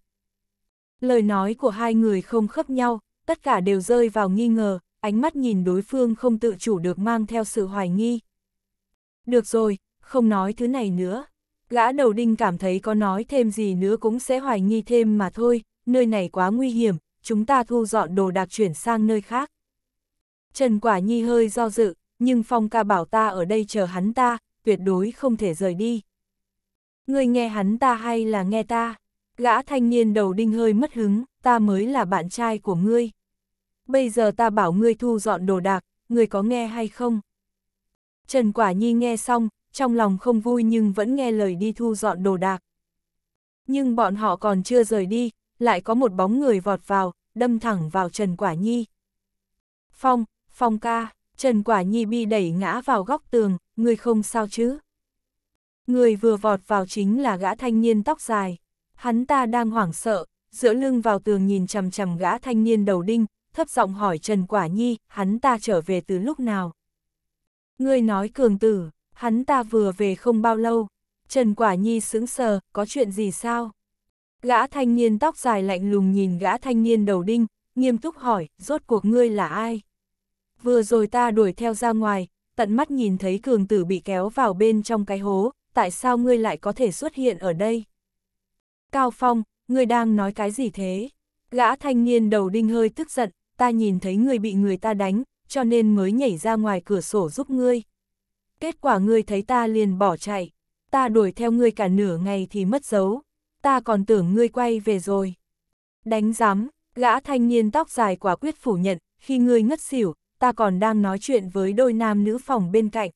Lời nói của hai người không khớp nhau, tất cả đều rơi vào nghi ngờ, ánh mắt nhìn đối phương không tự chủ được mang theo sự hoài nghi. Được rồi, không nói thứ này nữa. Gã đầu đinh cảm thấy có nói thêm gì nữa cũng sẽ hoài nghi thêm mà thôi, nơi này quá nguy hiểm, chúng ta thu dọn đồ đạc chuyển sang nơi khác. Trần Quả Nhi hơi do dự, nhưng Phong ca bảo ta ở đây chờ hắn ta, tuyệt đối không thể rời đi. Người nghe hắn ta hay là nghe ta? Gã thanh niên đầu đinh hơi mất hứng, ta mới là bạn trai của ngươi. Bây giờ ta bảo ngươi thu dọn đồ đạc, ngươi có nghe hay không? Trần Quả Nhi nghe xong, trong lòng không vui nhưng vẫn nghe lời đi thu dọn đồ đạc. Nhưng bọn họ còn chưa rời đi, lại có một bóng người vọt vào, đâm thẳng vào Trần Quả Nhi. Phong, Phong ca, Trần Quả Nhi bị đẩy ngã vào góc tường, người không sao chứ? Người vừa vọt vào chính là gã thanh niên tóc dài. Hắn ta đang hoảng sợ, giữa lưng vào tường nhìn chằm chằm gã thanh niên đầu đinh, thấp giọng hỏi Trần Quả Nhi, hắn ta trở về từ lúc nào? Ngươi nói cường tử, hắn ta vừa về không bao lâu. Trần Quả Nhi sững sờ, có chuyện gì sao? Gã thanh niên tóc dài lạnh lùng nhìn gã thanh niên đầu đinh, nghiêm túc hỏi, rốt cuộc ngươi là ai? Vừa rồi ta đuổi theo ra ngoài, tận mắt nhìn thấy cường tử bị kéo vào bên trong cái hố, tại sao ngươi lại có thể xuất hiện ở đây? Cao Phong, ngươi đang nói cái gì thế? Gã thanh niên đầu đinh hơi tức giận, ta nhìn thấy ngươi bị người ta đánh, cho nên mới nhảy ra ngoài cửa sổ giúp ngươi. Kết quả ngươi thấy ta liền bỏ chạy, ta đuổi theo ngươi cả nửa ngày thì mất dấu, ta còn tưởng ngươi quay về rồi. Đánh giám, gã thanh niên tóc dài quả quyết phủ nhận, khi ngươi ngất xỉu, ta còn đang nói chuyện với đôi nam nữ phòng bên cạnh.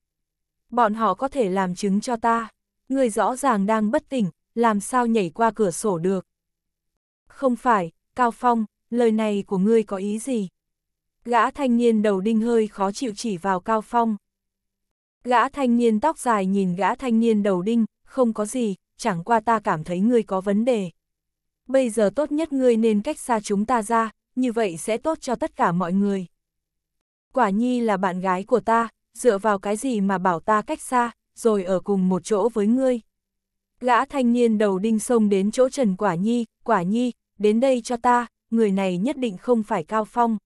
Bọn họ có thể làm chứng cho ta, ngươi rõ ràng đang bất tỉnh, làm sao nhảy qua cửa sổ được. Không phải, Cao Phong, lời này của ngươi có ý gì? Gã thanh niên đầu đinh hơi khó chịu chỉ vào Cao Phong. Gã thanh niên tóc dài nhìn gã thanh niên đầu đinh, không có gì, chẳng qua ta cảm thấy ngươi có vấn đề. Bây giờ tốt nhất ngươi nên cách xa chúng ta ra, như vậy sẽ tốt cho tất cả mọi người. Quả nhi là bạn gái của ta, dựa vào cái gì mà bảo ta cách xa, rồi ở cùng một chỗ với ngươi. Gã thanh niên đầu đinh sông đến chỗ Trần Quả Nhi, Quả Nhi, đến đây cho ta, người này nhất định không phải Cao Phong.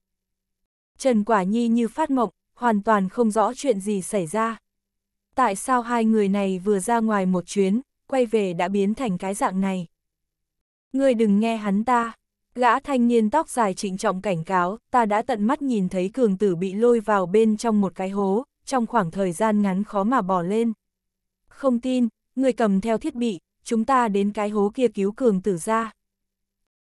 Trần Quả Nhi như phát mộng, hoàn toàn không rõ chuyện gì xảy ra. Tại sao hai người này vừa ra ngoài một chuyến, quay về đã biến thành cái dạng này? Ngươi đừng nghe hắn ta. Gã thanh niên tóc dài trịnh trọng cảnh cáo, ta đã tận mắt nhìn thấy cường tử bị lôi vào bên trong một cái hố, trong khoảng thời gian ngắn khó mà bỏ lên. Không tin, người cầm theo thiết bị, chúng ta đến cái hố kia cứu cường tử ra.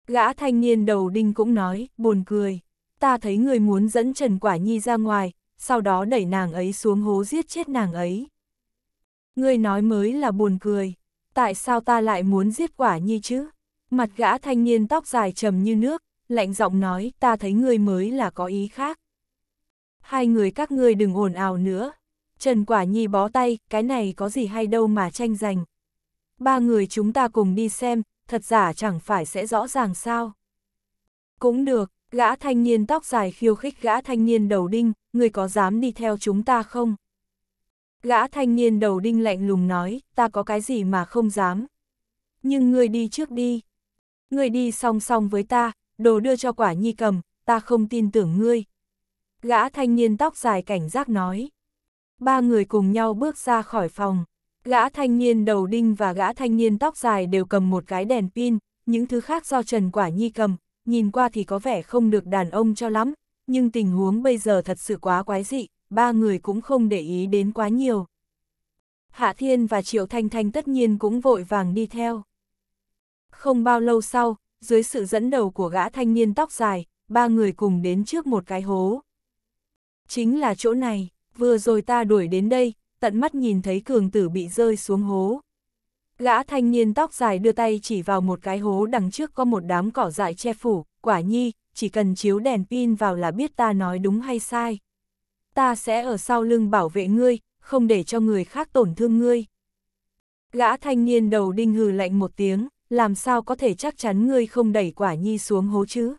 Gã thanh niên đầu đinh cũng nói, buồn cười. Ta thấy người muốn dẫn Trần Quả Nhi ra ngoài, sau đó đẩy nàng ấy xuống hố giết chết nàng ấy. Người nói mới là buồn cười. Tại sao ta lại muốn giết Quả Nhi chứ? Mặt gã thanh niên tóc dài trầm như nước, lạnh giọng nói, ta thấy người mới là có ý khác. Hai người các ngươi đừng ồn ào nữa, Trần Quả Nhi bó tay, cái này có gì hay đâu mà tranh giành. Ba người chúng ta cùng đi xem, thật giả chẳng phải sẽ rõ ràng sao. Cũng được, gã thanh niên tóc dài khiêu khích gã thanh niên đầu đinh, người có dám đi theo chúng ta không? Gã thanh niên đầu đinh lạnh lùng nói, ta có cái gì mà không dám. Nhưng người đi trước đi. Người đi song song với ta, đồ đưa cho quả nhi cầm, ta không tin tưởng ngươi. Gã thanh niên tóc dài cảnh giác nói ba người cùng nhau bước ra khỏi phòng. Gã thanh niên đầu đinh và gã thanh niên tóc dài đều cầm một cái đèn pin, những thứ khác do Trần Quả Nhi cầm, nhìn qua thì có vẻ không được đàn ông cho lắm, nhưng tình huống bây giờ thật sự quá quái dị, ba người cũng không để ý đến quá nhiều. Hạ Thiên và Triệu Thanh Thanh tất nhiên cũng vội vàng đi theo. Không bao lâu sau, dưới sự dẫn đầu của gã thanh niên tóc dài, ba người cùng đến trước một cái hố. Chính là chỗ này vừa rồi ta đuổi đến đây, tận mắt nhìn thấy cường tử bị rơi xuống hố. Gã thanh niên tóc dài đưa tay chỉ vào một cái hố đằng trước có một đám cỏ dại che phủ, quả nhi, chỉ cần chiếu đèn pin vào là biết ta nói đúng hay sai. Ta sẽ ở sau lưng bảo vệ ngươi, không để cho người khác tổn thương ngươi. Gã thanh niên đầu đinh hừ lạnh một tiếng, làm sao có thể chắc chắn ngươi không đẩy quả nhi xuống hố chứ?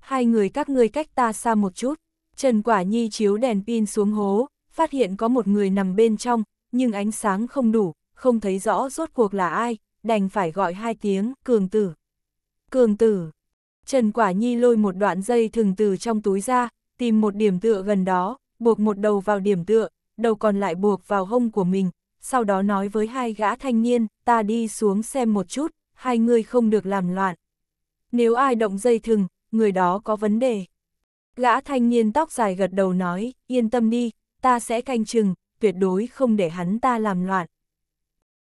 Hai người các ngươi cách ta xa một chút. Trần Quả Nhi chiếu đèn pin xuống hố, phát hiện có một người nằm bên trong, nhưng ánh sáng không đủ, không thấy rõ rốt cuộc là ai, đành phải gọi hai tiếng, cường tử. Cường tử. Trần Quả Nhi lôi một đoạn dây thừng từ trong túi ra, tìm một điểm tựa gần đó, buộc một đầu vào điểm tựa, đầu còn lại buộc vào hông của mình, sau đó nói với hai gã thanh niên, ta đi xuống xem một chút, hai người không được làm loạn. Nếu ai động dây thừng, người đó có vấn đề. Gã thanh niên tóc dài gật đầu nói, yên tâm đi, ta sẽ canh chừng, tuyệt đối không để hắn ta làm loạn.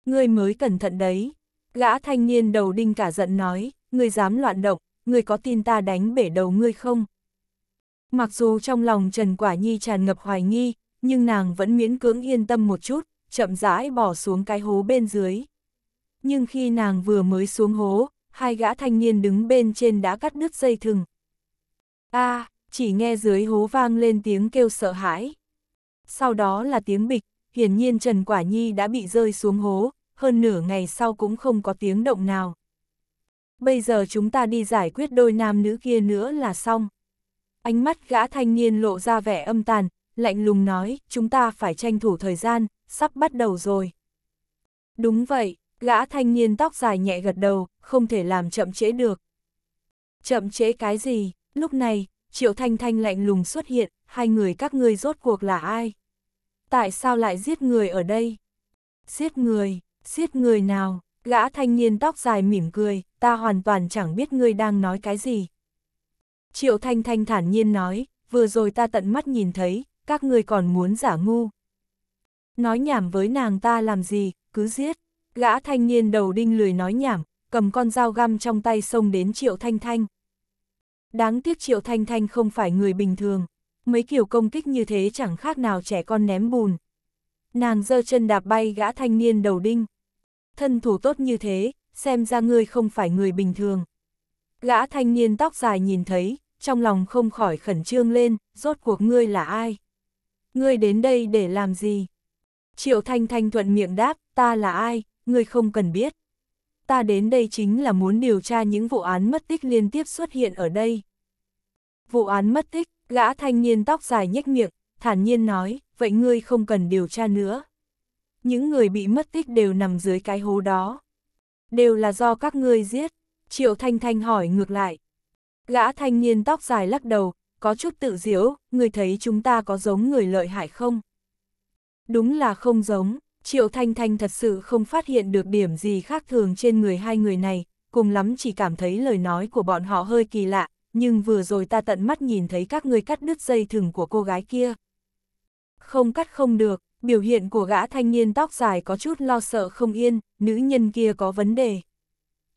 Ngươi mới cẩn thận đấy. Gã thanh niên đầu đinh cả giận nói, ngươi dám loạn động, ngươi có tin ta đánh bể đầu ngươi không? Mặc dù trong lòng Trần Quả Nhi tràn ngập hoài nghi, nhưng nàng vẫn miễn cưỡng yên tâm một chút, chậm rãi bỏ xuống cái hố bên dưới. Nhưng khi nàng vừa mới xuống hố, hai gã thanh niên đứng bên trên đã cắt đứt dây thừng. A, à, chỉ nghe dưới hố vang lên tiếng kêu sợ hãi. Sau đó là tiếng bịch, hiển nhiên Trần Quả Nhi đã bị rơi xuống hố, hơn nửa ngày sau cũng không có tiếng động nào. Bây giờ chúng ta đi giải quyết đôi nam nữ kia nữa là xong. Ánh mắt gã thanh niên lộ ra vẻ âm tàn, lạnh lùng nói, chúng ta phải tranh thủ thời gian, sắp bắt đầu rồi. Đúng vậy, gã thanh niên tóc dài nhẹ gật đầu, không thể làm chậm trễ được. Chậm trễ cái gì, lúc này, Triệu Thanh Thanh lạnh lùng xuất hiện, hai người các ngươi rốt cuộc là ai? Tại sao lại giết người ở đây? Giết người, giết người nào? Gã thanh niên tóc dài mỉm cười, ta hoàn toàn chẳng biết ngươi đang nói cái gì. Triệu Thanh Thanh thản nhiên nói, vừa rồi ta tận mắt nhìn thấy, các ngươi còn muốn giả ngu. Nói nhảm với nàng ta làm gì, cứ giết. Gã thanh niên đầu đinh lười nói nhảm, cầm con dao găm trong tay xông đến Triệu Thanh Thanh. Đáng tiếc Triệu Thanh Thanh không phải người bình thường, mấy kiểu công kích như thế chẳng khác nào trẻ con ném bùn. Nàng giơ chân đạp bay gã thanh niên đầu đinh. Thân thủ tốt như thế, xem ra ngươi không phải người bình thường. Gã thanh niên tóc dài nhìn thấy, trong lòng không khỏi khẩn trương lên, rốt cuộc ngươi là ai? Ngươi đến đây để làm gì? Triệu Thanh Thanh thuận miệng đáp, ta là ai, ngươi không cần biết ta đến đây chính là muốn điều tra những vụ án mất tích liên tiếp xuất hiện ở đây. Vụ án mất tích, gã thanh niên tóc dài nhếch miệng, thản nhiên nói, vậy ngươi không cần điều tra nữa. Những người bị mất tích đều nằm dưới cái hố đó. Đều là do các ngươi giết, Triệu Thanh Thanh hỏi ngược lại. Gã thanh niên tóc dài lắc đầu, có chút tự diễu, người thấy chúng ta có giống người lợi hại không? Đúng là không giống, Triệu Thanh Thanh thật sự không phát hiện được điểm gì khác thường trên người hai người này, cùng lắm chỉ cảm thấy lời nói của bọn họ hơi kỳ lạ, nhưng vừa rồi ta tận mắt nhìn thấy các ngươi cắt đứt dây thừng của cô gái kia. Không cắt không được, biểu hiện của gã thanh niên tóc dài có chút lo sợ không yên, nữ nhân kia có vấn đề.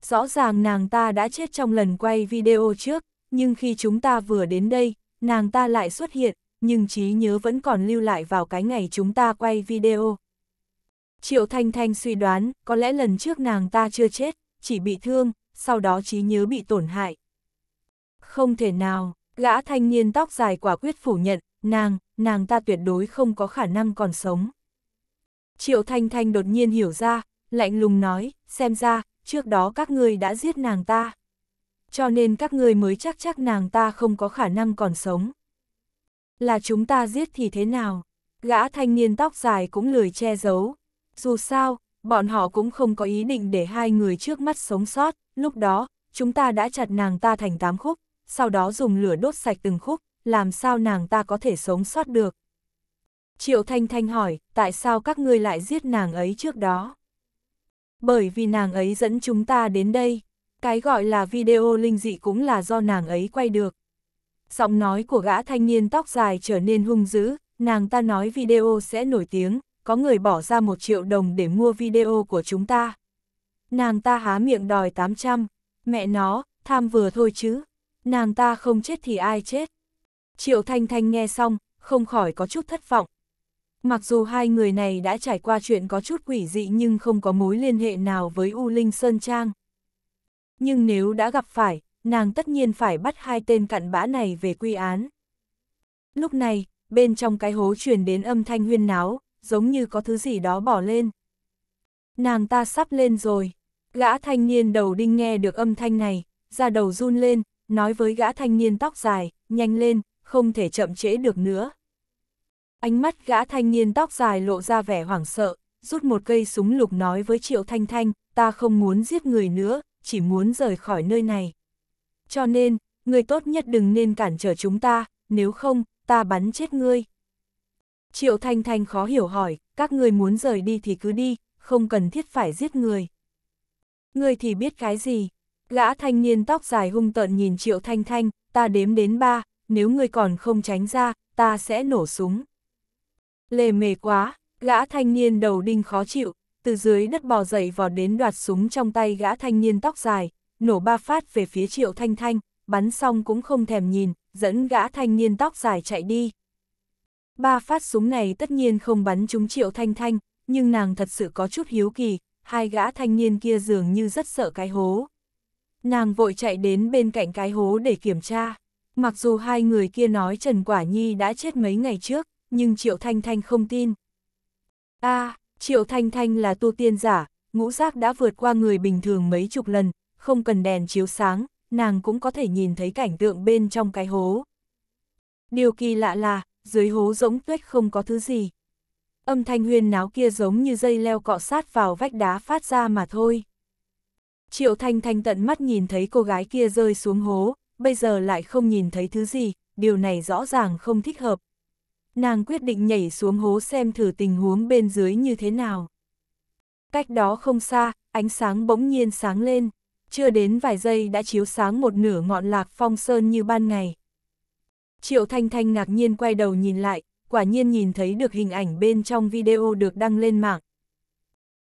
Rõ ràng nàng ta đã chết trong lần quay video trước, nhưng khi chúng ta vừa đến đây, nàng ta lại xuất hiện, nhưng trí nhớ vẫn còn lưu lại vào cái ngày chúng ta quay video, Triệu Thanh Thanh suy đoán, có lẽ lần trước nàng ta chưa chết, chỉ bị thương, sau đó trí nhớ bị tổn hại. Không thể nào, gã thanh niên tóc dài quả quyết phủ nhận, nàng, nàng ta tuyệt đối không có khả năng còn sống. Triệu Thanh Thanh đột nhiên hiểu ra, lạnh lùng nói, xem ra, trước đó các ngươi đã giết nàng ta. Cho nên các ngươi mới chắc chắc nàng ta không có khả năng còn sống. Là chúng ta giết thì thế nào? Gã thanh niên tóc dài cũng lười che giấu, dù sao, bọn họ cũng không có ý định để hai người trước mắt sống sót, lúc đó, chúng ta đã chặt nàng ta thành tám khúc, sau đó dùng lửa đốt sạch từng khúc, làm sao nàng ta có thể sống sót được. Triệu Thanh Thanh hỏi, tại sao các ngươi lại giết nàng ấy trước đó? Bởi vì nàng ấy dẫn chúng ta đến đây, cái gọi là video linh dị cũng là do nàng ấy quay được. Giọng nói của gã thanh niên tóc dài trở nên hung dữ, nàng ta nói video sẽ nổi tiếng, có người bỏ ra một triệu đồng để mua video của chúng ta. Nàng ta há miệng đòi 800, mẹ nó, tham vừa thôi chứ, nàng ta không chết thì ai chết. Triệu Thanh Thanh nghe xong, không khỏi có chút thất vọng. Mặc dù hai người này đã trải qua chuyện có chút quỷ dị nhưng không có mối liên hệ nào với U Linh Sơn Trang. Nhưng nếu đã gặp phải, nàng tất nhiên phải bắt hai tên cặn bã này về quy án. Lúc này, bên trong cái hố truyền đến âm thanh huyên náo, giống như có thứ gì đó bỏ lên. Nàng ta sắp lên rồi. Gã thanh niên đầu đinh nghe được âm thanh này, ra đầu run lên, nói với gã thanh niên tóc dài, nhanh lên, không thể chậm trễ được nữa. Ánh mắt gã thanh niên tóc dài lộ ra vẻ hoảng sợ, rút một cây súng lục nói với Triệu Thanh Thanh, ta không muốn giết người nữa, chỉ muốn rời khỏi nơi này. Cho nên, người tốt nhất đừng nên cản trở chúng ta, nếu không, ta bắn chết ngươi. Triệu Thanh Thanh khó hiểu hỏi, các người muốn rời đi thì cứ đi, không cần thiết phải giết người. Người thì biết cái gì? Gã thanh niên tóc dài hung tợn nhìn Triệu Thanh Thanh, ta đếm đến ba, nếu người còn không tránh ra, ta sẽ nổ súng. Lề mề quá, gã thanh niên đầu đinh khó chịu, từ dưới đất bò dậy vò đến đoạt súng trong tay gã thanh niên tóc dài, nổ ba phát về phía Triệu Thanh Thanh, bắn xong cũng không thèm nhìn, dẫn gã thanh niên tóc dài chạy đi. Ba phát súng này tất nhiên không bắn trúng triệu thanh thanh, nhưng nàng thật sự có chút hiếu kỳ, hai gã thanh niên kia dường như rất sợ cái hố. Nàng vội chạy đến bên cạnh cái hố để kiểm tra. Mặc dù hai người kia nói Trần Quả Nhi đã chết mấy ngày trước, nhưng Triệu Thanh Thanh không tin. a à, Triệu Thanh Thanh là tu tiên giả, ngũ giác đã vượt qua người bình thường mấy chục lần, không cần đèn chiếu sáng, nàng cũng có thể nhìn thấy cảnh tượng bên trong cái hố. Điều kỳ lạ là, dưới hố rỗng tuyết không có thứ gì. Âm thanh huyên náo kia giống như dây leo cọ sát vào vách đá phát ra mà thôi. Triệu Thanh Thanh tận mắt nhìn thấy cô gái kia rơi xuống hố, bây giờ lại không nhìn thấy thứ gì, điều này rõ ràng không thích hợp. Nàng quyết định nhảy xuống hố xem thử tình huống bên dưới như thế nào. Cách đó không xa, ánh sáng bỗng nhiên sáng lên, chưa đến vài giây đã chiếu sáng một nửa ngọn lạc phong sơn như ban ngày. Triệu Thanh Thanh ngạc nhiên quay đầu nhìn lại, quả nhiên nhìn thấy được hình ảnh bên trong video được đăng lên mạng.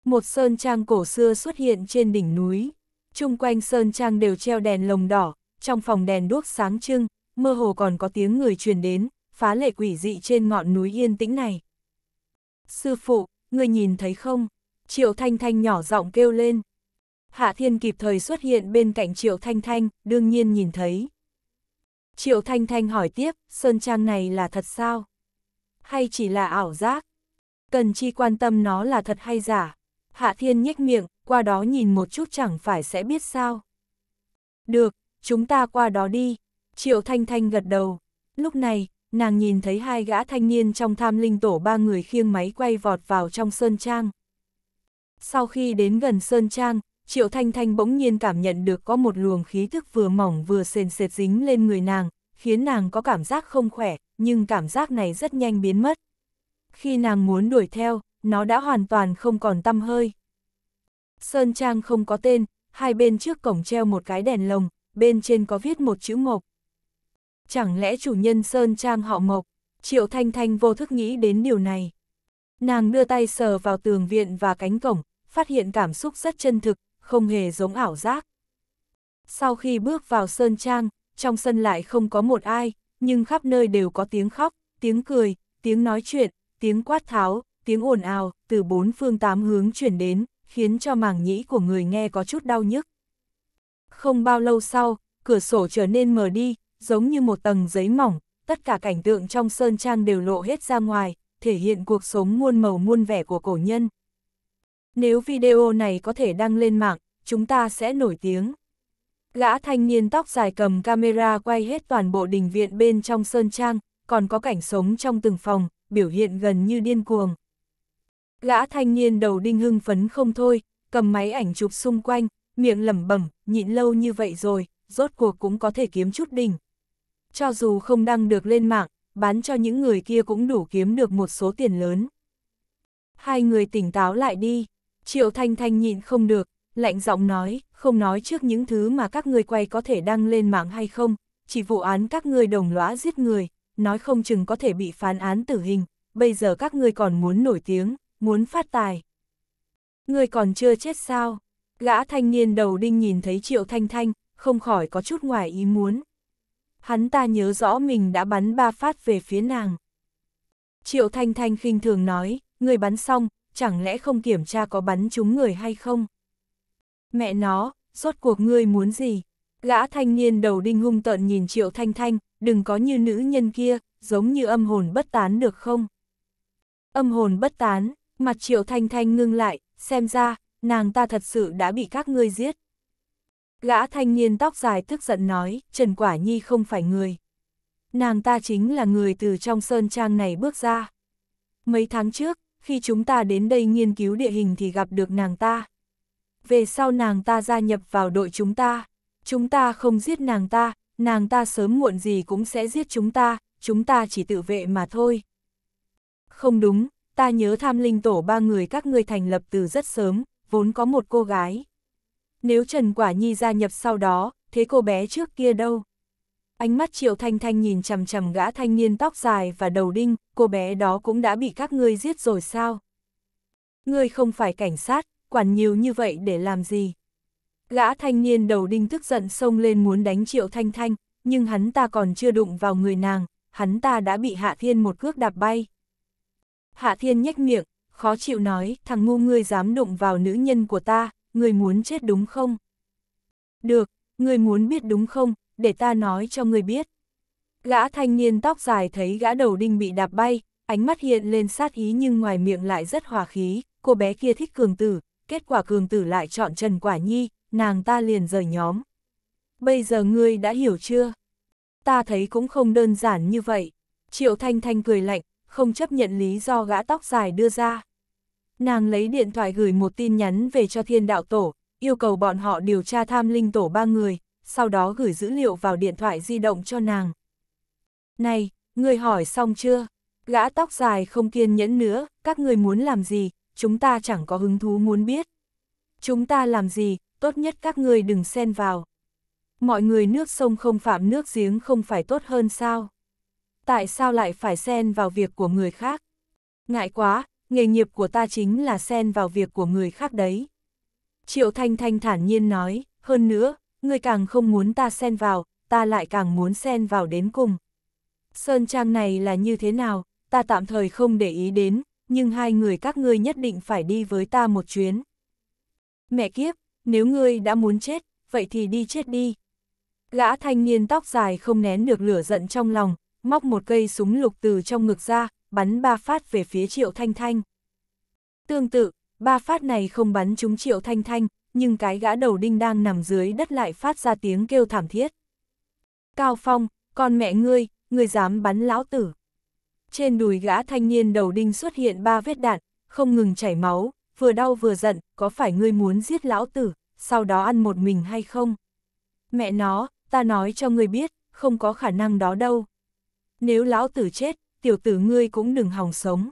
Một sơn trang cổ xưa xuất hiện trên đỉnh núi, trung quanh sơn trang đều treo đèn lồng đỏ, trong phòng đèn đuốc sáng trưng, mơ hồ còn có tiếng người truyền đến, phá lệ quỷ dị trên ngọn núi yên tĩnh này. Sư phụ, người nhìn thấy không? Triệu Thanh Thanh nhỏ giọng kêu lên. Hạ Thiên kịp thời xuất hiện bên cạnh Triệu Thanh Thanh, đương nhiên nhìn thấy. Triệu Thanh Thanh hỏi tiếp, Sơn Trang này là thật sao? Hay chỉ là ảo giác? Cần chi quan tâm nó là thật hay giả? Hạ Thiên nhếch miệng, qua đó nhìn một chút chẳng phải sẽ biết sao. Được, chúng ta qua đó đi. Triệu Thanh Thanh gật đầu. Lúc này, nàng nhìn thấy hai gã thanh niên trong tham linh tổ ba người khiêng máy quay vọt vào trong Sơn Trang. Sau khi đến gần Sơn Trang, Triệu Thanh Thanh bỗng nhiên cảm nhận được có một luồng khí thức vừa mỏng vừa sền sệt dính lên người nàng, khiến nàng có cảm giác không khỏe, nhưng cảm giác này rất nhanh biến mất. Khi nàng muốn đuổi theo, nó đã hoàn toàn không còn tâm hơi. Sơn Trang không có tên, hai bên trước cổng treo một cái đèn lồng, bên trên có viết một chữ Mộc. Chẳng lẽ chủ nhân Sơn Trang họ Mộc, Triệu Thanh Thanh vô thức nghĩ đến điều này. Nàng đưa tay sờ vào tường viện và cánh cổng, phát hiện cảm xúc rất chân thực, không hề giống ảo giác. Sau khi bước vào sơn trang, trong sân lại không có một ai, nhưng khắp nơi đều có tiếng khóc, tiếng cười, tiếng nói chuyện, tiếng quát tháo, tiếng ồn ào, từ bốn phương tám hướng chuyển đến, khiến cho màng nhĩ của người nghe có chút đau nhức. Không bao lâu sau, cửa sổ trở nên mờ đi, giống như một tầng giấy mỏng, tất cả cảnh tượng trong sơn trang đều lộ hết ra ngoài, thể hiện cuộc sống muôn màu muôn vẻ của cổ nhân. Nếu video này có thể đăng lên mạng, chúng ta sẽ nổi tiếng. Gã thanh niên tóc dài cầm camera quay hết toàn bộ đình viện bên trong sơn trang, còn có cảnh sống trong từng phòng, biểu hiện gần như điên cuồng. Gã thanh niên đầu đinh hưng phấn không thôi, cầm máy ảnh chụp xung quanh, miệng lẩm bẩm, nhịn lâu như vậy rồi, rốt cuộc cũng có thể kiếm chút đỉnh. Cho dù không đăng được lên mạng, bán cho những người kia cũng đủ kiếm được một số tiền lớn. Hai người tỉnh táo lại đi, Triệu Thanh Thanh nhịn không được, lạnh giọng nói, không nói trước những thứ mà các người quay có thể đăng lên mạng hay không, chỉ vụ án các người đồng lõa giết người, nói không chừng có thể bị phán án tử hình, bây giờ các người còn muốn nổi tiếng, muốn phát tài. Người còn chưa chết sao? Gã thanh niên đầu đinh nhìn thấy Triệu Thanh Thanh, không khỏi có chút ngoài ý muốn. Hắn ta nhớ rõ mình đã bắn ba phát về phía nàng. Triệu Thanh Thanh khinh thường nói, người bắn xong, chẳng lẽ không kiểm tra có bắn trúng người hay không? Mẹ nó, suốt cuộc ngươi muốn gì? Gã thanh niên đầu đinh hung tợn nhìn Triệu Thanh Thanh, đừng có như nữ nhân kia, giống như âm hồn bất tán được không? Âm hồn bất tán, mặt Triệu Thanh Thanh ngưng lại, xem ra, nàng ta thật sự đã bị các ngươi giết. Gã thanh niên tóc dài tức giận nói, Trần Quả Nhi không phải người. Nàng ta chính là người từ trong sơn trang này bước ra. Mấy tháng trước, khi chúng ta đến đây nghiên cứu địa hình thì gặp được nàng ta. Về sau nàng ta gia nhập vào đội chúng ta, chúng ta không giết nàng ta, nàng ta sớm muộn gì cũng sẽ giết chúng ta, chúng ta chỉ tự vệ mà thôi. Không đúng, ta nhớ tham linh tổ ba người các ngươi thành lập từ rất sớm, vốn có một cô gái. Nếu Trần Quả Nhi gia nhập sau đó, thế cô bé trước kia đâu? Ánh mắt Triệu Thanh Thanh nhìn chằm chằm gã thanh niên tóc dài và đầu đinh, cô bé đó cũng đã bị các ngươi giết rồi sao? Ngươi không phải cảnh sát, quản nhiều như vậy để làm gì? Gã thanh niên đầu đinh tức giận xông lên muốn đánh Triệu Thanh Thanh, nhưng hắn ta còn chưa đụng vào người nàng, hắn ta đã bị Hạ Thiên một cước đạp bay. Hạ Thiên nhếch miệng, khó chịu nói, thằng ngu ngươi dám đụng vào nữ nhân của ta, ngươi muốn chết đúng không? Được, ngươi muốn biết đúng không, để ta nói cho người biết. Gã thanh niên tóc dài thấy gã đầu đinh bị đạp bay, ánh mắt hiện lên sát ý nhưng ngoài miệng lại rất hòa khí, cô bé kia thích cường tử, kết quả cường tử lại chọn Trần Quả Nhi, nàng ta liền rời nhóm. Bây giờ ngươi đã hiểu chưa? Ta thấy cũng không đơn giản như vậy. Triệu Thanh Thanh cười lạnh, không chấp nhận lý do gã tóc dài đưa ra. Nàng lấy điện thoại gửi một tin nhắn về cho thiên đạo tổ, yêu cầu bọn họ điều tra tham linh tổ ba người, sau đó gửi dữ liệu vào điện thoại di động cho nàng. Này, người hỏi xong chưa? Gã tóc dài không kiên nhẫn nữa, các người muốn làm gì, chúng ta chẳng có hứng thú muốn biết. Chúng ta làm gì, tốt nhất các người đừng xen vào. Mọi người nước sông không phạm nước giếng không phải tốt hơn sao? Tại sao lại phải xen vào việc của người khác? Ngại quá, nghề nghiệp của ta chính là xen vào việc của người khác đấy. Triệu Thanh Thanh thản nhiên nói, hơn nữa, người càng không muốn ta xen vào, ta lại càng muốn xen vào đến cùng. Sơn trang này là như thế nào, ta tạm thời không để ý đến, nhưng hai người các ngươi nhất định phải đi với ta một chuyến. Mẹ kiếp, nếu ngươi đã muốn chết, vậy thì đi chết đi. Gã thanh niên tóc dài không nén được lửa giận trong lòng, móc một cây súng lục từ trong ngực ra, bắn ba phát về phía Triệu Thanh Thanh. Tương tự, ba phát này không bắn trúng Triệu Thanh Thanh, nhưng cái gã đầu đinh đang nằm dưới đất lại phát ra tiếng kêu thảm thiết. Cao Phong, con mẹ ngươi, ngươi dám bắn lão tử. Trên đùi gã thanh niên đầu đinh xuất hiện ba vết đạn, không ngừng chảy máu, vừa đau vừa giận, có phải ngươi muốn giết lão tử, sau đó ăn một mình hay không? Mẹ nó, ta nói cho ngươi biết, không có khả năng đó đâu. Nếu lão tử chết, tiểu tử ngươi cũng đừng hòng sống.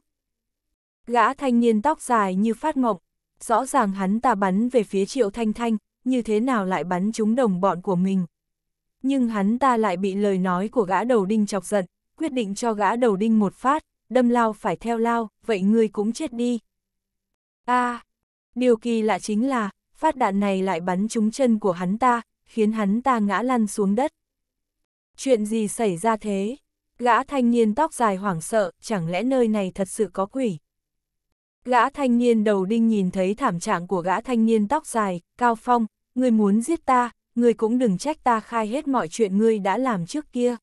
Gã thanh niên tóc dài như phát mộng, rõ ràng hắn ta bắn về phía Triệu Thanh Thanh, như thế nào lại bắn trúng đồng bọn của mình. Nhưng hắn ta lại bị lời nói của gã đầu đinh chọc giận, quyết định cho gã đầu đinh một phát, đâm lao phải theo lao, vậy ngươi cũng chết đi. a điều kỳ lạ chính là, phát đạn này lại bắn trúng chân của hắn ta, khiến hắn ta ngã lăn xuống đất. Chuyện gì xảy ra thế? Gã thanh niên tóc dài hoảng sợ, chẳng lẽ nơi này thật sự có quỷ? Gã thanh niên đầu đinh nhìn thấy thảm trạng của gã thanh niên tóc dài, cao phong, ngươi muốn giết ta, ngươi cũng đừng trách ta khai hết mọi chuyện ngươi đã làm trước kia.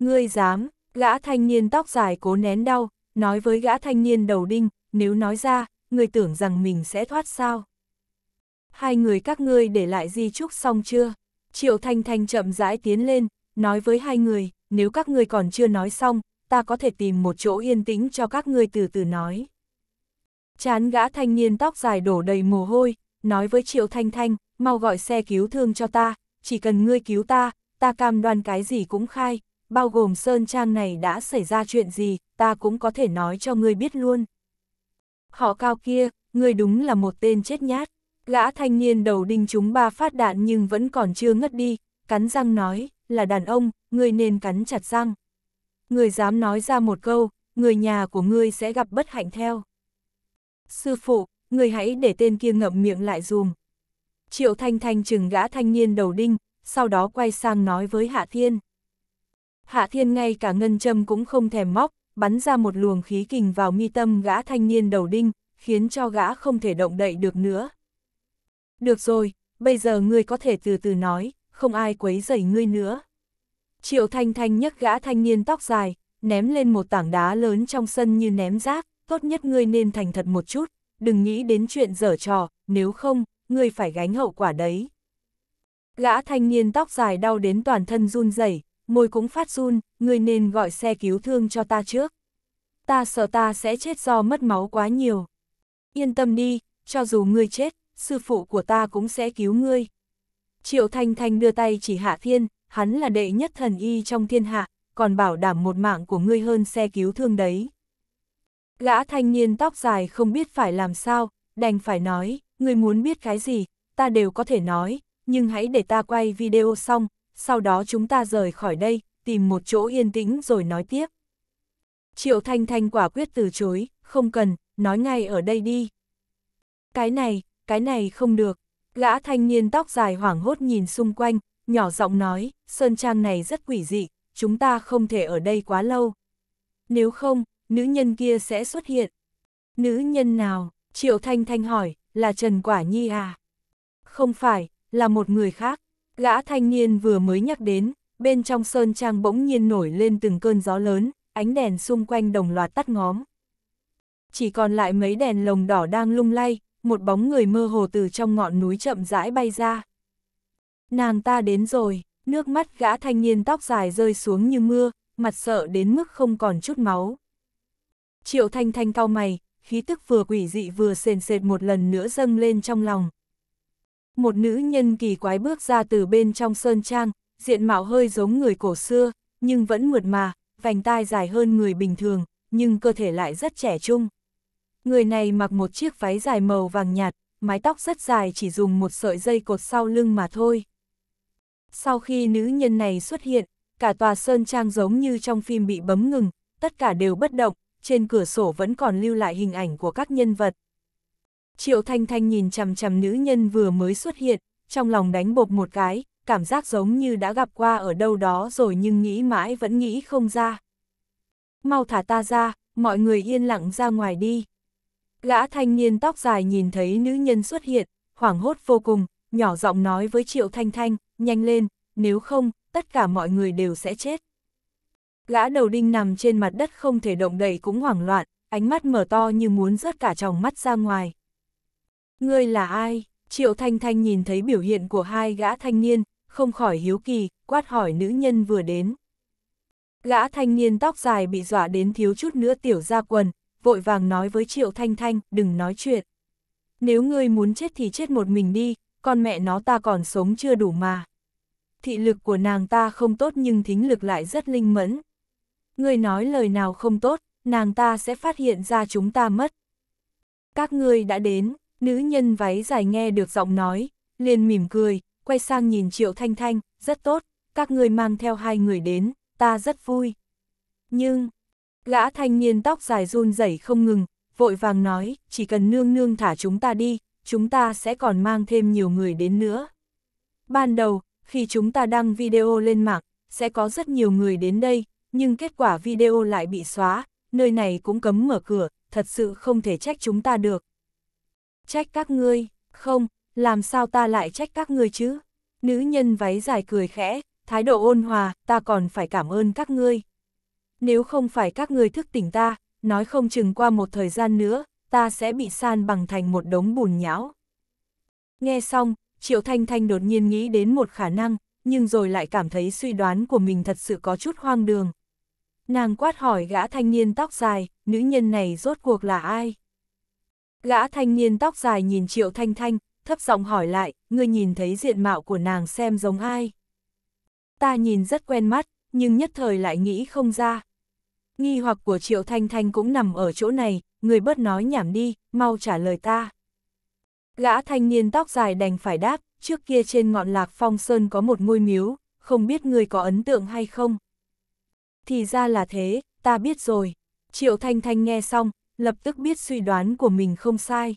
Ngươi dám, gã thanh niên tóc dài cố nén đau, nói với gã thanh niên đầu đinh, nếu nói ra, ngươi tưởng rằng mình sẽ thoát sao. Hai người các ngươi để lại di trúc xong chưa? Triệu Thanh Thanh chậm rãi tiến lên, nói với hai người, nếu các ngươi còn chưa nói xong, ta có thể tìm một chỗ yên tĩnh cho các ngươi từ từ nói. Chán gã thanh niên tóc dài đổ đầy mồ hôi, nói với Triệu Thanh Thanh, mau gọi xe cứu thương cho ta, chỉ cần ngươi cứu ta, ta cam đoan cái gì cũng khai, bao gồm Sơn Trang này đã xảy ra chuyện gì, ta cũng có thể nói cho ngươi biết luôn. Họ cao kia, ngươi đúng là một tên chết nhát, gã thanh niên đầu đinh chúng ba phát đạn nhưng vẫn còn chưa ngất đi, cắn răng nói, là đàn ông, ngươi nên cắn chặt răng. Ngươi dám nói ra một câu, người nhà của ngươi sẽ gặp bất hạnh theo. Sư phụ, người hãy để tên kia ngậm miệng lại dùm. Triệu Thanh Thanh chừng gã thanh niên đầu đinh, sau đó quay sang nói với Hạ Thiên. Hạ Thiên ngay cả ngân châm cũng không thèm móc, bắn ra một luồng khí kình vào mi tâm gã thanh niên đầu đinh, khiến cho gã không thể động đậy được nữa. Được rồi, bây giờ ngươi có thể từ từ nói, không ai quấy rầy ngươi nữa. Triệu Thanh Thanh nhấc gã thanh niên tóc dài, ném lên một tảng đá lớn trong sân như ném rác tốt nhất ngươi nên thành thật một chút, đừng nghĩ đến chuyện dở trò, nếu không, ngươi phải gánh hậu quả đấy. Gã thanh niên tóc dài đau đến toàn thân run rẩy, môi cũng phát run, ngươi nên gọi xe cứu thương cho ta trước. Ta sợ ta sẽ chết do mất máu quá nhiều. Yên tâm đi, cho dù ngươi chết, sư phụ của ta cũng sẽ cứu ngươi. Triệu Thanh Thanh đưa tay chỉ hạ thiên, hắn là đệ nhất thần y trong thiên hạ, còn bảo đảm một mạng của ngươi hơn xe cứu thương đấy. Gã thanh niên tóc dài không biết phải làm sao, đành phải nói, người muốn biết cái gì, ta đều có thể nói, nhưng hãy để ta quay video xong, sau đó chúng ta rời khỏi đây, tìm một chỗ yên tĩnh rồi nói tiếp. Triệu Thanh Thanh quả quyết từ chối, không cần, nói ngay ở đây đi. Cái này, cái này không được. Gã thanh niên tóc dài hoảng hốt nhìn xung quanh, nhỏ giọng nói, sơn trang này rất quỷ dị, chúng ta không thể ở đây quá lâu. Nếu không, nữ nhân kia sẽ xuất hiện. Nữ nhân nào? Triệu Thanh Thanh hỏi, là Trần Quả Nhi à? Không phải, là một người khác. Gã thanh niên vừa mới nhắc đến, bên trong sơn trang bỗng nhiên nổi lên từng cơn gió lớn, ánh đèn xung quanh đồng loạt tắt ngóm. Chỉ còn lại mấy đèn lồng đỏ đang lung lay, một bóng người mơ hồ từ trong ngọn núi chậm rãi bay ra. Nàng ta đến rồi, nước mắt gã thanh niên tóc dài rơi xuống như mưa, mặt sợ đến mức không còn chút máu. Triệu Thanh Thanh cau mày, khí tức vừa quỷ dị vừa sền sệt một lần nữa dâng lên trong lòng. Một nữ nhân kỳ quái bước ra từ bên trong sơn trang, diện mạo hơi giống người cổ xưa, nhưng vẫn mượt mà, vành tai dài hơn người bình thường, nhưng cơ thể lại rất trẻ trung. Người này mặc một chiếc váy dài màu vàng nhạt, mái tóc rất dài chỉ dùng một sợi dây cột sau lưng mà thôi. Sau khi nữ nhân này xuất hiện, cả tòa sơn trang giống như trong phim bị bấm ngừng, tất cả đều bất động, trên cửa sổ vẫn còn lưu lại hình ảnh của các nhân vật. Triệu Thanh Thanh nhìn chằm chằm nữ nhân vừa mới xuất hiện, trong lòng đánh bột một cái, cảm giác giống như đã gặp qua ở đâu đó rồi nhưng nghĩ mãi vẫn nghĩ không ra. Mau thả ta ra, mọi người yên lặng ra ngoài đi. Gã thanh niên tóc dài nhìn thấy nữ nhân xuất hiện, hoảng hốt vô cùng, nhỏ giọng nói với Triệu Thanh Thanh, nhanh lên, nếu không, tất cả mọi người đều sẽ chết. Gã đầu đinh nằm trên mặt đất không thể động đậy cũng hoảng loạn, ánh mắt mở to như muốn rớt cả tròng mắt ra ngoài. Ngươi là ai? Triệu Thanh Thanh nhìn thấy biểu hiện của hai gã thanh niên, không khỏi hiếu kỳ, quát hỏi nữ nhân vừa đến. Gã thanh niên tóc dài bị dọa đến thiếu chút nữa tiểu ra quần, vội vàng nói với Triệu Thanh Thanh, đừng nói chuyện. Nếu ngươi muốn chết thì chết một mình đi, con mẹ nó ta còn sống chưa đủ mà. Thị lực của nàng ta không tốt nhưng thính lực lại rất linh mẫn ngươi nói lời nào không tốt, nàng ta sẽ phát hiện ra chúng ta mất. Các ngươi đã đến, nữ nhân váy dài nghe được giọng nói, liền mỉm cười, quay sang nhìn Triệu Thanh Thanh, rất tốt, các ngươi mang theo hai người đến, ta rất vui. Nhưng, gã thanh niên tóc dài run rẩy không ngừng, vội vàng nói, chỉ cần nương nương thả chúng ta đi, chúng ta sẽ còn mang thêm nhiều người đến nữa. Ban đầu, khi chúng ta đăng video lên mạng, sẽ có rất nhiều người đến đây, nhưng kết quả video lại bị xóa, nơi này cũng cấm mở cửa, thật sự không thể trách chúng ta được. Trách các ngươi, không, làm sao ta lại trách các ngươi chứ? Nữ nhân váy dài cười khẽ, thái độ ôn hòa, ta còn phải cảm ơn các ngươi. Nếu không phải các ngươi thức tỉnh ta, nói không chừng qua một thời gian nữa, ta sẽ bị san bằng thành một đống bùn nhão. Nghe xong, Triệu Thanh Thanh đột nhiên nghĩ đến một khả năng, nhưng rồi lại cảm thấy suy đoán của mình thật sự có chút hoang đường. Nàng quát hỏi gã thanh niên tóc dài, nữ nhân này rốt cuộc là ai? Gã thanh niên tóc dài nhìn Triệu Thanh Thanh, thấp giọng hỏi lại, ngươi nhìn thấy diện mạo của nàng xem giống ai? Ta nhìn rất quen mắt, nhưng nhất thời lại nghĩ không ra. Nghi hoặc của Triệu Thanh Thanh cũng nằm ở chỗ này, người bớt nói nhảm đi, mau trả lời ta. Gã thanh niên tóc dài đành phải đáp, trước kia trên ngọn lạc phong sơn có một ngôi miếu, không biết người có ấn tượng hay không? Thì ra là thế, ta biết rồi. Triệu Thanh Thanh nghe xong, lập tức biết suy đoán của mình không sai.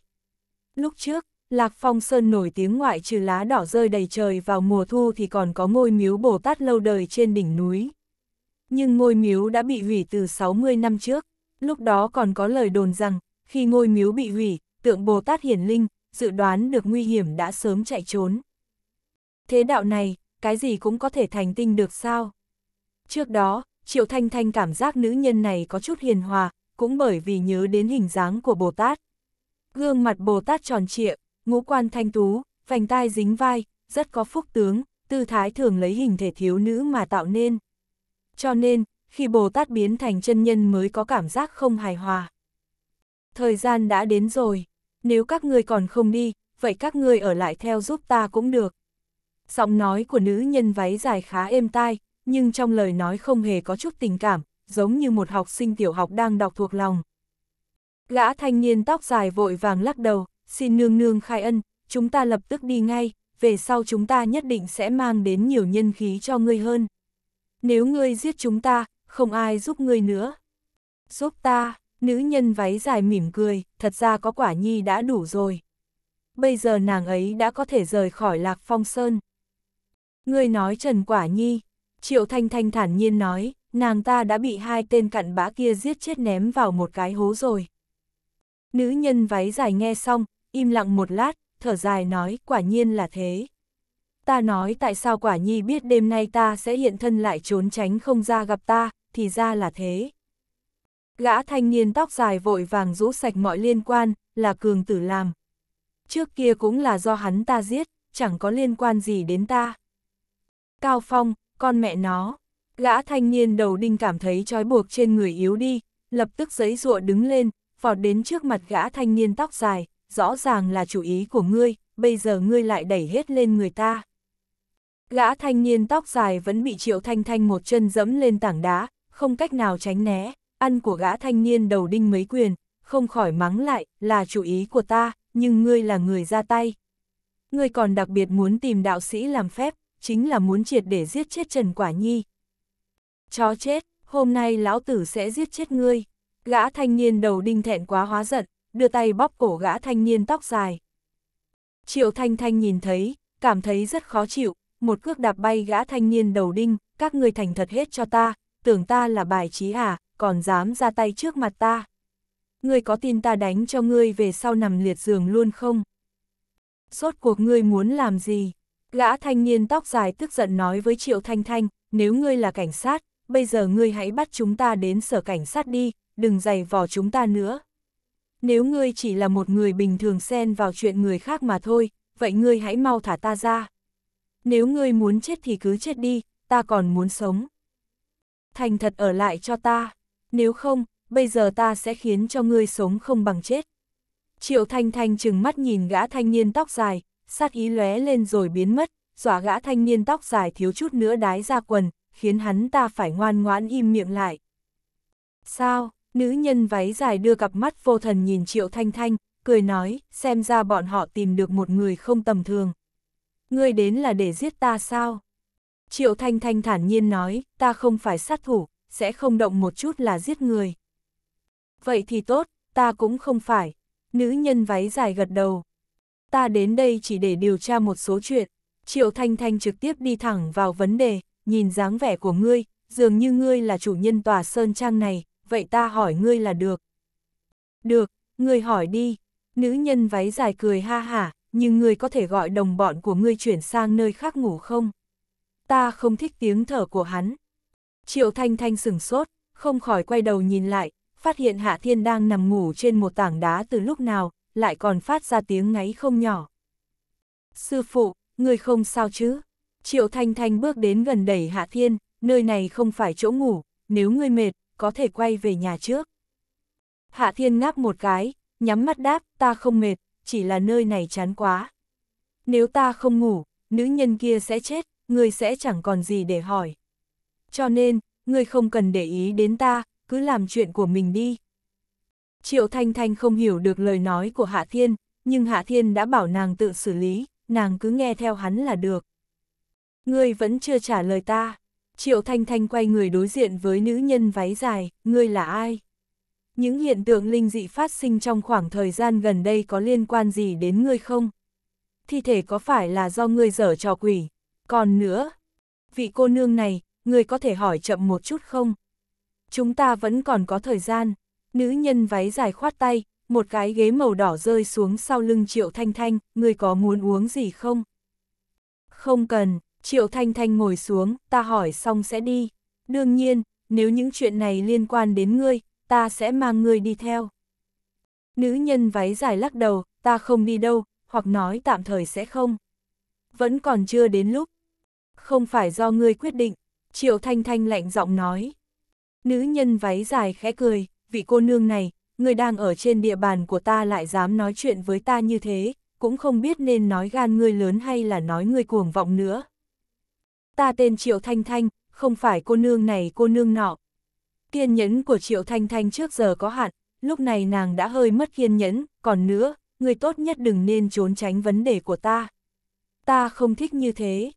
Lúc trước, Lạc Phong Sơn nổi tiếng ngoại trừ lá đỏ rơi đầy trời vào mùa thu thì còn có ngôi miếu Bồ Tát lâu đời trên đỉnh núi. Nhưng ngôi miếu đã bị hủy từ 60 năm trước, lúc đó còn có lời đồn rằng, khi ngôi miếu bị hủy, tượng Bồ Tát hiển linh, dự đoán được nguy hiểm đã sớm chạy trốn. Thế đạo này, cái gì cũng có thể thành tinh được sao? Trước đó, Triệu Thanh Thanh cảm giác nữ nhân này có chút hiền hòa, cũng bởi vì nhớ đến hình dáng của Bồ Tát. Gương mặt Bồ Tát tròn trịa, ngũ quan thanh tú, vành tai dính vai, rất có phúc tướng, tư thái thường lấy hình thể thiếu nữ mà tạo nên. Cho nên, khi Bồ Tát biến thành chân nhân mới có cảm giác không hài hòa. Thời gian đã đến rồi, nếu các ngươi còn không đi, vậy các ngươi ở lại theo giúp ta cũng được. Giọng nói của nữ nhân váy dài khá êm tai, nhưng trong lời nói không hề có chút tình cảm, giống như một học sinh tiểu học đang đọc thuộc lòng. Gã thanh niên tóc dài vội vàng lắc đầu, xin nương nương khai ân, chúng ta lập tức đi ngay, về sau chúng ta nhất định sẽ mang đến nhiều nhân khí cho ngươi hơn. Nếu ngươi giết chúng ta, không ai giúp ngươi nữa. Giúp ta, nữ nhân váy dài mỉm cười, thật ra có quả nhi đã đủ rồi. Bây giờ nàng ấy đã có thể rời khỏi lạc phong sơn. Ngươi nói Trần Quả Nhi, Triệu Thanh Thanh thản nhiên nói, nàng ta đã bị hai tên cặn bã kia giết chết ném vào một cái hố rồi. Nữ nhân váy dài nghe xong, im lặng một lát, thở dài nói quả nhiên là thế. Ta nói tại sao quả nhi biết đêm nay ta sẽ hiện thân lại trốn tránh không ra gặp ta, thì ra là thế. Gã thanh niên tóc dài vội vàng rũ sạch mọi liên quan, là cường tử làm. Trước kia cũng là do hắn ta giết, chẳng có liên quan gì đến ta. Cao Phong, con mẹ nó. Gã thanh niên đầu đinh cảm thấy trói buộc trên người yếu đi, lập tức giấy ruộ đứng lên, vọt đến trước mặt gã thanh niên tóc dài, rõ ràng là chủ ý của ngươi, bây giờ ngươi lại đẩy hết lên người ta. Gã thanh niên tóc dài vẫn bị triệu thanh thanh một chân dẫm lên tảng đá, không cách nào tránh né, ăn của gã thanh niên đầu đinh mấy quyền, không khỏi mắng lại, là chủ ý của ta, nhưng ngươi là người ra tay. Ngươi còn đặc biệt muốn tìm đạo sĩ làm phép, chính là muốn triệt để giết chết Trần Quả Nhi. Chó chết, hôm nay lão tử sẽ giết chết ngươi. Gã thanh niên đầu đinh thẹn quá hóa giận, đưa tay bóp cổ gã thanh niên tóc dài. Triệu Thanh Thanh nhìn thấy, cảm thấy rất khó chịu, một cước đạp bay gã thanh niên đầu đinh, các ngươi thành thật hết cho ta, tưởng ta là bài trí à, còn dám ra tay trước mặt ta. Ngươi có tin ta đánh cho ngươi về sau nằm liệt giường luôn không? Sốt cuộc ngươi muốn làm gì? Gã thanh niên tóc dài tức giận nói với Triệu Thanh Thanh, nếu ngươi là cảnh sát, bây giờ ngươi hãy bắt chúng ta đến sở cảnh sát đi, đừng giày vò chúng ta nữa. Nếu ngươi chỉ là một người bình thường xen vào chuyện người khác mà thôi, vậy ngươi hãy mau thả ta ra. Nếu ngươi muốn chết thì cứ chết đi, ta còn muốn sống. Thành thật ở lại cho ta, nếu không, bây giờ ta sẽ khiến cho ngươi sống không bằng chết. Triệu Thanh Thanh trừng mắt nhìn gã thanh niên tóc dài, sát ý lóe lên rồi biến mất, dọa gã thanh niên tóc dài thiếu chút nữa đái ra quần, khiến hắn ta phải ngoan ngoãn im miệng lại. Sao, nữ nhân váy dài đưa cặp mắt vô thần nhìn Triệu Thanh Thanh, cười nói, xem ra bọn họ tìm được một người không tầm thường. Ngươi đến là để giết ta sao? Triệu Thanh Thanh thản nhiên nói, ta không phải sát thủ, sẽ không động một chút là giết người. Vậy thì tốt, ta cũng không phải. Nữ nhân váy dài gật đầu, ta đến đây chỉ để điều tra một số chuyện. Triệu Thanh Thanh trực tiếp đi thẳng vào vấn đề, nhìn dáng vẻ của ngươi, dường như ngươi là chủ nhân tòa sơn trang này, vậy ta hỏi ngươi là được. Được, ngươi hỏi đi. Nữ nhân váy dài cười ha hả, nhưng ngươi có thể gọi đồng bọn của ngươi chuyển sang nơi khác ngủ không? Ta không thích tiếng thở của hắn. Triệu Thanh Thanh sừng sốt, không khỏi quay đầu nhìn lại, phát hiện Hạ Thiên đang nằm ngủ trên một tảng đá từ lúc nào, lại còn phát ra tiếng ngáy không nhỏ. Sư phụ, người không sao chứ? Triệu Thanh Thanh bước đến gần đẩy Hạ Thiên, nơi này không phải chỗ ngủ, nếu ngươi mệt, có thể quay về nhà trước. Hạ Thiên ngáp một cái, nhắm mắt đáp, ta không mệt, chỉ là nơi này chán quá. Nếu ta không ngủ, nữ nhân kia sẽ chết, ngươi sẽ chẳng còn gì để hỏi. Cho nên, ngươi không cần để ý đến ta, cứ làm chuyện của mình đi. Triệu Thanh Thanh không hiểu được lời nói của Hạ Thiên, nhưng Hạ Thiên đã bảo nàng tự xử lý, nàng cứ nghe theo hắn là được. Ngươi vẫn chưa trả lời ta. Triệu Thanh Thanh quay người đối diện với nữ nhân váy dài, ngươi là ai? Những hiện tượng linh dị phát sinh trong khoảng thời gian gần đây có liên quan gì đến ngươi không? Thi thể có phải là do ngươi dở trò quỷ? Còn nữa, vị cô nương này, ngươi có thể hỏi chậm một chút không? Chúng ta vẫn còn có thời gian. Nữ nhân váy dài khoát tay, một cái ghế màu đỏ rơi xuống sau lưng Triệu Thanh Thanh, người có muốn uống gì không? Không cần, Triệu Thanh Thanh ngồi xuống, ta hỏi xong sẽ đi. Đương nhiên, nếu những chuyện này liên quan đến ngươi, ta sẽ mang ngươi đi theo. Nữ nhân váy dài lắc đầu, ta không đi đâu, hoặc nói tạm thời sẽ không. Vẫn còn chưa đến lúc. Không phải do ngươi quyết định, Triệu Thanh Thanh lạnh giọng nói. Nữ nhân váy dài khẽ cười, vị cô nương này, người đang ở trên địa bàn của ta lại dám nói chuyện với ta như thế, cũng không biết nên nói gan ngươi lớn hay là nói ngươi cuồng vọng nữa. Ta tên Triệu Thanh Thanh, không phải cô nương này cô nương nọ. Kiên nhẫn của Triệu Thanh Thanh trước giờ có hạn, lúc này nàng đã hơi mất kiên nhẫn, còn nữa, người tốt nhất đừng nên trốn tránh vấn đề của ta. Ta không thích như thế.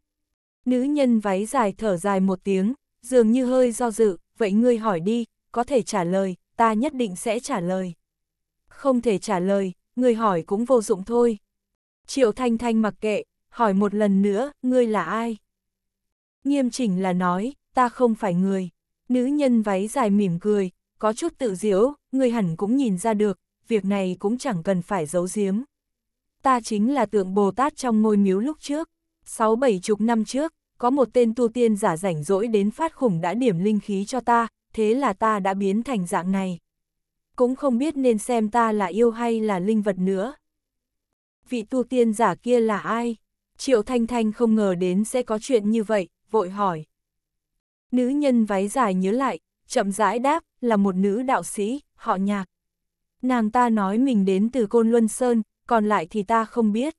Nữ nhân váy dài thở dài một tiếng, dường như hơi do dự, vậy ngươi hỏi đi, có thể trả lời, ta nhất định sẽ trả lời. Không thể trả lời, người hỏi cũng vô dụng thôi. Triệu Thanh Thanh mặc kệ, hỏi một lần nữa, ngươi là ai? Nghiêm chỉnh là nói, ta không phải người. Nữ nhân váy dài mỉm cười, có chút tự diễu, người hẳn cũng nhìn ra được, việc này cũng chẳng cần phải giấu giếm. Ta chính là tượng Bồ Tát trong ngôi miếu lúc trước. Sáu bảy chục năm trước, có một tên tu tiên giả rảnh rỗi đến phát khủng đã điểm linh khí cho ta, thế là ta đã biến thành dạng này. Cũng không biết nên xem ta là yêu hay là linh vật nữa. Vị tu tiên giả kia là ai? Triệu Thanh Thanh không ngờ đến sẽ có chuyện như vậy, vội hỏi. Nữ nhân váy dài nhớ lại, chậm rãi đáp, là một nữ đạo sĩ, họ nhạc. Nàng ta nói mình đến từ Côn Luân Sơn, còn lại thì ta không biết.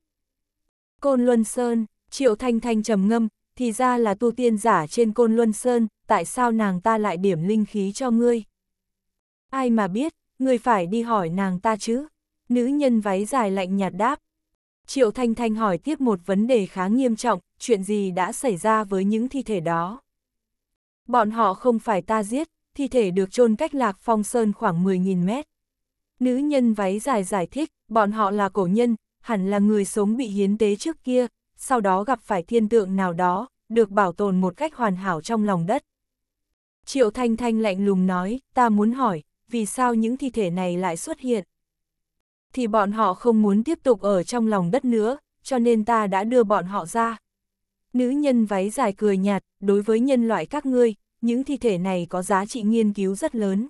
Côn Luân Sơn, Triệu Thanh Thanh trầm ngâm, thì ra là tu tiên giả trên Côn Luân Sơn, tại sao nàng ta lại điểm linh khí cho ngươi? Ai mà biết, ngươi phải đi hỏi nàng ta chứ? Nữ nhân váy dài lạnh nhạt đáp. Triệu Thanh Thanh hỏi tiếp một vấn đề khá nghiêm trọng, chuyện gì đã xảy ra với những thi thể đó? Bọn họ không phải ta giết, thi thể được chôn cách lạc phong sơn khoảng 10.000 mét. Nữ nhân váy dài giải thích, bọn họ là cổ nhân, hẳn là người sống bị hiến tế trước kia, sau đó gặp phải thiên tượng nào đó, được bảo tồn một cách hoàn hảo trong lòng đất. Triệu Thanh Thanh lạnh lùng nói, ta muốn hỏi, vì sao những thi thể này lại xuất hiện? Thì bọn họ không muốn tiếp tục ở trong lòng đất nữa, cho nên ta đã đưa bọn họ ra. Nữ nhân váy dài cười nhạt, đối với nhân loại các ngươi, những thi thể này có giá trị nghiên cứu rất lớn.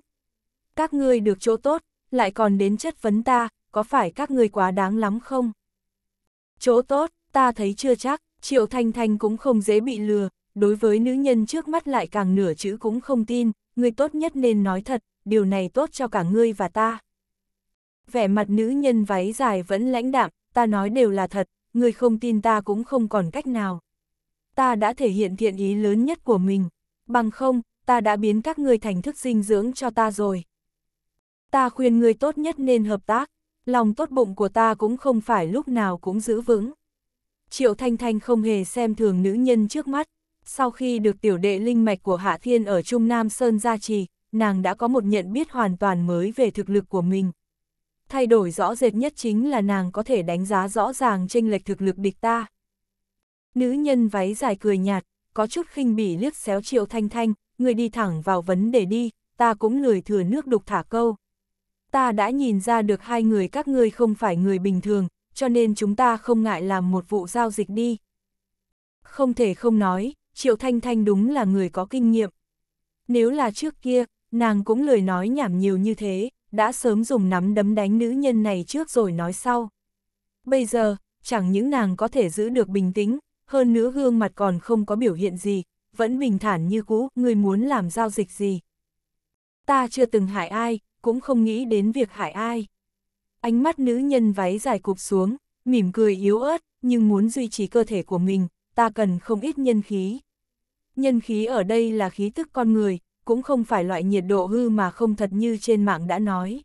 Các ngươi được chỗ tốt, lại còn đến chất vấn ta, có phải các ngươi quá đáng lắm không? Chỗ tốt, ta thấy chưa chắc, Triệu Thanh Thanh cũng không dễ bị lừa, đối với nữ nhân trước mắt lại càng nửa chữ cũng không tin, người tốt nhất nên nói thật, điều này tốt cho cả ngươi và ta. Vẻ mặt nữ nhân váy dài vẫn lãnh đạm, ta nói đều là thật, người không tin ta cũng không còn cách nào. Ta đã thể hiện thiện ý lớn nhất của mình, bằng không, ta đã biến các ngươi thành thức dinh dưỡng cho ta rồi. Ta khuyên ngươi tốt nhất nên hợp tác, lòng tốt bụng của ta cũng không phải lúc nào cũng giữ vững. Triệu Thanh Thanh không hề xem thường nữ nhân trước mắt, sau khi được tiểu đệ linh mạch của Hạ Thiên ở Trung Nam Sơn gia trì, nàng đã có một nhận biết hoàn toàn mới về thực lực của mình. Thay đổi rõ rệt nhất chính là nàng có thể đánh giá rõ ràng chênh lệch thực lực địch ta. Nữ nhân váy dài cười nhạt, có chút khinh bỉ liếc xéo triệu thanh thanh, người đi thẳng vào vấn đề đi, ta cũng lười thừa nước đục thả câu. Ta đã nhìn ra được hai người các ngươi không phải người bình thường, cho nên chúng ta không ngại làm một vụ giao dịch đi. Không thể không nói, Triệu Thanh Thanh đúng là người có kinh nghiệm. Nếu là trước kia, nàng cũng lời nói nhảm nhiều như thế, đã sớm dùng nắm đấm đánh nữ nhân này trước rồi nói sau. Bây giờ, chẳng những nàng có thể giữ được bình tĩnh, hơn nữa gương mặt còn không có biểu hiện gì, vẫn bình thản như cũ, người muốn làm giao dịch gì. Ta chưa từng hại ai, cũng không nghĩ đến việc hại ai. Ánh mắt nữ nhân váy dài cụp xuống, mỉm cười yếu ớt, nhưng muốn duy trì cơ thể của mình, ta cần không ít nhân khí. Nhân khí ở đây là khí tức con người, cũng không phải loại nhiệt độ hư mà không thật như trên mạng đã nói.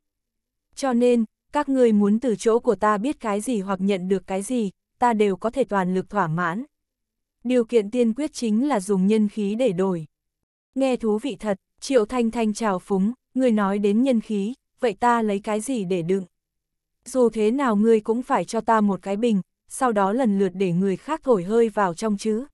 Cho nên, các ngươi muốn từ chỗ của ta biết cái gì hoặc nhận được cái gì, ta đều có thể toàn lực thỏa mãn. Điều kiện tiên quyết chính là dùng nhân khí để đổi. Nghe thú vị thật, Triệu Thanh Thanh chào phúng, người nói đến nhân khí, vậy ta lấy cái gì để đựng? Dù thế nào ngươi cũng phải cho ta một cái bình, sau đó lần lượt để người khác thổi hơi vào trong chứ.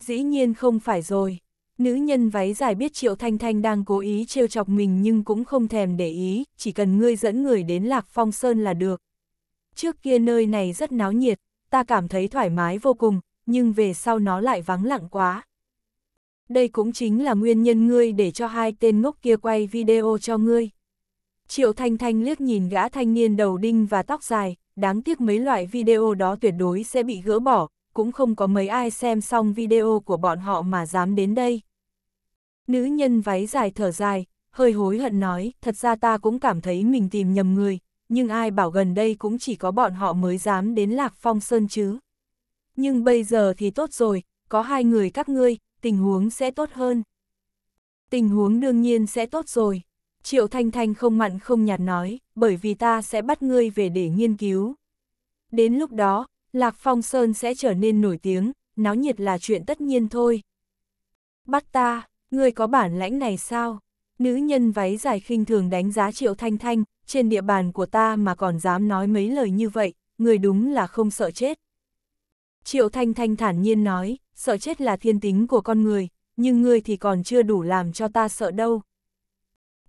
Dĩ nhiên không phải rồi. Nữ nhân váy dài biết Triệu Thanh Thanh đang cố ý trêu chọc mình nhưng cũng không thèm để ý, chỉ cần ngươi dẫn người đến Lạc Phong Sơn là được. Trước kia nơi này rất náo nhiệt, ta cảm thấy thoải mái vô cùng, nhưng về sau nó lại vắng lặng quá. Đây cũng chính là nguyên nhân ngươi để cho hai tên ngốc kia quay video cho ngươi. Triệu Thanh Thanh liếc nhìn gã thanh niên đầu đinh và tóc dài, đáng tiếc mấy loại video đó tuyệt đối sẽ bị gỡ bỏ, cũng không có mấy ai xem xong video của bọn họ mà dám đến đây. Nữ nhân váy dài thở dài, hơi hối hận nói, thật ra ta cũng cảm thấy mình tìm nhầm người, nhưng ai bảo gần đây cũng chỉ có bọn họ mới dám đến Lạc Phong Sơn chứ. Nhưng bây giờ thì tốt rồi, có hai người các ngươi, tình huống sẽ tốt hơn. Tình huống đương nhiên sẽ tốt rồi. Triệu Thanh Thanh không mặn không nhạt nói, bởi vì ta sẽ bắt ngươi về để nghiên cứu. Đến lúc đó, Lạc Phong Sơn sẽ trở nên nổi tiếng, náo nhiệt là chuyện tất nhiên thôi. Bắt ta, ngươi có bản lãnh này sao? Nữ nhân váy dài khinh thường đánh giá Triệu Thanh Thanh, trên địa bàn của ta mà còn dám nói mấy lời như vậy, người đúng là không sợ chết. Triệu Thanh Thanh thản nhiên nói, sợ chết là thiên tính của con người, nhưng ngươi thì còn chưa đủ làm cho ta sợ đâu.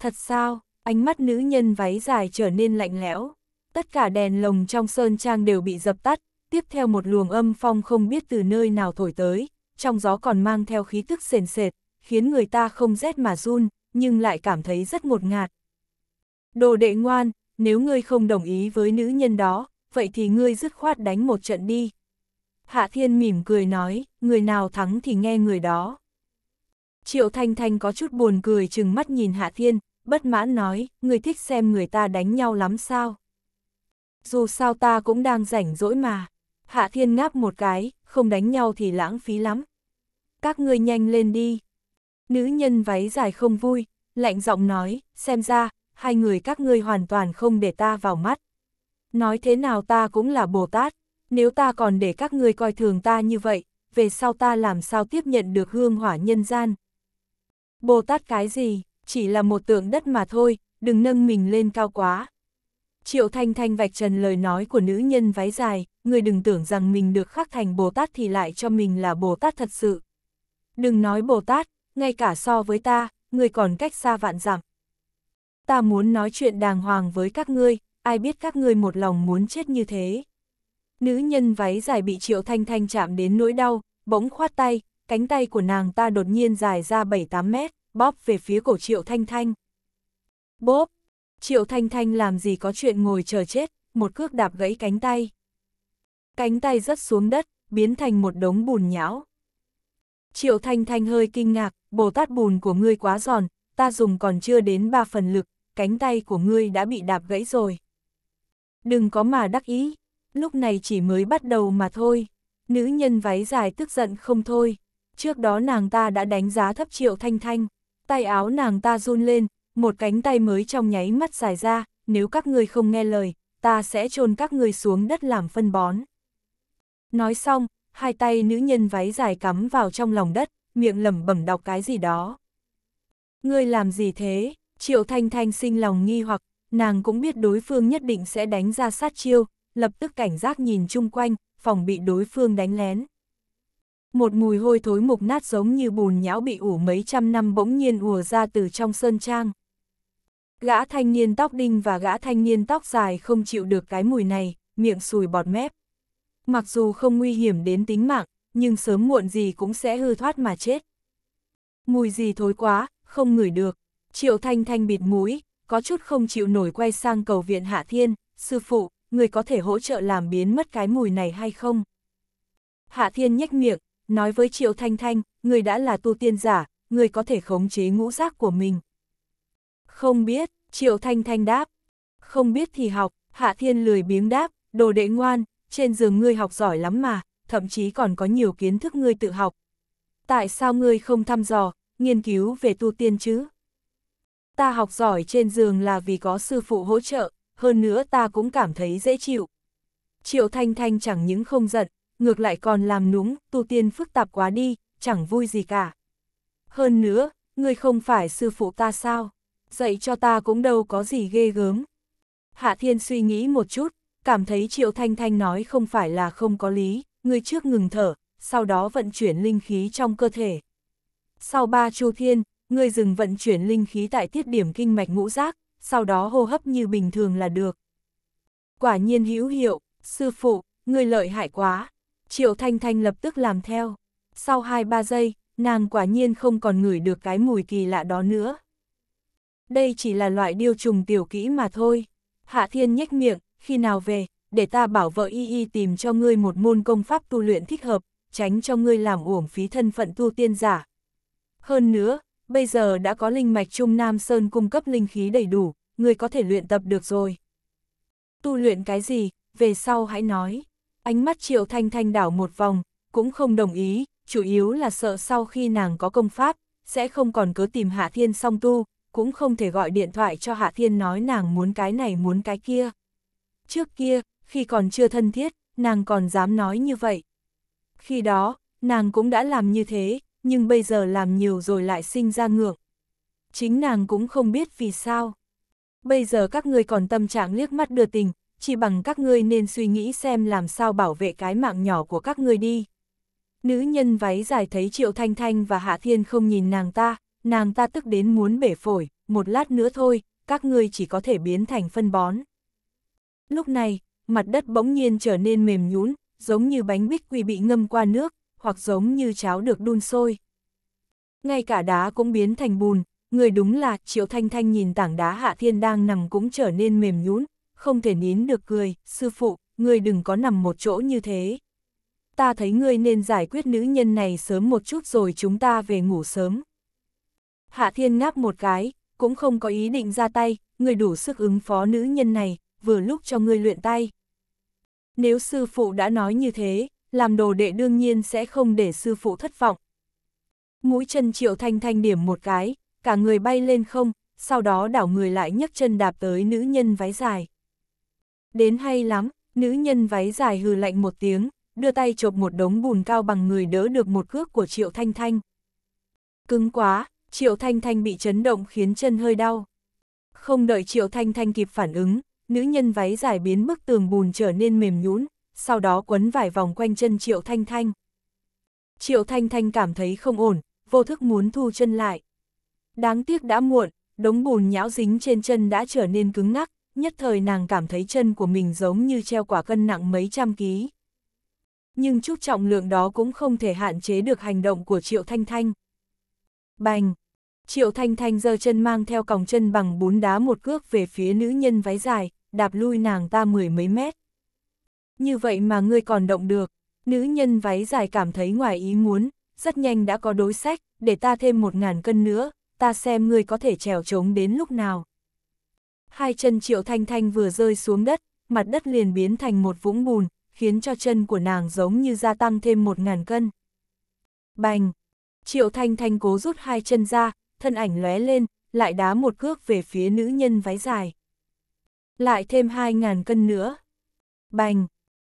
Thật sao, ánh mắt nữ nhân váy dài trở nên lạnh lẽo. Tất cả đèn lồng trong sơn trang đều bị dập tắt, tiếp theo một luồng âm phong không biết từ nơi nào thổi tới, trong gió còn mang theo khí tức sền sệt, khiến người ta không rét mà run, nhưng lại cảm thấy rất một ngạt. Đồ đệ ngoan, nếu ngươi không đồng ý với nữ nhân đó, vậy thì ngươi dứt khoát đánh một trận đi. Hạ Thiên mỉm cười nói, người nào thắng thì nghe người đó. Triệu Thanh Thanh có chút buồn cười chừng mắt nhìn Hạ Thiên, bất mãn nói, người thích xem người ta đánh nhau lắm sao. Dù sao ta cũng đang rảnh rỗi mà. Hạ thiên ngáp một cái, không đánh nhau thì lãng phí lắm. Các ngươi nhanh lên đi. Nữ nhân váy dài không vui, lạnh giọng nói, xem ra, hai người các ngươi hoàn toàn không để ta vào mắt. Nói thế nào ta cũng là Bồ Tát, nếu ta còn để các ngươi coi thường ta như vậy, về sau ta làm sao tiếp nhận được hương hỏa nhân gian. Bồ Tát cái gì? chỉ là một tượng đất mà thôi, đừng nâng mình lên cao quá. Triệu Thanh Thanh vạch trần lời nói của nữ nhân váy dài, người đừng tưởng rằng mình được khắc thành Bồ Tát thì lại cho mình là Bồ Tát thật sự. Đừng nói Bồ Tát, ngay cả so với ta, người còn cách xa vạn dặm. Ta muốn nói chuyện đàng hoàng với các ngươi, ai biết các ngươi một lòng muốn chết như thế. Nữ nhân váy dài bị Triệu Thanh Thanh chạm đến nỗi đau, bỗng khoát tay, cánh tay của nàng ta đột nhiên dài ra 7-8 mét bóp về phía cổ Triệu Thanh Thanh. Bóp! Triệu Thanh Thanh làm gì có chuyện ngồi chờ chết, một cước đạp gãy cánh tay. Cánh tay rớt xuống đất, biến thành một đống bùn nhão. Triệu Thanh Thanh hơi kinh ngạc, bồ tát bùn của ngươi quá giòn, ta dùng còn chưa đến ba phần lực, cánh tay của ngươi đã bị đạp gãy rồi. Đừng có mà đắc ý, lúc này chỉ mới bắt đầu mà thôi. Nữ nhân váy dài tức giận không thôi, trước đó nàng ta đã đánh giá thấp Triệu Thanh Thanh tay áo nàng ta run lên, một cánh tay mới trong nháy mắt dài ra, nếu các người không nghe lời, ta sẽ chôn các người xuống đất làm phân bón. Nói xong, hai tay nữ nhân váy dài cắm vào trong lòng đất, miệng lẩm bẩm đọc cái gì đó. Ngươi làm gì thế? Triệu Thanh Thanh sinh lòng nghi hoặc, nàng cũng biết đối phương nhất định sẽ đánh ra sát chiêu, lập tức cảnh giác nhìn chung quanh, phòng bị đối phương đánh lén. Một mùi hôi thối mục nát giống như bùn nhão bị ủ mấy trăm năm bỗng nhiên ùa ra từ trong sơn trang. Gã thanh niên tóc đinh và gã thanh niên tóc dài không chịu được cái mùi này, miệng sùi bọt mép. Mặc dù không nguy hiểm đến tính mạng, nhưng sớm muộn gì cũng sẽ hư thoát mà chết. Mùi gì thối quá, không ngửi được. Triệu Thanh Thanh bịt mũi, có chút không chịu nổi quay sang cầu viện Hạ Thiên, sư phụ, người có thể hỗ trợ làm biến mất cái mùi này hay không? Hạ Thiên nhếch miệng, nói với Triệu Thanh Thanh, người đã là tu tiên giả, người có thể khống chế ngũ giác của mình. Không biết, Triệu Thanh Thanh đáp. Không biết thì học, Hạ Thiên lười biếng đáp, đồ đệ ngoan, trên giường ngươi học giỏi lắm mà, thậm chí còn có nhiều kiến thức ngươi tự học. Tại sao ngươi không thăm dò, nghiên cứu về tu tiên chứ? Ta học giỏi trên giường là vì có sư phụ hỗ trợ, hơn nữa ta cũng cảm thấy dễ chịu. Triệu Thanh Thanh chẳng những không giận, ngược lại còn làm núng, tu tiên phức tạp quá đi, chẳng vui gì cả. Hơn nữa, ngươi không phải sư phụ ta sao? Dạy cho ta cũng đâu có gì ghê gớm. Hạ Thiên suy nghĩ một chút, cảm thấy Triệu Thanh Thanh nói không phải là không có lý, ngươi trước ngừng thở, sau đó vận chuyển linh khí trong cơ thể. Sau ba chu thiên, ngươi dừng vận chuyển linh khí tại tiết điểm kinh mạch ngũ giác, sau đó hô hấp như bình thường là được. Quả nhiên hữu hiệu, sư phụ, ngươi lợi hại quá. Triệu Thanh Thanh lập tức làm theo. Sau 2-3 giây, nàng quả nhiên không còn ngửi được cái mùi kỳ lạ đó nữa. Đây chỉ là loại điêu trùng tiểu kỹ mà thôi. Hạ Thiên nhếch miệng, khi nào về, để ta bảo vợ y y tìm cho ngươi một môn công pháp tu luyện thích hợp, tránh cho ngươi làm uổng phí thân phận tu tiên giả. Hơn nữa, bây giờ đã có linh mạch Trung Nam Sơn cung cấp linh khí đầy đủ, ngươi có thể luyện tập được rồi. Tu luyện cái gì, về sau hãy nói. Ánh mắt Triệu Thanh Thanh đảo một vòng, cũng không đồng ý, chủ yếu là sợ sau khi nàng có công pháp, sẽ không còn cớ tìm Hạ Thiên song tu, cũng không thể gọi điện thoại cho Hạ Thiên nói nàng muốn cái này muốn cái kia. Trước kia, khi còn chưa thân thiết, nàng còn dám nói như vậy. Khi đó, nàng cũng đã làm như thế, nhưng bây giờ làm nhiều rồi lại sinh ra ngược. Chính nàng cũng không biết vì sao. Bây giờ các người còn tâm trạng liếc mắt đưa tình, chỉ bằng các ngươi nên suy nghĩ xem làm sao bảo vệ cái mạng nhỏ của các ngươi đi. Nữ nhân váy dài thấy Triệu Thanh Thanh và Hạ Thiên không nhìn nàng ta, nàng ta tức đến muốn bể phổi, một lát nữa thôi, các ngươi chỉ có thể biến thành phân bón. Lúc này, mặt đất bỗng nhiên trở nên mềm nhũn giống như bánh bích quy bị ngâm qua nước, hoặc giống như cháo được đun sôi. Ngay cả đá cũng biến thành bùn, người đúng là Triệu Thanh Thanh nhìn tảng đá Hạ Thiên đang nằm cũng trở nên mềm nhũn không thể nín được cười, sư phụ, ngươi đừng có nằm một chỗ như thế. Ta thấy ngươi nên giải quyết nữ nhân này sớm một chút rồi chúng ta về ngủ sớm. Hạ thiên ngáp một cái, cũng không có ý định ra tay, ngươi đủ sức ứng phó nữ nhân này, vừa lúc cho ngươi luyện tay. Nếu sư phụ đã nói như thế, làm đồ đệ đương nhiên sẽ không để sư phụ thất vọng. Mũi chân triệu thanh thanh điểm một cái, cả người bay lên không, sau đó đảo người lại nhấc chân đạp tới nữ nhân váy dài. Đến hay lắm, nữ nhân váy dài hừ lạnh một tiếng, đưa tay chộp một đống bùn cao bằng người đỡ được một cước của Triệu Thanh Thanh. Cứng quá, Triệu Thanh Thanh bị chấn động khiến chân hơi đau. Không đợi Triệu Thanh Thanh kịp phản ứng, nữ nhân váy dài biến bức tường bùn trở nên mềm nhũn, sau đó quấn vải vòng quanh chân Triệu Thanh Thanh. Triệu Thanh Thanh cảm thấy không ổn, vô thức muốn thu chân lại. Đáng tiếc đã muộn, đống bùn nhão dính trên chân đã trở nên cứng ngắc, nhất thời nàng cảm thấy chân của mình giống như treo quả cân nặng mấy trăm ký. Nhưng chút trọng lượng đó cũng không thể hạn chế được hành động của Triệu Thanh Thanh. Bành! Triệu Thanh Thanh giơ chân mang theo còng chân bằng bún đá một cước về phía nữ nhân váy dài, đạp lui nàng ta mười mấy mét. Như vậy mà ngươi còn động được, nữ nhân váy dài cảm thấy ngoài ý muốn, rất nhanh đã có đối sách, để ta thêm một ngàn cân nữa, ta xem ngươi có thể trèo trống đến lúc nào hai chân Triệu Thanh Thanh vừa rơi xuống đất, mặt đất liền biến thành một vũng bùn, khiến cho chân của nàng giống như gia tăng thêm một ngàn cân. Bành! Triệu Thanh Thanh cố rút hai chân ra, thân ảnh lóe lên, lại đá một cước về phía nữ nhân váy dài. Lại thêm hai ngàn cân nữa. Bành!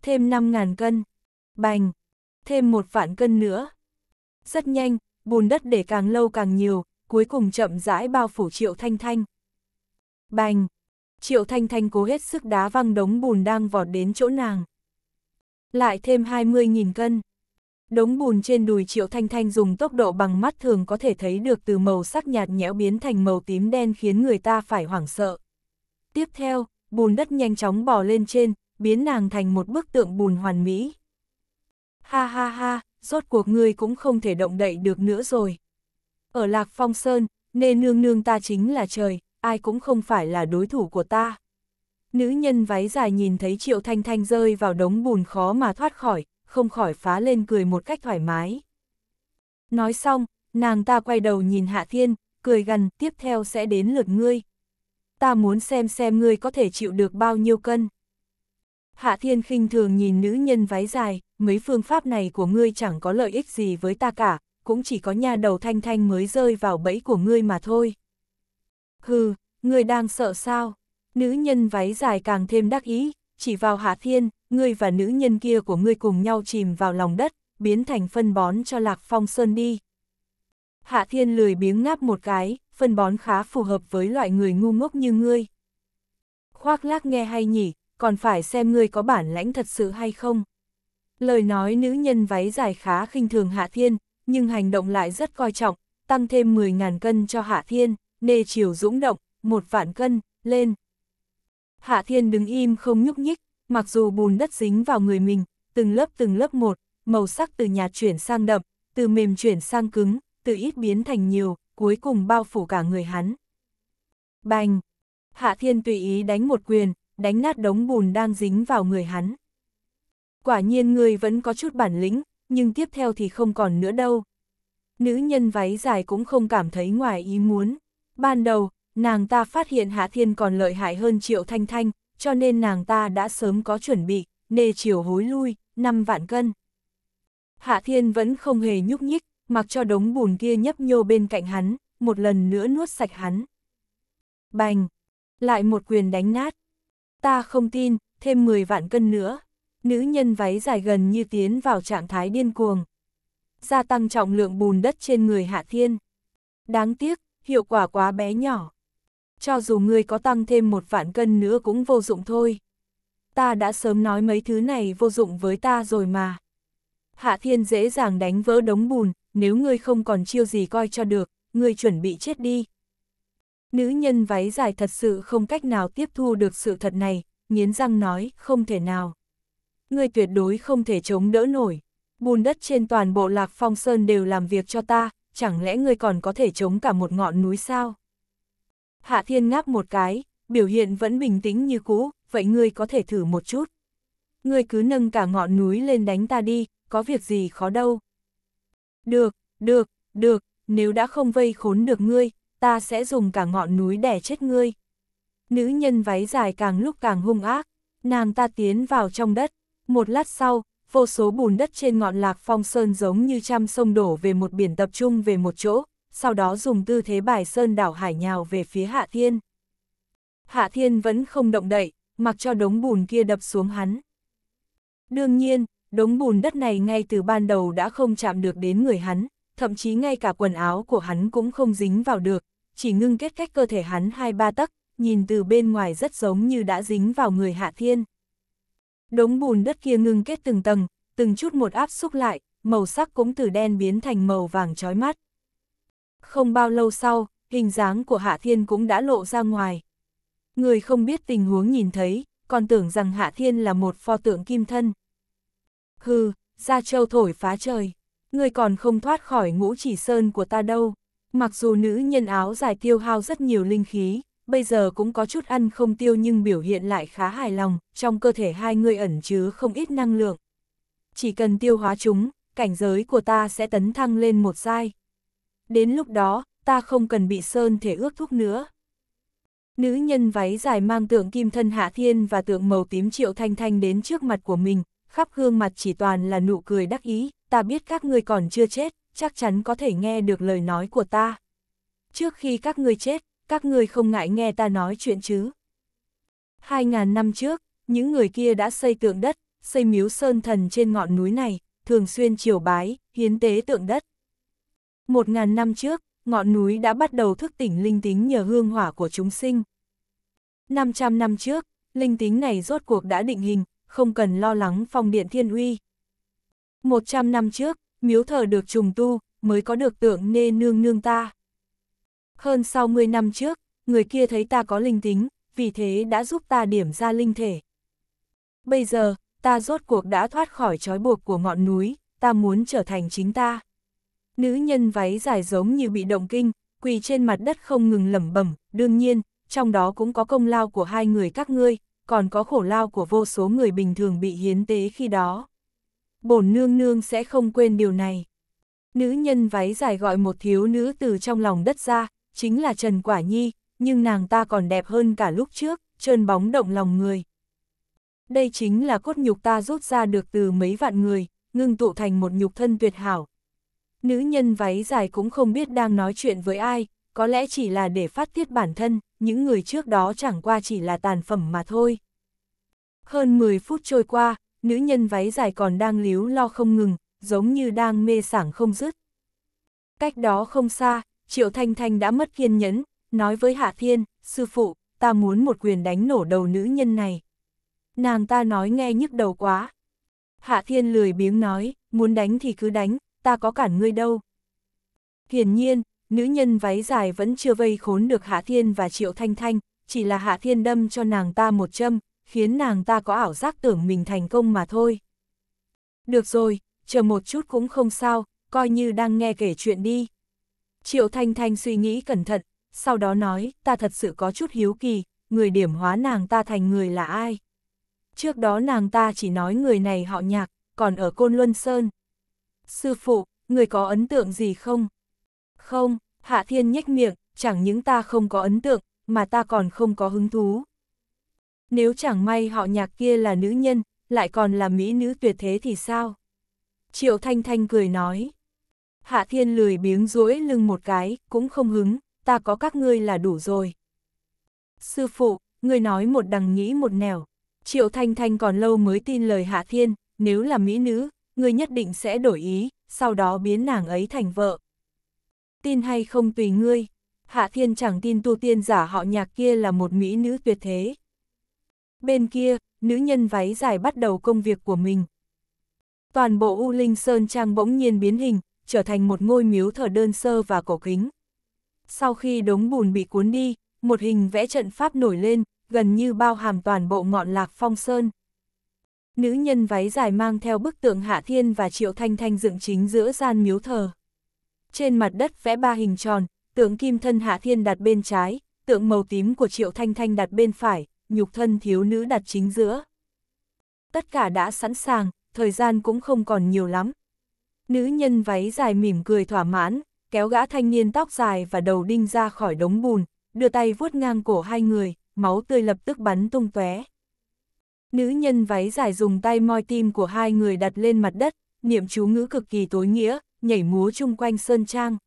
Thêm năm ngàn cân. Bành! Thêm một vạn cân nữa. Rất nhanh, bùn đất để càng lâu càng nhiều, cuối cùng chậm rãi bao phủ Triệu Thanh Thanh. Bành! Triệu Thanh Thanh cố hết sức đá văng đống bùn đang vọt đến chỗ nàng. Lại thêm 20.000 cân. Đống bùn trên đùi Triệu Thanh Thanh dùng tốc độ bằng mắt thường có thể thấy được từ màu sắc nhạt nhẽo biến thành màu tím đen khiến người ta phải hoảng sợ. Tiếp theo, bùn đất nhanh chóng bò lên trên, biến nàng thành một bức tượng bùn hoàn mỹ. Ha ha ha, rốt cuộc ngươi cũng không thể động đậy được nữa rồi. Ở Lạc Phong Sơn, nê nương nương ta chính là trời, ai cũng không phải là đối thủ của ta. Nữ nhân váy dài nhìn thấy Triệu Thanh Thanh rơi vào đống bùn khó mà thoát khỏi, không khỏi phá lên cười một cách thoải mái. Nói xong, nàng ta quay đầu nhìn Hạ Thiên, cười gần, tiếp theo sẽ đến lượt ngươi. Ta muốn xem xem ngươi có thể chịu được bao nhiêu cân. Hạ Thiên khinh thường nhìn nữ nhân váy dài, mấy phương pháp này của ngươi chẳng có lợi ích gì với ta cả, cũng chỉ có nhà đầu Thanh Thanh mới rơi vào bẫy của ngươi mà thôi. Hừ, ngươi đang sợ sao? Nữ nhân váy dài càng thêm đắc ý, chỉ vào Hạ Thiên, ngươi và nữ nhân kia của ngươi cùng nhau chìm vào lòng đất, biến thành phân bón cho Lạc Phong Sơn đi. Hạ Thiên lười biếng ngáp một cái, phân bón khá phù hợp với loại người ngu ngốc như ngươi. Khoác lác nghe hay nhỉ, còn phải xem ngươi có bản lãnh thật sự hay không. Lời nói nữ nhân váy dài khá khinh thường Hạ Thiên, nhưng hành động lại rất coi trọng, tăng thêm 10.000 cân cho Hạ Thiên nề chiều dũng động, một vạn cân, lên. Hạ thiên đứng im không nhúc nhích, mặc dù bùn đất dính vào người mình, từng lớp từng lớp một, màu sắc từ nhạt chuyển sang đậm, từ mềm chuyển sang cứng, từ ít biến thành nhiều, cuối cùng bao phủ cả người hắn. Bành! Hạ thiên tùy ý đánh một quyền, đánh nát đống bùn đang dính vào người hắn. Quả nhiên người vẫn có chút bản lĩnh, nhưng tiếp theo thì không còn nữa đâu. Nữ nhân váy dài cũng không cảm thấy ngoài ý muốn. Ban đầu, nàng ta phát hiện Hạ Thiên còn lợi hại hơn Triệu Thanh Thanh, cho nên nàng ta đã sớm có chuẩn bị, nê chiều hối lui, 5 vạn cân. Hạ Thiên vẫn không hề nhúc nhích, mặc cho đống bùn kia nhấp nhô bên cạnh hắn, một lần nữa nuốt sạch hắn. Bành! Lại một quyền đánh nát. Ta không tin, thêm 10 vạn cân nữa. Nữ nhân váy dài gần như tiến vào trạng thái điên cuồng. Gia tăng trọng lượng bùn đất trên người Hạ Thiên. Đáng tiếc, hiệu quả quá bé nhỏ. Cho dù ngươi có tăng thêm một vạn cân nữa cũng vô dụng thôi. Ta đã sớm nói mấy thứ này vô dụng với ta rồi mà. Hạ thiên dễ dàng đánh vỡ đống bùn, nếu ngươi không còn chiêu gì coi cho được, ngươi chuẩn bị chết đi. Nữ nhân váy dài thật sự không cách nào tiếp thu được sự thật này, nghiến răng nói, không thể nào. Ngươi tuyệt đối không thể chống đỡ nổi. Bùn đất trên toàn bộ lạc phong sơn đều làm việc cho ta, chẳng lẽ ngươi còn có thể chống cả một ngọn núi sao? Hạ Thiên ngáp một cái, biểu hiện vẫn bình tĩnh như cũ, vậy ngươi có thể thử một chút. Ngươi cứ nâng cả ngọn núi lên đánh ta đi, có việc gì khó đâu. Được, được, được, nếu đã không vây khốn được ngươi, ta sẽ dùng cả ngọn núi đẻ chết ngươi. Nữ nhân váy dài càng lúc càng hung ác, nàng ta tiến vào trong đất, một lát sau, vô số bùn đất trên ngọn lạc phong sơn giống như trăm sông đổ về một biển tập trung về một chỗ, sau đó dùng tư thế bài sơn đảo hải nhào về phía Hạ Thiên. Hạ Thiên vẫn không động đậy, mặc cho đống bùn kia đập xuống hắn. Đương nhiên, đống bùn đất này ngay từ ban đầu đã không chạm được đến người hắn, thậm chí ngay cả quần áo của hắn cũng không dính vào được, chỉ ngưng kết cách cơ thể hắn hai ba tấc, nhìn từ bên ngoài rất giống như đã dính vào người Hạ Thiên. Đống bùn đất kia ngưng kết từng tầng, từng chút một áp xúc lại, màu sắc cũng từ đen biến thành màu vàng chói mắt. Không bao lâu sau, hình dáng của Hạ Thiên cũng đã lộ ra ngoài. Người không biết tình huống nhìn thấy, còn tưởng rằng Hạ Thiên là một pho tượng kim thân. Hừ, ra châu thổi phá trời, người còn không thoát khỏi ngũ chỉ sơn của ta đâu. Mặc dù nữ nhân áo dài tiêu hao rất nhiều linh khí, bây giờ cũng có chút ăn không tiêu nhưng biểu hiện lại khá hài lòng, trong cơ thể hai người ẩn chứa không ít năng lượng. Chỉ cần tiêu hóa chúng, cảnh giới của ta sẽ tấn thăng lên một giai. Đến lúc đó, ta không cần bị sơn thể ước thuốc nữa. Nữ nhân váy dài mang tượng kim thân Hạ Thiên và tượng màu tím Triệu Thanh Thanh đến trước mặt của mình, khắp gương mặt chỉ toàn là nụ cười đắc ý, ta biết các ngươi còn chưa chết, chắc chắn có thể nghe được lời nói của ta. Trước khi các ngươi chết, các ngươi không ngại nghe ta nói chuyện chứ. Hai ngàn năm trước, những người kia đã xây tượng đất, xây miếu sơn thần trên ngọn núi này, thường xuyên triều bái, hiến tế tượng đất. Một ngàn năm trước, ngọn núi đã bắt đầu thức tỉnh linh tính nhờ hương hỏa của chúng sinh. Năm trăm năm trước, linh tính này rốt cuộc đã định hình, không cần lo lắng phong điện thiên uy. Một trăm năm trước, miếu thờ được trùng tu, mới có được tượng nê nương nương ta. Hơn 60 năm trước, người kia thấy ta có linh tính, vì thế đã giúp ta điểm ra linh thể. Bây giờ, ta rốt cuộc đã thoát khỏi trói buộc của ngọn núi, ta muốn trở thành chính ta. Nữ nhân váy dài giống như bị động kinh, quỳ trên mặt đất không ngừng lẩm bẩm, đương nhiên, trong đó cũng có công lao của hai người các ngươi, còn có khổ lao của vô số người bình thường bị hiến tế khi đó. Bổn nương nương sẽ không quên điều này. Nữ nhân váy dài gọi một thiếu nữ từ trong lòng đất ra, chính là Trần Quả Nhi, nhưng nàng ta còn đẹp hơn cả lúc trước, trơn bóng động lòng người. Đây chính là cốt nhục ta rút ra được từ mấy vạn người, ngưng tụ thành một nhục thân tuyệt hảo. Nữ nhân váy dài cũng không biết đang nói chuyện với ai, có lẽ chỉ là để phát tiết bản thân, những người trước đó chẳng qua chỉ là tàn phẩm mà thôi. Hơn 10 phút trôi qua, nữ nhân váy dài còn đang líu lo không ngừng, giống như đang mê sảng không dứt. Cách đó không xa, Triệu Thanh Thanh đã mất kiên nhẫn, nói với Hạ Thiên, sư phụ, ta muốn một quyền đánh nổ đầu nữ nhân này. Nàng ta nói nghe nhức đầu quá. Hạ Thiên lười biếng nói, muốn đánh thì cứ đánh, ta có cản ngươi đâu. Hiển nhiên, nữ nhân váy dài vẫn chưa vây khốn được Hạ Thiên và Triệu Thanh Thanh, chỉ là Hạ Thiên đâm cho nàng ta một châm, khiến nàng ta có ảo giác tưởng mình thành công mà thôi. Được rồi, chờ một chút cũng không sao, coi như đang nghe kể chuyện đi. Triệu Thanh Thanh suy nghĩ cẩn thận, sau đó nói, ta thật sự có chút hiếu kỳ, người điểm hóa nàng ta thành người là ai. Trước đó nàng ta chỉ nói người này họ nhạc, còn ở Côn Luân Sơn. Sư phụ, người có ấn tượng gì không? Không, Hạ Thiên nhếch miệng, chẳng những ta không có ấn tượng, mà ta còn không có hứng thú. Nếu chẳng may họ nhạc kia là nữ nhân, lại còn là mỹ nữ tuyệt thế thì sao? Triệu Thanh Thanh cười nói. Hạ Thiên lười biếng duỗi lưng một cái, cũng không hứng, ta có các ngươi là đủ rồi. Sư phụ, ngươi nói một đằng nghĩ một nẻo. Triệu Thanh Thanh còn lâu mới tin lời Hạ Thiên, nếu là mỹ nữ, ngươi nhất định sẽ đổi ý, sau đó biến nàng ấy thành vợ. Tin hay không tùy ngươi, Hạ Thiên chẳng tin tu tiên giả họ nhạc kia là một mỹ nữ tuyệt thế. Bên kia, nữ nhân váy dài bắt đầu công việc của mình. Toàn bộ U Linh Sơn Trang bỗng nhiên biến hình, trở thành một ngôi miếu thờ đơn sơ và cổ kính. Sau khi đống bùn bị cuốn đi, một hình vẽ trận pháp nổi lên, gần như bao hàm toàn bộ ngọn lạc phong sơn. Nữ nhân váy dài mang theo bức tượng Hạ Thiên và Triệu Thanh Thanh dựng chính giữa gian miếu thờ. Trên mặt đất vẽ ba hình tròn, tượng kim thân Hạ Thiên đặt bên trái, tượng màu tím của Triệu Thanh Thanh đặt bên phải, nhục thân thiếu nữ đặt chính giữa. Tất cả đã sẵn sàng, thời gian cũng không còn nhiều lắm, Nữ nhân váy dài mỉm cười thỏa mãn, kéo gã thanh niên tóc dài và đầu đinh ra khỏi đống bùn, đưa tay vuốt ngang cổ hai người, máu tươi lập tức bắn tung tóe. Nữ nhân váy dài dùng tay moi tim của hai người đặt lên mặt đất, niệm chú ngữ cực kỳ tối nghĩa, nhảy múa chung quanh sơn trang.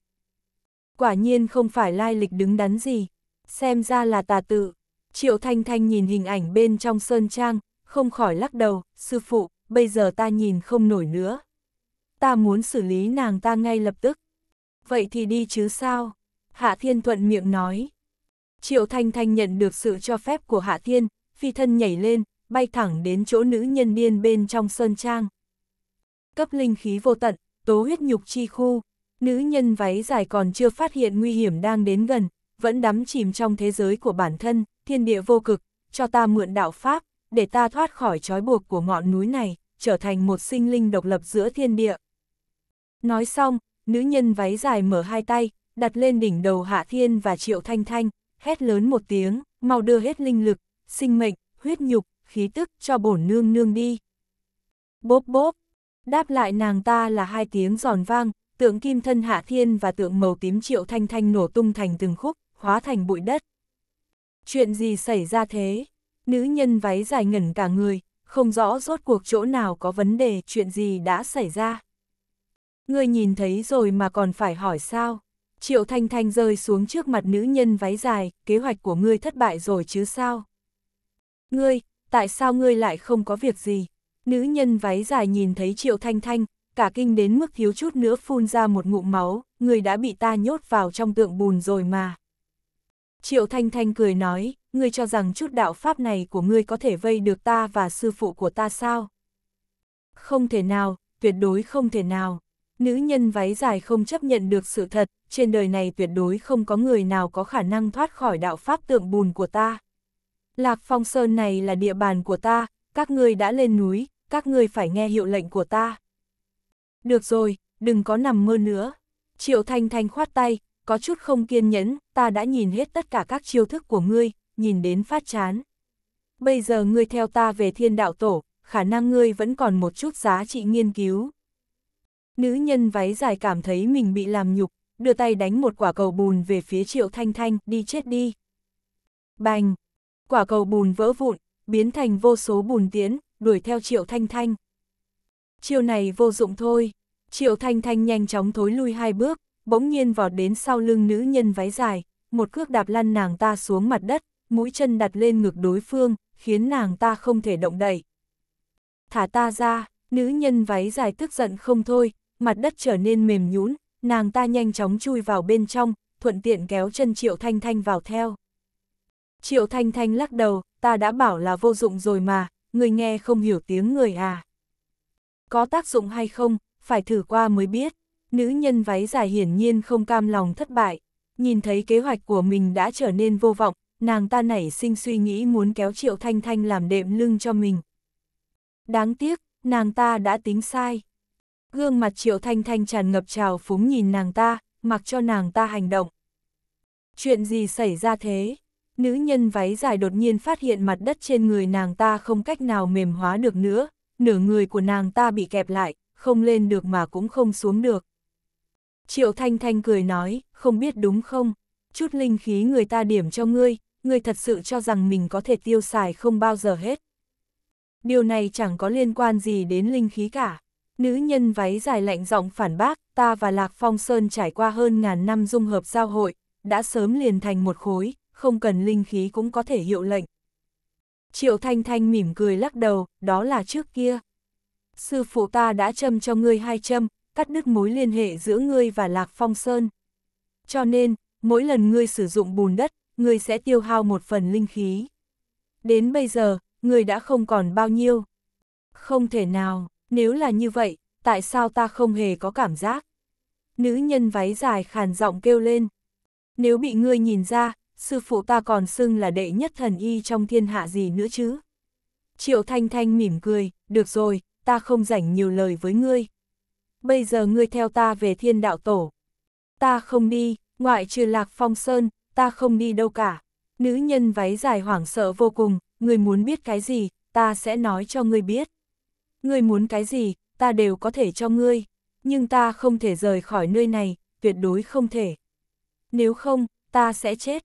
Quả nhiên không phải lai lịch đứng đắn gì, xem ra là tà tự. Triệu Thanh Thanh nhìn hình ảnh bên trong sơn trang, không khỏi lắc đầu, sư phụ, bây giờ ta nhìn không nổi nữa ta muốn xử lý nàng ta ngay lập tức. Vậy thì đi chứ sao? Hạ Thiên thuận miệng nói. Triệu Thanh Thanh nhận được sự cho phép của Hạ Thiên, phi thân nhảy lên, bay thẳng đến chỗ nữ nhân điên bên trong sơn trang. Cấp linh khí vô tận, tố huyết nhục chi khu, nữ nhân váy dài còn chưa phát hiện nguy hiểm đang đến gần, vẫn đắm chìm trong thế giới của bản thân, thiên địa vô cực, cho ta mượn đạo Pháp, để ta thoát khỏi trói buộc của ngọn núi này, trở thành một sinh linh độc lập giữa thiên địa. Nói xong, nữ nhân váy dài mở hai tay, đặt lên đỉnh đầu Hạ Thiên và Triệu Thanh Thanh, hét lớn một tiếng, mau đưa hết linh lực, sinh mệnh, huyết nhục, khí tức cho bổn nương nương đi. Bốp bốp, đáp lại nàng ta là hai tiếng giòn vang, tượng kim thân Hạ Thiên và tượng màu tím Triệu Thanh Thanh nổ tung thành từng khúc, hóa thành bụi đất. Chuyện gì xảy ra thế? Nữ nhân váy dài ngẩn cả người, không rõ rốt cuộc chỗ nào có vấn đề, chuyện gì đã xảy ra. Ngươi nhìn thấy rồi mà còn phải hỏi sao? Triệu Thanh Thanh rơi xuống trước mặt nữ nhân váy dài, kế hoạch của ngươi thất bại rồi chứ sao? Ngươi, tại sao ngươi lại không có việc gì? Nữ nhân váy dài nhìn thấy Triệu Thanh Thanh, cả kinh đến mức thiếu chút nữa phun ra một ngụm máu, ngươi đã bị ta nhốt vào trong tượng bùn rồi mà. Triệu Thanh Thanh cười nói, ngươi cho rằng chút đạo pháp này của ngươi có thể vây được ta và sư phụ của ta sao? Không thể nào, tuyệt đối không thể nào. Nữ nhân váy dài không chấp nhận được sự thật, trên đời này tuyệt đối không có người nào có khả năng thoát khỏi đạo pháp tượng bùn của ta. Lạc Phong Sơn này là địa bàn của ta, các ngươi đã lên núi, các ngươi phải nghe hiệu lệnh của ta. Được rồi, đừng có nằm mơ nữa. Triệu Thanh Thanh khoát tay, có chút không kiên nhẫn, ta đã nhìn hết tất cả các chiêu thức của ngươi, nhìn đến phát chán. Bây giờ ngươi theo ta về thiên đạo tổ, khả năng ngươi vẫn còn một chút giá trị nghiên cứu. Nữ nhân váy dài cảm thấy mình bị làm nhục, đưa tay đánh một quả cầu bùn về phía Triệu Thanh Thanh, đi chết đi. Bành! Quả cầu bùn vỡ vụn, biến thành vô số bùn tiến đuổi theo Triệu Thanh Thanh. Chiêu này vô dụng thôi. Triệu Thanh Thanh nhanh chóng thối lui hai bước, bỗng nhiên vọt đến sau lưng nữ nhân váy dài, một cước đạp lăn nàng ta xuống mặt đất, mũi chân đặt lên ngực đối phương, khiến nàng ta không thể động đậy. Thả ta ra, nữ nhân váy dài tức giận không thôi, mặt đất trở nên mềm nhũn, nàng ta nhanh chóng chui vào bên trong, thuận tiện kéo chân Triệu Thanh Thanh vào theo. Triệu Thanh Thanh lắc đầu, ta đã bảo là vô dụng rồi mà, người nghe không hiểu tiếng người à. Có tác dụng hay không, phải thử qua mới biết. Nữ nhân váy dài hiển nhiên không cam lòng thất bại, nhìn thấy kế hoạch của mình đã trở nên vô vọng, nàng ta nảy sinh suy nghĩ muốn kéo Triệu Thanh Thanh làm đệm lưng cho mình. Đáng tiếc, nàng ta đã tính sai. Gương mặt Triệu Thanh Thanh tràn ngập trào phúng nhìn nàng ta, mặc cho nàng ta hành động. Chuyện gì xảy ra thế? Nữ nhân váy dài đột nhiên phát hiện mặt đất trên người nàng ta không cách nào mềm hóa được nữa, nửa người của nàng ta bị kẹp lại, không lên được mà cũng không xuống được. Triệu Thanh Thanh cười nói, không biết đúng không, chút linh khí người ta điểm cho ngươi, ngươi thật sự cho rằng mình có thể tiêu xài không bao giờ hết. Điều này chẳng có liên quan gì đến linh khí cả. Nữ nhân váy dài lạnh giọng phản bác, ta và Lạc Phong Sơn trải qua hơn ngàn năm dung hợp giao hội, đã sớm liền thành một khối, không cần linh khí cũng có thể hiệu lệnh. Triệu Thanh Thanh mỉm cười lắc đầu, đó là trước kia. Sư phụ ta đã châm cho ngươi hai châm, cắt đứt mối liên hệ giữa ngươi và Lạc Phong Sơn. Cho nên, mỗi lần ngươi sử dụng bùn đất, ngươi sẽ tiêu hao một phần linh khí. Đến bây giờ, ngươi đã không còn bao nhiêu. Không thể nào, nếu là như vậy, tại sao ta không hề có cảm giác? Nữ nhân váy dài khàn giọng kêu lên. Nếu bị ngươi nhìn ra, sư phụ ta còn xưng là đệ nhất thần y trong thiên hạ gì nữa chứ? Triệu Thanh Thanh mỉm cười, được rồi, ta không rảnh nhiều lời với ngươi. Bây giờ ngươi theo ta về thiên đạo tổ. Ta không đi, ngoại trừ lạc phong sơn, ta không đi đâu cả. Nữ nhân váy dài hoảng sợ vô cùng, ngươi muốn biết cái gì, ta sẽ nói cho ngươi biết ngươi muốn cái gì, ta đều có thể cho ngươi, nhưng ta không thể rời khỏi nơi này, tuyệt đối không thể. Nếu không, ta sẽ chết.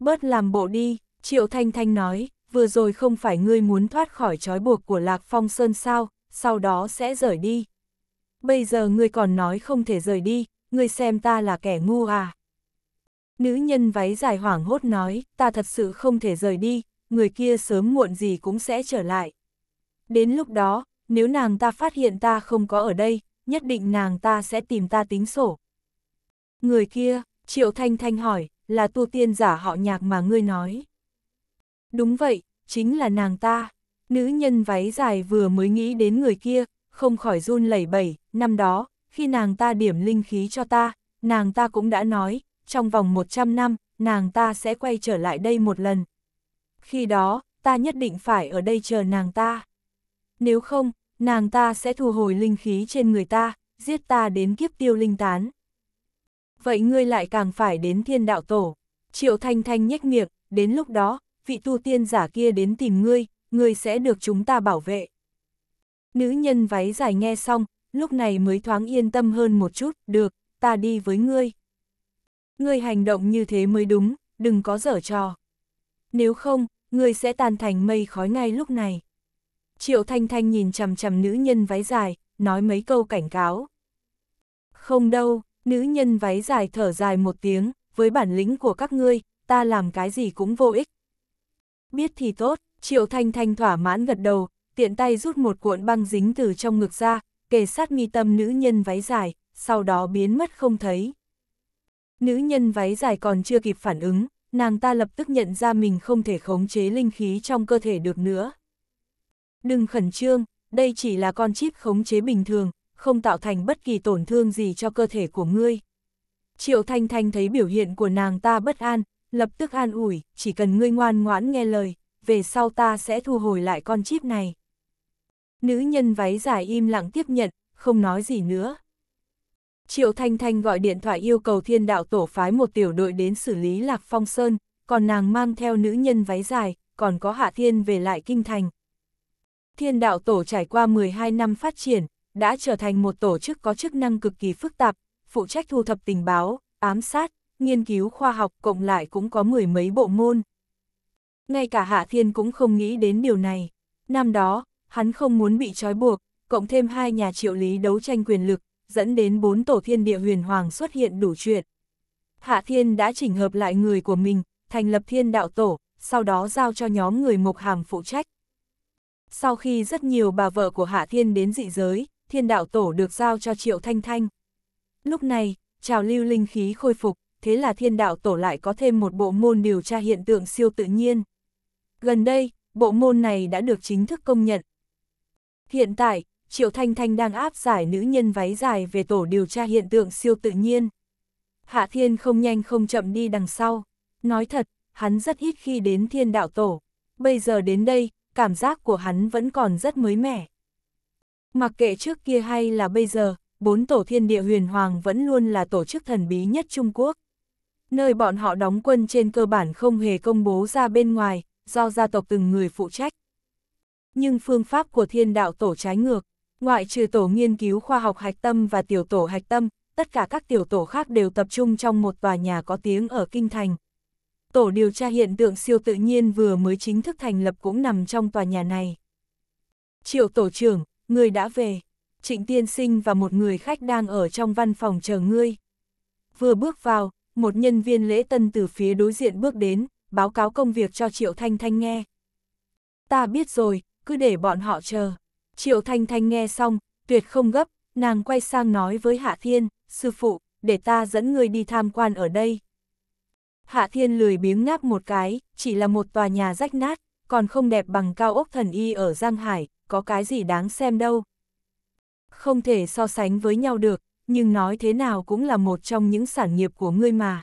Bớt làm bộ đi, Triệu Thanh Thanh nói, vừa rồi không phải ngươi muốn thoát khỏi trói buộc của Lạc Phong Sơn sao, sau đó sẽ rời đi. Bây giờ ngươi còn nói không thể rời đi, ngươi xem ta là kẻ ngu à. Nữ nhân váy dài hoảng hốt nói, ta thật sự không thể rời đi, người kia sớm muộn gì cũng sẽ trở lại. Đến lúc đó, nếu nàng ta phát hiện ta không có ở đây, nhất định nàng ta sẽ tìm ta tính sổ. Người kia, Triệu Thanh Thanh hỏi, là tu tiên giả họ nhạc mà ngươi nói. Đúng vậy, chính là nàng ta. Nữ nhân váy dài vừa mới nghĩ đến người kia, không khỏi run lẩy bẩy, năm đó, khi nàng ta điểm linh khí cho ta, nàng ta cũng đã nói, trong vòng 100 năm, nàng ta sẽ quay trở lại đây một lần. Khi đó, ta nhất định phải ở đây chờ nàng ta nếu không, nàng ta sẽ thu hồi linh khí trên người ta, giết ta đến kiếp tiêu linh tán. Vậy ngươi lại càng phải đến thiên đạo tổ. Triệu Thanh Thanh nhếch miệng, đến lúc đó, vị tu tiên giả kia đến tìm ngươi, ngươi sẽ được chúng ta bảo vệ. Nữ nhân váy dài nghe xong, lúc này mới thoáng yên tâm hơn một chút, được, ta đi với ngươi. Ngươi hành động như thế mới đúng, đừng có dở trò. Nếu không, ngươi sẽ tan thành mây khói ngay lúc này. Triệu Thanh Thanh nhìn chằm chằm nữ nhân váy dài, nói mấy câu cảnh cáo. Không đâu, nữ nhân váy dài thở dài một tiếng, với bản lĩnh của các ngươi, ta làm cái gì cũng vô ích. Biết thì tốt, Triệu Thanh Thanh thỏa mãn gật đầu, tiện tay rút một cuộn băng dính từ trong ngực ra, kề sát mi tâm nữ nhân váy dài, sau đó biến mất không thấy. Nữ nhân váy dài còn chưa kịp phản ứng, nàng ta lập tức nhận ra mình không thể khống chế linh khí trong cơ thể được nữa. Đừng khẩn trương, đây chỉ là con chip khống chế bình thường, không tạo thành bất kỳ tổn thương gì cho cơ thể của ngươi. Triệu Thanh Thanh thấy biểu hiện của nàng ta bất an, lập tức an ủi, chỉ cần ngươi ngoan ngoãn nghe lời, về sau ta sẽ thu hồi lại con chip này. Nữ nhân váy dài im lặng tiếp nhận, không nói gì nữa. Triệu Thanh Thanh gọi điện thoại yêu cầu thiên đạo tổ phái một tiểu đội đến xử lý Lạc Phong Sơn, còn nàng mang theo nữ nhân váy dài, còn có Hạ Thiên về lại Kinh Thành. Thiên đạo tổ trải qua 12 năm phát triển, đã trở thành một tổ chức có chức năng cực kỳ phức tạp, phụ trách thu thập tình báo, ám sát, nghiên cứu khoa học cộng lại cũng có mười mấy bộ môn. Ngay cả Hạ Thiên cũng không nghĩ đến điều này. Năm đó, hắn không muốn bị trói buộc, cộng thêm hai nhà triệu lý đấu tranh quyền lực, dẫn đến bốn tổ thiên địa huyền hoàng xuất hiện đủ chuyện. Hạ Thiên đã chỉnh hợp lại người của mình, thành lập thiên đạo tổ, sau đó giao cho nhóm người Mộc Hàm phụ trách. Sau khi rất nhiều bà vợ của Hạ Thiên đến dị giới, thiên đạo tổ được giao cho Triệu Thanh Thanh. Lúc này, trào lưu linh khí khôi phục, thế là thiên đạo tổ lại có thêm một bộ môn điều tra hiện tượng siêu tự nhiên. Gần đây, bộ môn này đã được chính thức công nhận. Hiện tại, Triệu Thanh Thanh đang áp giải nữ nhân váy dài về tổ điều tra hiện tượng siêu tự nhiên. Hạ Thiên không nhanh không chậm đi đằng sau. Nói thật, hắn rất ít khi đến thiên đạo tổ. Bây giờ đến đây, cảm giác của hắn vẫn còn rất mới mẻ. Mặc kệ trước kia hay là bây giờ, bốn tổ thiên địa huyền hoàng vẫn luôn là tổ chức thần bí nhất Trung Quốc. Nơi bọn họ đóng quân trên cơ bản không hề công bố ra bên ngoài, do gia tộc từng người phụ trách. Nhưng phương pháp của thiên đạo tổ trái ngược, ngoại trừ tổ nghiên cứu khoa học hạch tâm và tiểu tổ hạch tâm, tất cả các tiểu tổ khác đều tập trung trong một tòa nhà có tiếng ở Kinh Thành tổ điều tra hiện tượng siêu tự nhiên vừa mới chính thức thành lập cũng nằm trong tòa nhà này. Triệu tổ trưởng, người đã về. Trịnh tiên sinh và một người khách đang ở trong văn phòng chờ ngươi. Vừa bước vào, một nhân viên lễ tân từ phía đối diện bước đến, báo cáo công việc cho Triệu Thanh Thanh nghe. Ta biết rồi, cứ để bọn họ chờ. Triệu Thanh Thanh nghe xong, tuyệt không gấp, nàng quay sang nói với Hạ Thiên, sư phụ, để ta dẫn ngươi đi tham quan ở đây. Hạ Thiên lười biếng ngáp một cái, chỉ là một tòa nhà rách nát, còn không đẹp bằng cao ốc thần y ở Giang Hải, có cái gì đáng xem đâu. Không thể so sánh với nhau được, nhưng nói thế nào cũng là một trong những sản nghiệp của ngươi mà.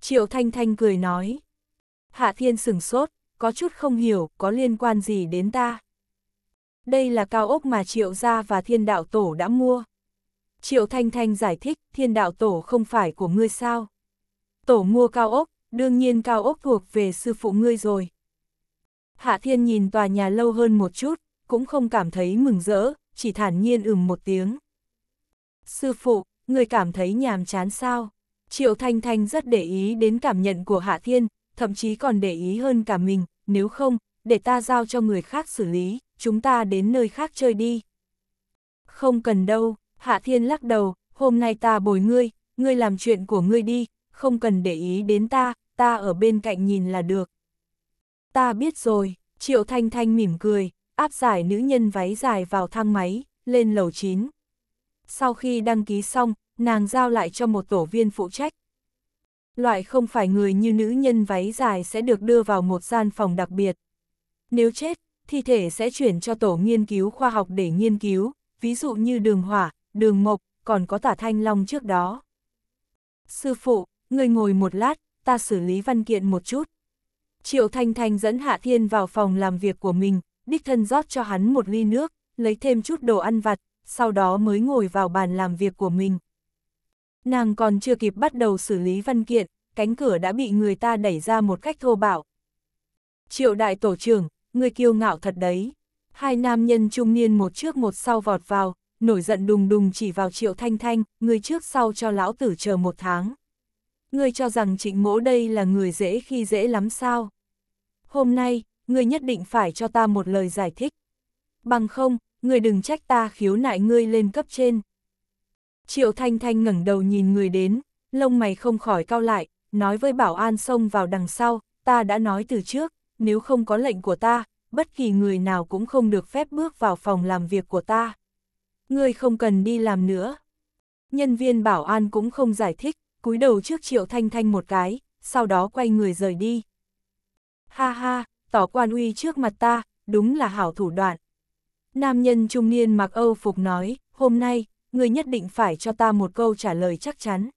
Triệu Thanh Thanh cười nói. Hạ Thiên sừng sốt, có chút không hiểu có liên quan gì đến ta. Đây là cao ốc mà Triệu Gia và Thiên Đạo Tổ đã mua. Triệu Thanh Thanh giải thích, Thiên Đạo Tổ không phải của ngươi sao? Tổ mua cao ốc, đương nhiên cao ốc thuộc về sư phụ ngươi rồi. Hạ Thiên nhìn tòa nhà lâu hơn một chút, cũng không cảm thấy mừng rỡ, chỉ thản nhiên ừm một tiếng. Sư phụ, người cảm thấy nhàm chán sao? Triệu Thanh Thanh rất để ý đến cảm nhận của Hạ Thiên, thậm chí còn để ý hơn cả mình, nếu không, để ta giao cho người khác xử lý, chúng ta đến nơi khác chơi đi. Không cần đâu, Hạ Thiên lắc đầu, hôm nay ta bồi ngươi, ngươi làm chuyện của ngươi đi, không cần để ý đến ta, ta ở bên cạnh nhìn là được. Ta biết rồi, Triệu Thanh Thanh mỉm cười, áp giải nữ nhân váy dài vào thang máy, lên lầu 9. Sau khi đăng ký xong, nàng giao lại cho một tổ viên phụ trách. Loại không phải người như nữ nhân váy dài sẽ được đưa vào một gian phòng đặc biệt. Nếu chết, thi thể sẽ chuyển cho tổ nghiên cứu khoa học để nghiên cứu, ví dụ như đường hỏa, đường mộc, còn có tả thanh long trước đó. Sư phụ, người ngồi một lát, ta xử lý văn kiện một chút. Triệu Thanh Thanh dẫn Hạ Thiên vào phòng làm việc của mình, đích thân rót cho hắn một ly nước, lấy thêm chút đồ ăn vặt, sau đó mới ngồi vào bàn làm việc của mình. Nàng còn chưa kịp bắt đầu xử lý văn kiện, cánh cửa đã bị người ta đẩy ra một cách thô bạo. Triệu đại tổ trưởng, người kiêu ngạo thật đấy. Hai nam nhân trung niên một trước một sau vọt vào, nổi giận đùng đùng chỉ vào triệu thanh thanh, người trước sau cho lão tử chờ một tháng ngươi cho rằng trịnh mỗ đây là người dễ khi dễ lắm sao. Hôm nay, ngươi nhất định phải cho ta một lời giải thích. Bằng không, ngươi đừng trách ta khiếu nại ngươi lên cấp trên. Triệu Thanh Thanh ngẩng đầu nhìn người đến, lông mày không khỏi cao lại, nói với bảo an xông vào đằng sau, ta đã nói từ trước, nếu không có lệnh của ta, bất kỳ người nào cũng không được phép bước vào phòng làm việc của ta. Ngươi không cần đi làm nữa. Nhân viên bảo an cũng không giải thích, cúi đầu trước Triệu Thanh Thanh một cái, sau đó quay người rời đi. Ha ha, tỏ quan uy trước mặt ta, đúng là hảo thủ đoạn. Nam nhân trung niên mặc Âu phục nói, hôm nay, người nhất định phải cho ta một câu trả lời chắc chắn.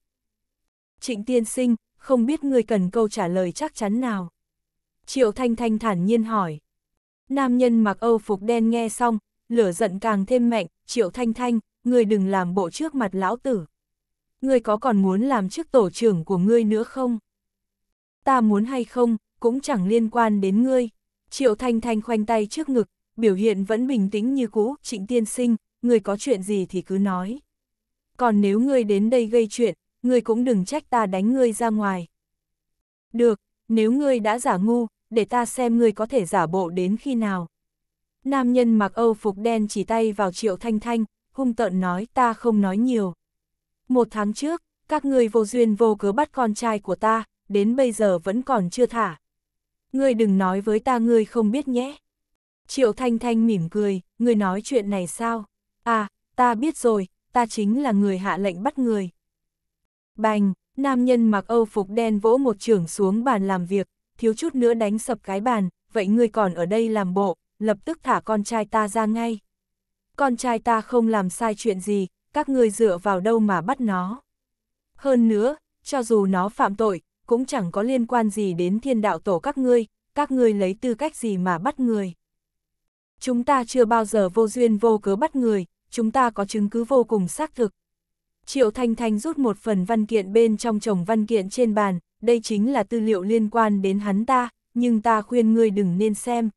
Trịnh tiên sinh, không biết người cần câu trả lời chắc chắn nào. Triệu Thanh Thanh thản nhiên hỏi. Nam nhân mặc Âu phục đen nghe xong, lửa giận càng thêm mạnh, Triệu Thanh Thanh, người đừng làm bộ trước mặt lão tử ngươi có còn muốn làm chức tổ trưởng của ngươi nữa không? Ta muốn hay không, cũng chẳng liên quan đến ngươi. Triệu Thanh Thanh khoanh tay trước ngực, biểu hiện vẫn bình tĩnh như cũ, trịnh tiên sinh, ngươi có chuyện gì thì cứ nói. Còn nếu ngươi đến đây gây chuyện, ngươi cũng đừng trách ta đánh ngươi ra ngoài. Được, nếu ngươi đã giả ngu, để ta xem ngươi có thể giả bộ đến khi nào. Nam nhân mặc âu phục đen chỉ tay vào Triệu Thanh Thanh, hung tợn nói ta không nói nhiều. Một tháng trước, các người vô duyên vô cớ bắt con trai của ta, đến bây giờ vẫn còn chưa thả. Ngươi đừng nói với ta ngươi không biết nhé. Triệu Thanh Thanh mỉm cười, ngươi nói chuyện này sao? À, ta biết rồi, ta chính là người hạ lệnh bắt người. Bành, nam nhân mặc âu phục đen vỗ một trưởng xuống bàn làm việc, thiếu chút nữa đánh sập cái bàn, vậy ngươi còn ở đây làm bộ, lập tức thả con trai ta ra ngay. Con trai ta không làm sai chuyện gì, các ngươi dựa vào đâu mà bắt nó. Hơn nữa, cho dù nó phạm tội, cũng chẳng có liên quan gì đến thiên đạo tổ các ngươi, các ngươi lấy tư cách gì mà bắt người. Chúng ta chưa bao giờ vô duyên vô cớ bắt người, chúng ta có chứng cứ vô cùng xác thực. Triệu Thanh Thanh rút một phần văn kiện bên trong chồng văn kiện trên bàn, đây chính là tư liệu liên quan đến hắn ta, nhưng ta khuyên ngươi đừng nên xem.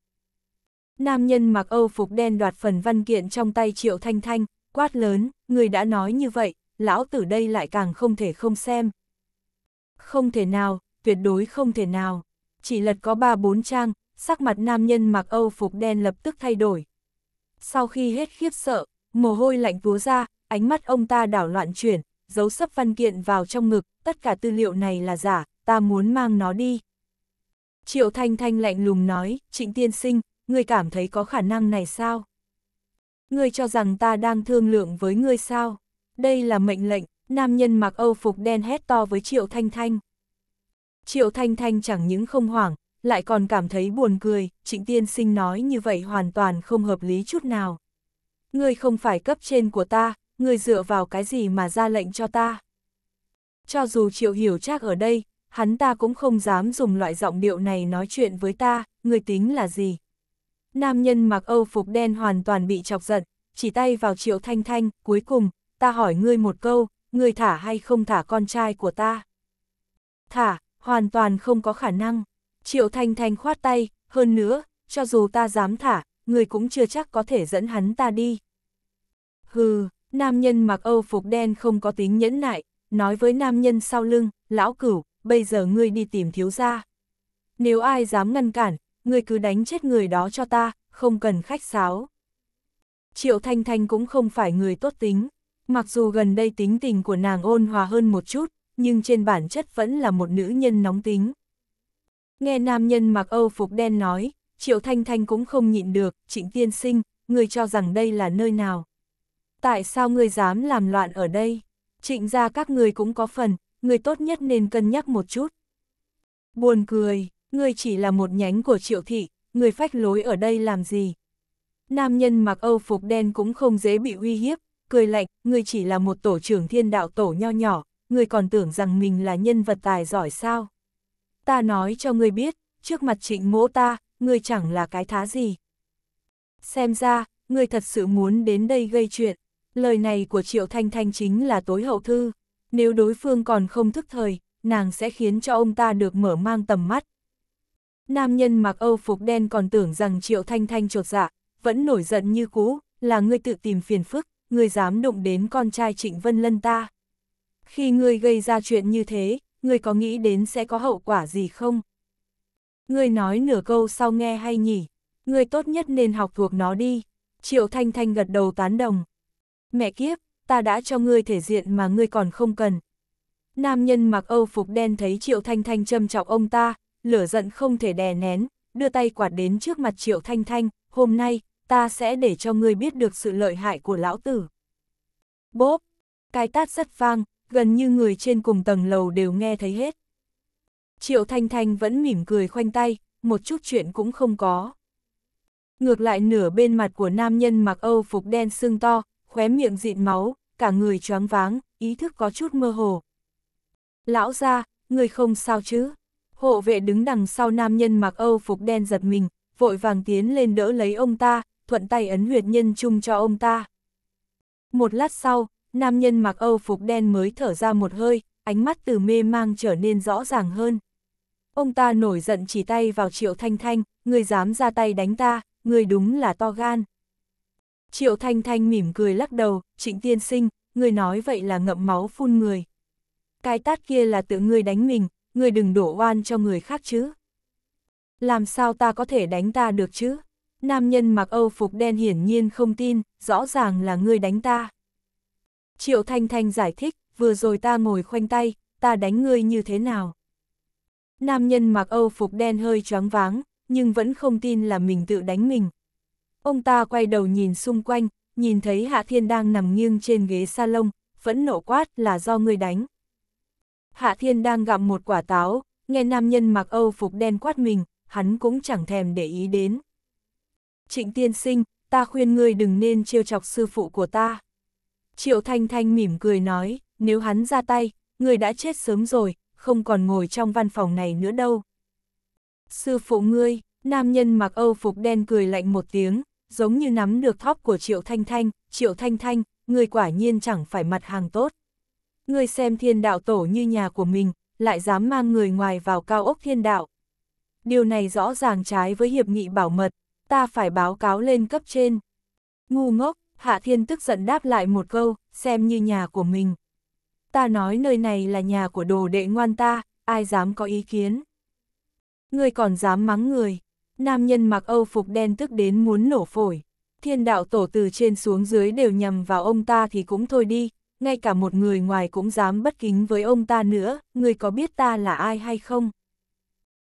Nam nhân mặc Âu phục đen đoạt phần văn kiện trong tay Triệu Thanh Thanh, quát lớn người đã nói như vậy, lão tử đây lại càng không thể không xem. Không thể nào, tuyệt đối không thể nào. Chỉ lật có ba bốn trang, sắc mặt nam nhân mặc Âu phục đen lập tức thay đổi. Sau khi hết khiếp sợ, mồ hôi lạnh túa ra, ánh mắt ông ta đảo loạn chuyển, giấu sấp văn kiện vào trong ngực, tất cả tư liệu này là giả, ta muốn mang nó đi. Triệu Thanh Thanh lạnh lùng nói, Trịnh Tiên Sinh, người cảm thấy có khả năng này sao? ngươi cho rằng ta đang thương lượng với ngươi sao? Đây là mệnh lệnh, nam nhân mặc âu phục đen hét to với Triệu Thanh Thanh. Triệu Thanh Thanh chẳng những không hoảng, lại còn cảm thấy buồn cười, trịnh tiên sinh nói như vậy hoàn toàn không hợp lý chút nào. Ngươi không phải cấp trên của ta, ngươi dựa vào cái gì mà ra lệnh cho ta? Cho dù Triệu Hiểu Trác ở đây, hắn ta cũng không dám dùng loại giọng điệu này nói chuyện với ta, ngươi tính là gì? Nam nhân mặc âu phục đen hoàn toàn bị chọc giận, chỉ tay vào triệu thanh thanh, cuối cùng, ta hỏi ngươi một câu, ngươi thả hay không thả con trai của ta? Thả, hoàn toàn không có khả năng. Triệu thanh thanh khoát tay, hơn nữa, cho dù ta dám thả, ngươi cũng chưa chắc có thể dẫn hắn ta đi. Hừ, nam nhân mặc âu phục đen không có tính nhẫn nại, nói với nam nhân sau lưng, lão cửu, bây giờ ngươi đi tìm thiếu gia. Nếu ai dám ngăn cản, ngươi cứ đánh chết người đó cho ta, không cần khách sáo. Triệu Thanh Thanh cũng không phải người tốt tính, mặc dù gần đây tính tình của nàng ôn hòa hơn một chút, nhưng trên bản chất vẫn là một nữ nhân nóng tính. Nghe nam nhân mặc Âu phục đen nói, Triệu Thanh Thanh cũng không nhịn được, trịnh tiên sinh, người cho rằng đây là nơi nào. Tại sao người dám làm loạn ở đây? Trịnh ra các người cũng có phần, người tốt nhất nên cân nhắc một chút. Buồn cười, ngươi chỉ là một nhánh của triệu thị, ngươi phách lối ở đây làm gì? Nam nhân mặc âu phục đen cũng không dễ bị uy hiếp, cười lạnh, ngươi chỉ là một tổ trưởng thiên đạo tổ nho nhỏ, ngươi còn tưởng rằng mình là nhân vật tài giỏi sao? Ta nói cho ngươi biết, trước mặt trịnh mỗ ta, ngươi chẳng là cái thá gì. Xem ra, ngươi thật sự muốn đến đây gây chuyện, lời này của Triệu Thanh Thanh chính là tối hậu thư, nếu đối phương còn không thức thời, nàng sẽ khiến cho ông ta được mở mang tầm mắt, Nam nhân mặc âu phục đen còn tưởng rằng Triệu Thanh Thanh trột dạ, vẫn nổi giận như cũ, là ngươi tự tìm phiền phức, ngươi dám động đến con trai Trịnh Vân Lân ta. Khi ngươi gây ra chuyện như thế, ngươi có nghĩ đến sẽ có hậu quả gì không? Ngươi nói nửa câu sau nghe hay nhỉ? Ngươi tốt nhất nên học thuộc nó đi. Triệu Thanh Thanh gật đầu tán đồng. Mẹ kiếp, ta đã cho ngươi thể diện mà ngươi còn không cần. Nam nhân mặc âu phục đen thấy Triệu Thanh Thanh châm trọng ông ta, lửa giận không thể đè nén, đưa tay quạt đến trước mặt Triệu Thanh Thanh, hôm nay, ta sẽ để cho ngươi biết được sự lợi hại của lão tử. Bốp, cái tát rất vang, gần như người trên cùng tầng lầu đều nghe thấy hết. Triệu Thanh Thanh vẫn mỉm cười khoanh tay, một chút chuyện cũng không có. Ngược lại nửa bên mặt của nam nhân mặc Âu phục đen sưng to, khóe miệng dịn máu, cả người choáng váng, ý thức có chút mơ hồ. Lão ra, người không sao chứ? Hộ vệ đứng đằng sau nam nhân mặc âu phục đen giật mình, vội vàng tiến lên đỡ lấy ông ta, thuận tay ấn huyệt nhân chung cho ông ta. Một lát sau, nam nhân mặc âu phục đen mới thở ra một hơi, ánh mắt từ mê mang trở nên rõ ràng hơn. Ông ta nổi giận chỉ tay vào Triệu Thanh Thanh, người dám ra tay đánh ta, người đúng là to gan. Triệu Thanh Thanh mỉm cười lắc đầu, trịnh tiên sinh, người nói vậy là ngậm máu phun người. Cái tát kia là tự người đánh mình, người đừng đổ oan cho người khác chứ. Làm sao ta có thể đánh ta được chứ? Nam nhân mặc âu phục đen hiển nhiên không tin, rõ ràng là ngươi đánh ta. Triệu Thanh Thanh giải thích, vừa rồi ta ngồi khoanh tay, ta đánh ngươi như thế nào? Nam nhân mặc âu phục đen hơi choáng váng, nhưng vẫn không tin là mình tự đánh mình. Ông ta quay đầu nhìn xung quanh, nhìn thấy Hạ Thiên đang nằm nghiêng trên ghế salon, phẫn nộ quát là do ngươi đánh. Hạ Thiên đang gặm một quả táo, nghe nam nhân mặc Âu phục đen quát mình, hắn cũng chẳng thèm để ý đến. Trịnh tiên sinh, ta khuyên ngươi đừng nên trêu chọc sư phụ của ta. Triệu Thanh Thanh mỉm cười nói, nếu hắn ra tay, ngươi đã chết sớm rồi, không còn ngồi trong văn phòng này nữa đâu. Sư phụ ngươi, nam nhân mặc Âu phục đen cười lạnh một tiếng, giống như nắm được thóp của Triệu Thanh Thanh, Triệu Thanh Thanh, ngươi quả nhiên chẳng phải mặt hàng tốt ngươi xem thiên đạo tổ như nhà của mình, lại dám mang người ngoài vào cao ốc thiên đạo. Điều này rõ ràng trái với hiệp nghị bảo mật, ta phải báo cáo lên cấp trên. Ngu ngốc, Hạ Thiên tức giận đáp lại một câu, xem như nhà của mình. Ta nói nơi này là nhà của đồ đệ ngoan ta, ai dám có ý kiến. Ngươi còn dám mắng người. Nam nhân mặc âu phục đen tức đến muốn nổ phổi. Thiên đạo tổ từ trên xuống dưới đều nhầm vào ông ta thì cũng thôi đi, ngay cả một người ngoài cũng dám bất kính với ông ta nữa, người có biết ta là ai hay không?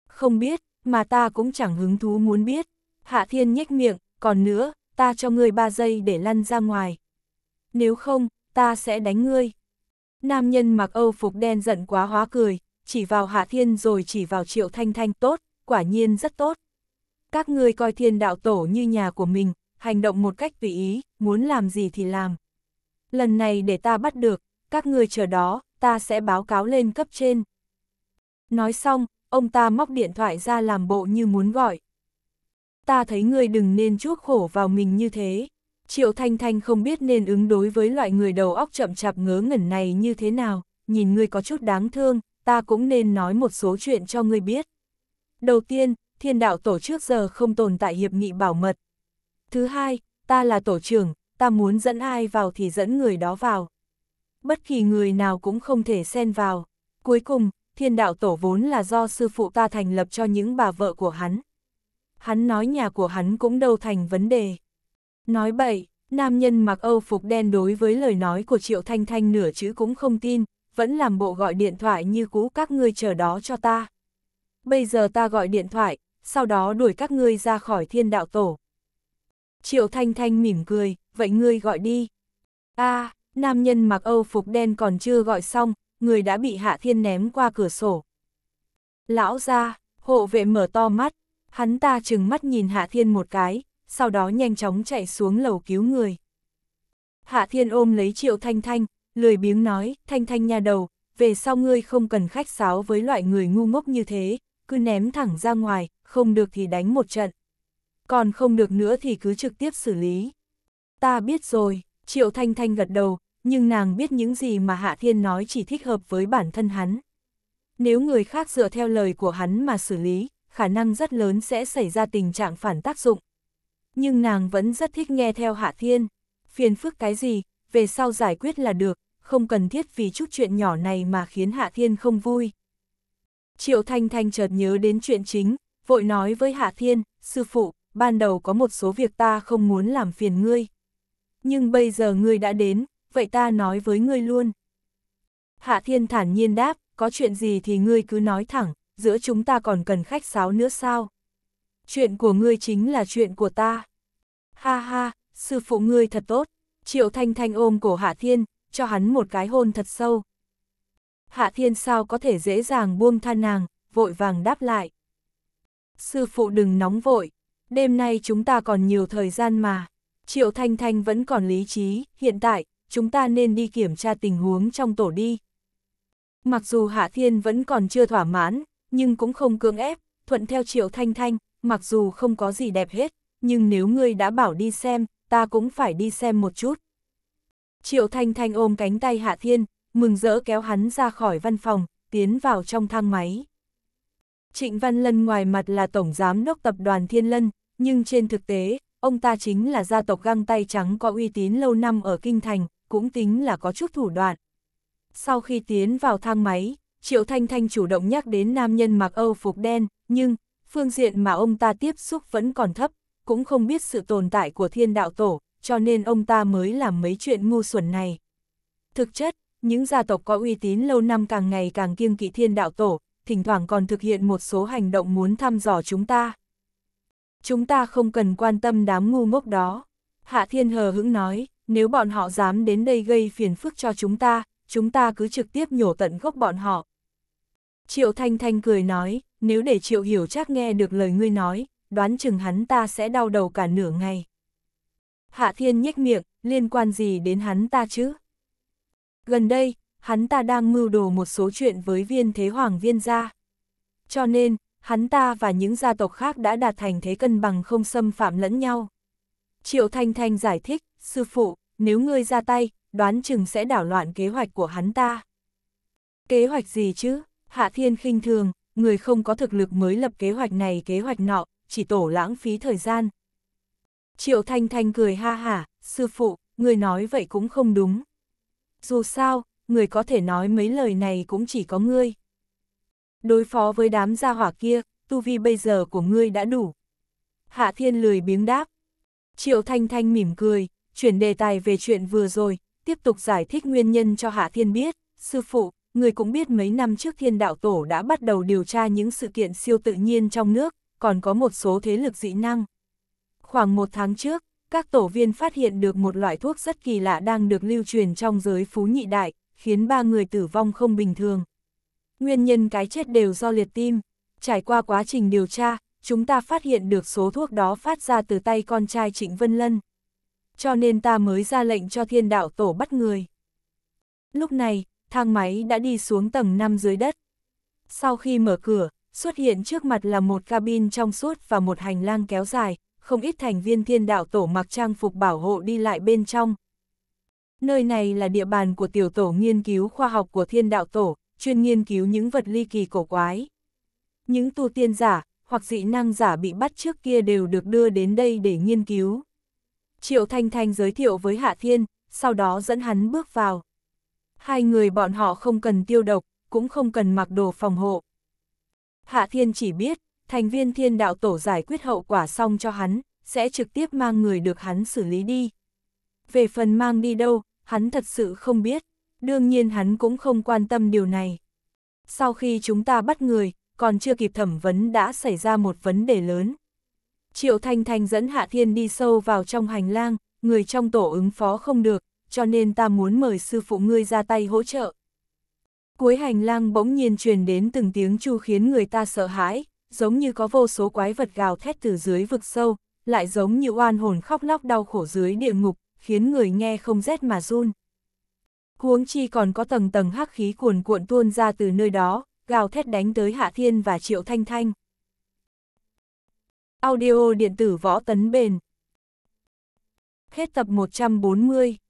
Không biết, mà ta cũng chẳng hứng thú muốn biết. Hạ Thiên nhếch miệng, còn nữa, ta cho ngươi ba giây để lăn ra ngoài. Nếu không, ta sẽ đánh ngươi. Nam nhân mặc âu phục đen giận quá hóa cười, chỉ vào Hạ Thiên rồi chỉ vào Triệu Thanh Thanh tốt, quả nhiên rất tốt. Các ngươi coi thiên đạo tổ như nhà của mình, hành động một cách tùy ý, muốn làm gì thì làm lần này để ta bắt được, các người chờ đó, ta sẽ báo cáo lên cấp trên. Nói xong, ông ta móc điện thoại ra làm bộ như muốn gọi. Ta thấy người đừng nên chuốc khổ vào mình như thế. Triệu Thanh Thanh không biết nên ứng đối với loại người đầu óc chậm chạp ngớ ngẩn này như thế nào, nhìn ngươi có chút đáng thương, ta cũng nên nói một số chuyện cho ngươi biết. Đầu tiên, thiên đạo tổ trước giờ không tồn tại hiệp nghị bảo mật. Thứ hai, ta là tổ trưởng, ta muốn dẫn ai vào thì dẫn người đó vào. Bất kỳ người nào cũng không thể xen vào. Cuối cùng, thiên đạo tổ vốn là do sư phụ ta thành lập cho những bà vợ của hắn. Hắn nói nhà của hắn cũng đâu thành vấn đề. Nói bậy, nam nhân mặc âu phục đen đối với lời nói của Triệu Thanh Thanh nửa chữ cũng không tin, vẫn làm bộ gọi điện thoại như cũ các ngươi chờ đó cho ta. Bây giờ ta gọi điện thoại, sau đó đuổi các ngươi ra khỏi thiên đạo tổ. Triệu Thanh Thanh mỉm cười, vậy ngươi gọi đi. a à, nam nhân mặc Âu phục đen còn chưa gọi xong, người đã bị Hạ Thiên ném qua cửa sổ. Lão ra, hộ vệ mở to mắt, hắn ta chừng mắt nhìn Hạ Thiên một cái, sau đó nhanh chóng chạy xuống lầu cứu người. Hạ Thiên ôm lấy Triệu Thanh Thanh, lười biếng nói, Thanh Thanh nhà đầu, về sau ngươi không cần khách sáo với loại người ngu ngốc như thế, cứ ném thẳng ra ngoài, không được thì đánh một trận còn không được nữa thì cứ trực tiếp xử lý. Ta biết rồi, Triệu Thanh Thanh gật đầu, nhưng nàng biết những gì mà Hạ Thiên nói chỉ thích hợp với bản thân hắn. Nếu người khác dựa theo lời của hắn mà xử lý, khả năng rất lớn sẽ xảy ra tình trạng phản tác dụng. Nhưng nàng vẫn rất thích nghe theo Hạ Thiên. Phiền phức cái gì, về sau giải quyết là được, không cần thiết vì chút chuyện nhỏ này mà khiến Hạ Thiên không vui. Triệu Thanh Thanh chợt nhớ đến chuyện chính, vội nói với Hạ Thiên, sư phụ, ban đầu có một số việc ta không muốn làm phiền ngươi. Nhưng bây giờ ngươi đã đến, vậy ta nói với ngươi luôn. Hạ Thiên thản nhiên đáp, có chuyện gì thì ngươi cứ nói thẳng, giữa chúng ta còn cần khách sáo nữa sao? Chuyện của ngươi chính là chuyện của ta. Ha ha, sư phụ ngươi thật tốt. Triệu Thanh Thanh ôm cổ Hạ Thiên, cho hắn một cái hôn thật sâu. Hạ Thiên sao có thể dễ dàng buông tha nàng, vội vàng đáp lại. Sư phụ đừng nóng vội, đêm nay chúng ta còn nhiều thời gian mà. Triệu Thanh Thanh vẫn còn lý trí, hiện tại, chúng ta nên đi kiểm tra tình huống trong tổ đi. Mặc dù Hạ Thiên vẫn còn chưa thỏa mãn, nhưng cũng không cưỡng ép, thuận theo Triệu Thanh Thanh, mặc dù không có gì đẹp hết, nhưng nếu ngươi đã bảo đi xem, ta cũng phải đi xem một chút. Triệu Thanh Thanh ôm cánh tay Hạ Thiên, mừng rỡ kéo hắn ra khỏi văn phòng, tiến vào trong thang máy. Trịnh Văn Lân ngoài mặt là Tổng Giám đốc Tập đoàn Thiên Lân, nhưng trên thực tế, ông ta chính là gia tộc găng tay trắng có uy tín lâu năm ở Kinh Thành, cũng tính là có chút thủ đoạn. Sau khi tiến vào thang máy, Triệu Thanh Thanh chủ động nhắc đến nam nhân mặc Âu phục đen, nhưng, phương diện mà ông ta tiếp xúc vẫn còn thấp, cũng không biết sự tồn tại của thiên đạo tổ, cho nên ông ta mới làm mấy chuyện ngu xuẩn này. Thực chất, những gia tộc có uy tín lâu năm càng ngày càng kiêng kỵ thiên đạo tổ, thỉnh thoảng còn thực hiện một số hành động muốn thăm dò chúng ta. Chúng ta không cần quan tâm đám ngu ngốc đó. Hạ Thiên hờ hững nói, nếu bọn họ dám đến đây gây phiền phức cho chúng ta, chúng ta cứ trực tiếp nhổ tận gốc bọn họ. Triệu Thanh Thanh cười nói, nếu để Triệu Hiểu chắc nghe được lời ngươi nói, đoán chừng hắn ta sẽ đau đầu cả nửa ngày. Hạ Thiên nhếch miệng, liên quan gì đến hắn ta chứ? Gần đây, hắn ta đang mưu đồ một số chuyện với viên thế hoàng viên gia. Cho nên, hắn ta và những gia tộc khác đã đạt thành thế cân bằng không xâm phạm lẫn nhau. Triệu Thanh Thanh giải thích, sư phụ, nếu ngươi ra tay, đoán chừng sẽ đảo loạn kế hoạch của hắn ta. Kế hoạch gì chứ? Hạ Thiên khinh thường, người không có thực lực mới lập kế hoạch này kế hoạch nọ, chỉ tổ lãng phí thời gian. Triệu Thanh Thanh cười ha hả, sư phụ, người nói vậy cũng không đúng. Dù sao, người có thể nói mấy lời này cũng chỉ có ngươi. Đối phó với đám gia hỏa kia, tu vi bây giờ của ngươi đã đủ. Hạ Thiên lười biếng đáp. Triệu Thanh Thanh mỉm cười, chuyển đề tài về chuyện vừa rồi, tiếp tục giải thích nguyên nhân cho Hạ Thiên biết. Sư phụ, người cũng biết mấy năm trước thiên đạo tổ đã bắt đầu điều tra những sự kiện siêu tự nhiên trong nước, còn có một số thế lực dị năng. Khoảng một tháng trước, các tổ viên phát hiện được một loại thuốc rất kỳ lạ đang được lưu truyền trong giới phú nhị đại, khiến ba người tử vong không bình thường. Nguyên nhân cái chết đều do liệt tim. Trải qua quá trình điều tra, chúng ta phát hiện được số thuốc đó phát ra từ tay con trai Trịnh Vân Lân. Cho nên ta mới ra lệnh cho thiên đạo tổ bắt người. Lúc này, thang máy đã đi xuống tầng 5 dưới đất. Sau khi mở cửa, xuất hiện trước mặt là một cabin trong suốt và một hành lang kéo dài, không ít thành viên thiên đạo tổ mặc trang phục bảo hộ đi lại bên trong, Nơi này là địa bàn của tiểu tổ nghiên cứu khoa học của thiên đạo tổ, chuyên nghiên cứu những vật ly kỳ cổ quái. Những tu tiên giả, hoặc dị năng giả bị bắt trước kia đều được đưa đến đây để nghiên cứu. Triệu Thanh Thanh giới thiệu với Hạ Thiên, sau đó dẫn hắn bước vào. Hai người bọn họ không cần tiêu độc, cũng không cần mặc đồ phòng hộ. Hạ Thiên chỉ biết, thành viên thiên đạo tổ giải quyết hậu quả xong cho hắn, sẽ trực tiếp mang người được hắn xử lý đi, về phần mang đi đâu, hắn thật sự không biết, đương nhiên hắn cũng không quan tâm điều này. Sau khi chúng ta bắt người, còn chưa kịp thẩm vấn đã xảy ra một vấn đề lớn. Triệu Thanh Thanh dẫn Hạ Thiên đi sâu vào trong hành lang, người trong tổ ứng phó không được, cho nên ta muốn mời sư phụ ngươi ra tay hỗ trợ. Cuối hành lang bỗng nhiên truyền đến từng tiếng chu khiến người ta sợ hãi, giống như có vô số quái vật gào thét từ dưới vực sâu, lại giống như oan hồn khóc lóc đau khổ dưới địa ngục, khiến người nghe không rét mà run. Huống chi còn có tầng tầng hắc khí cuồn cuộn tuôn ra từ nơi đó, gào thét đánh tới Hạ Thiên và Triệu Thanh Thanh. Audio điện tử võ tấn bền. Hết tập 140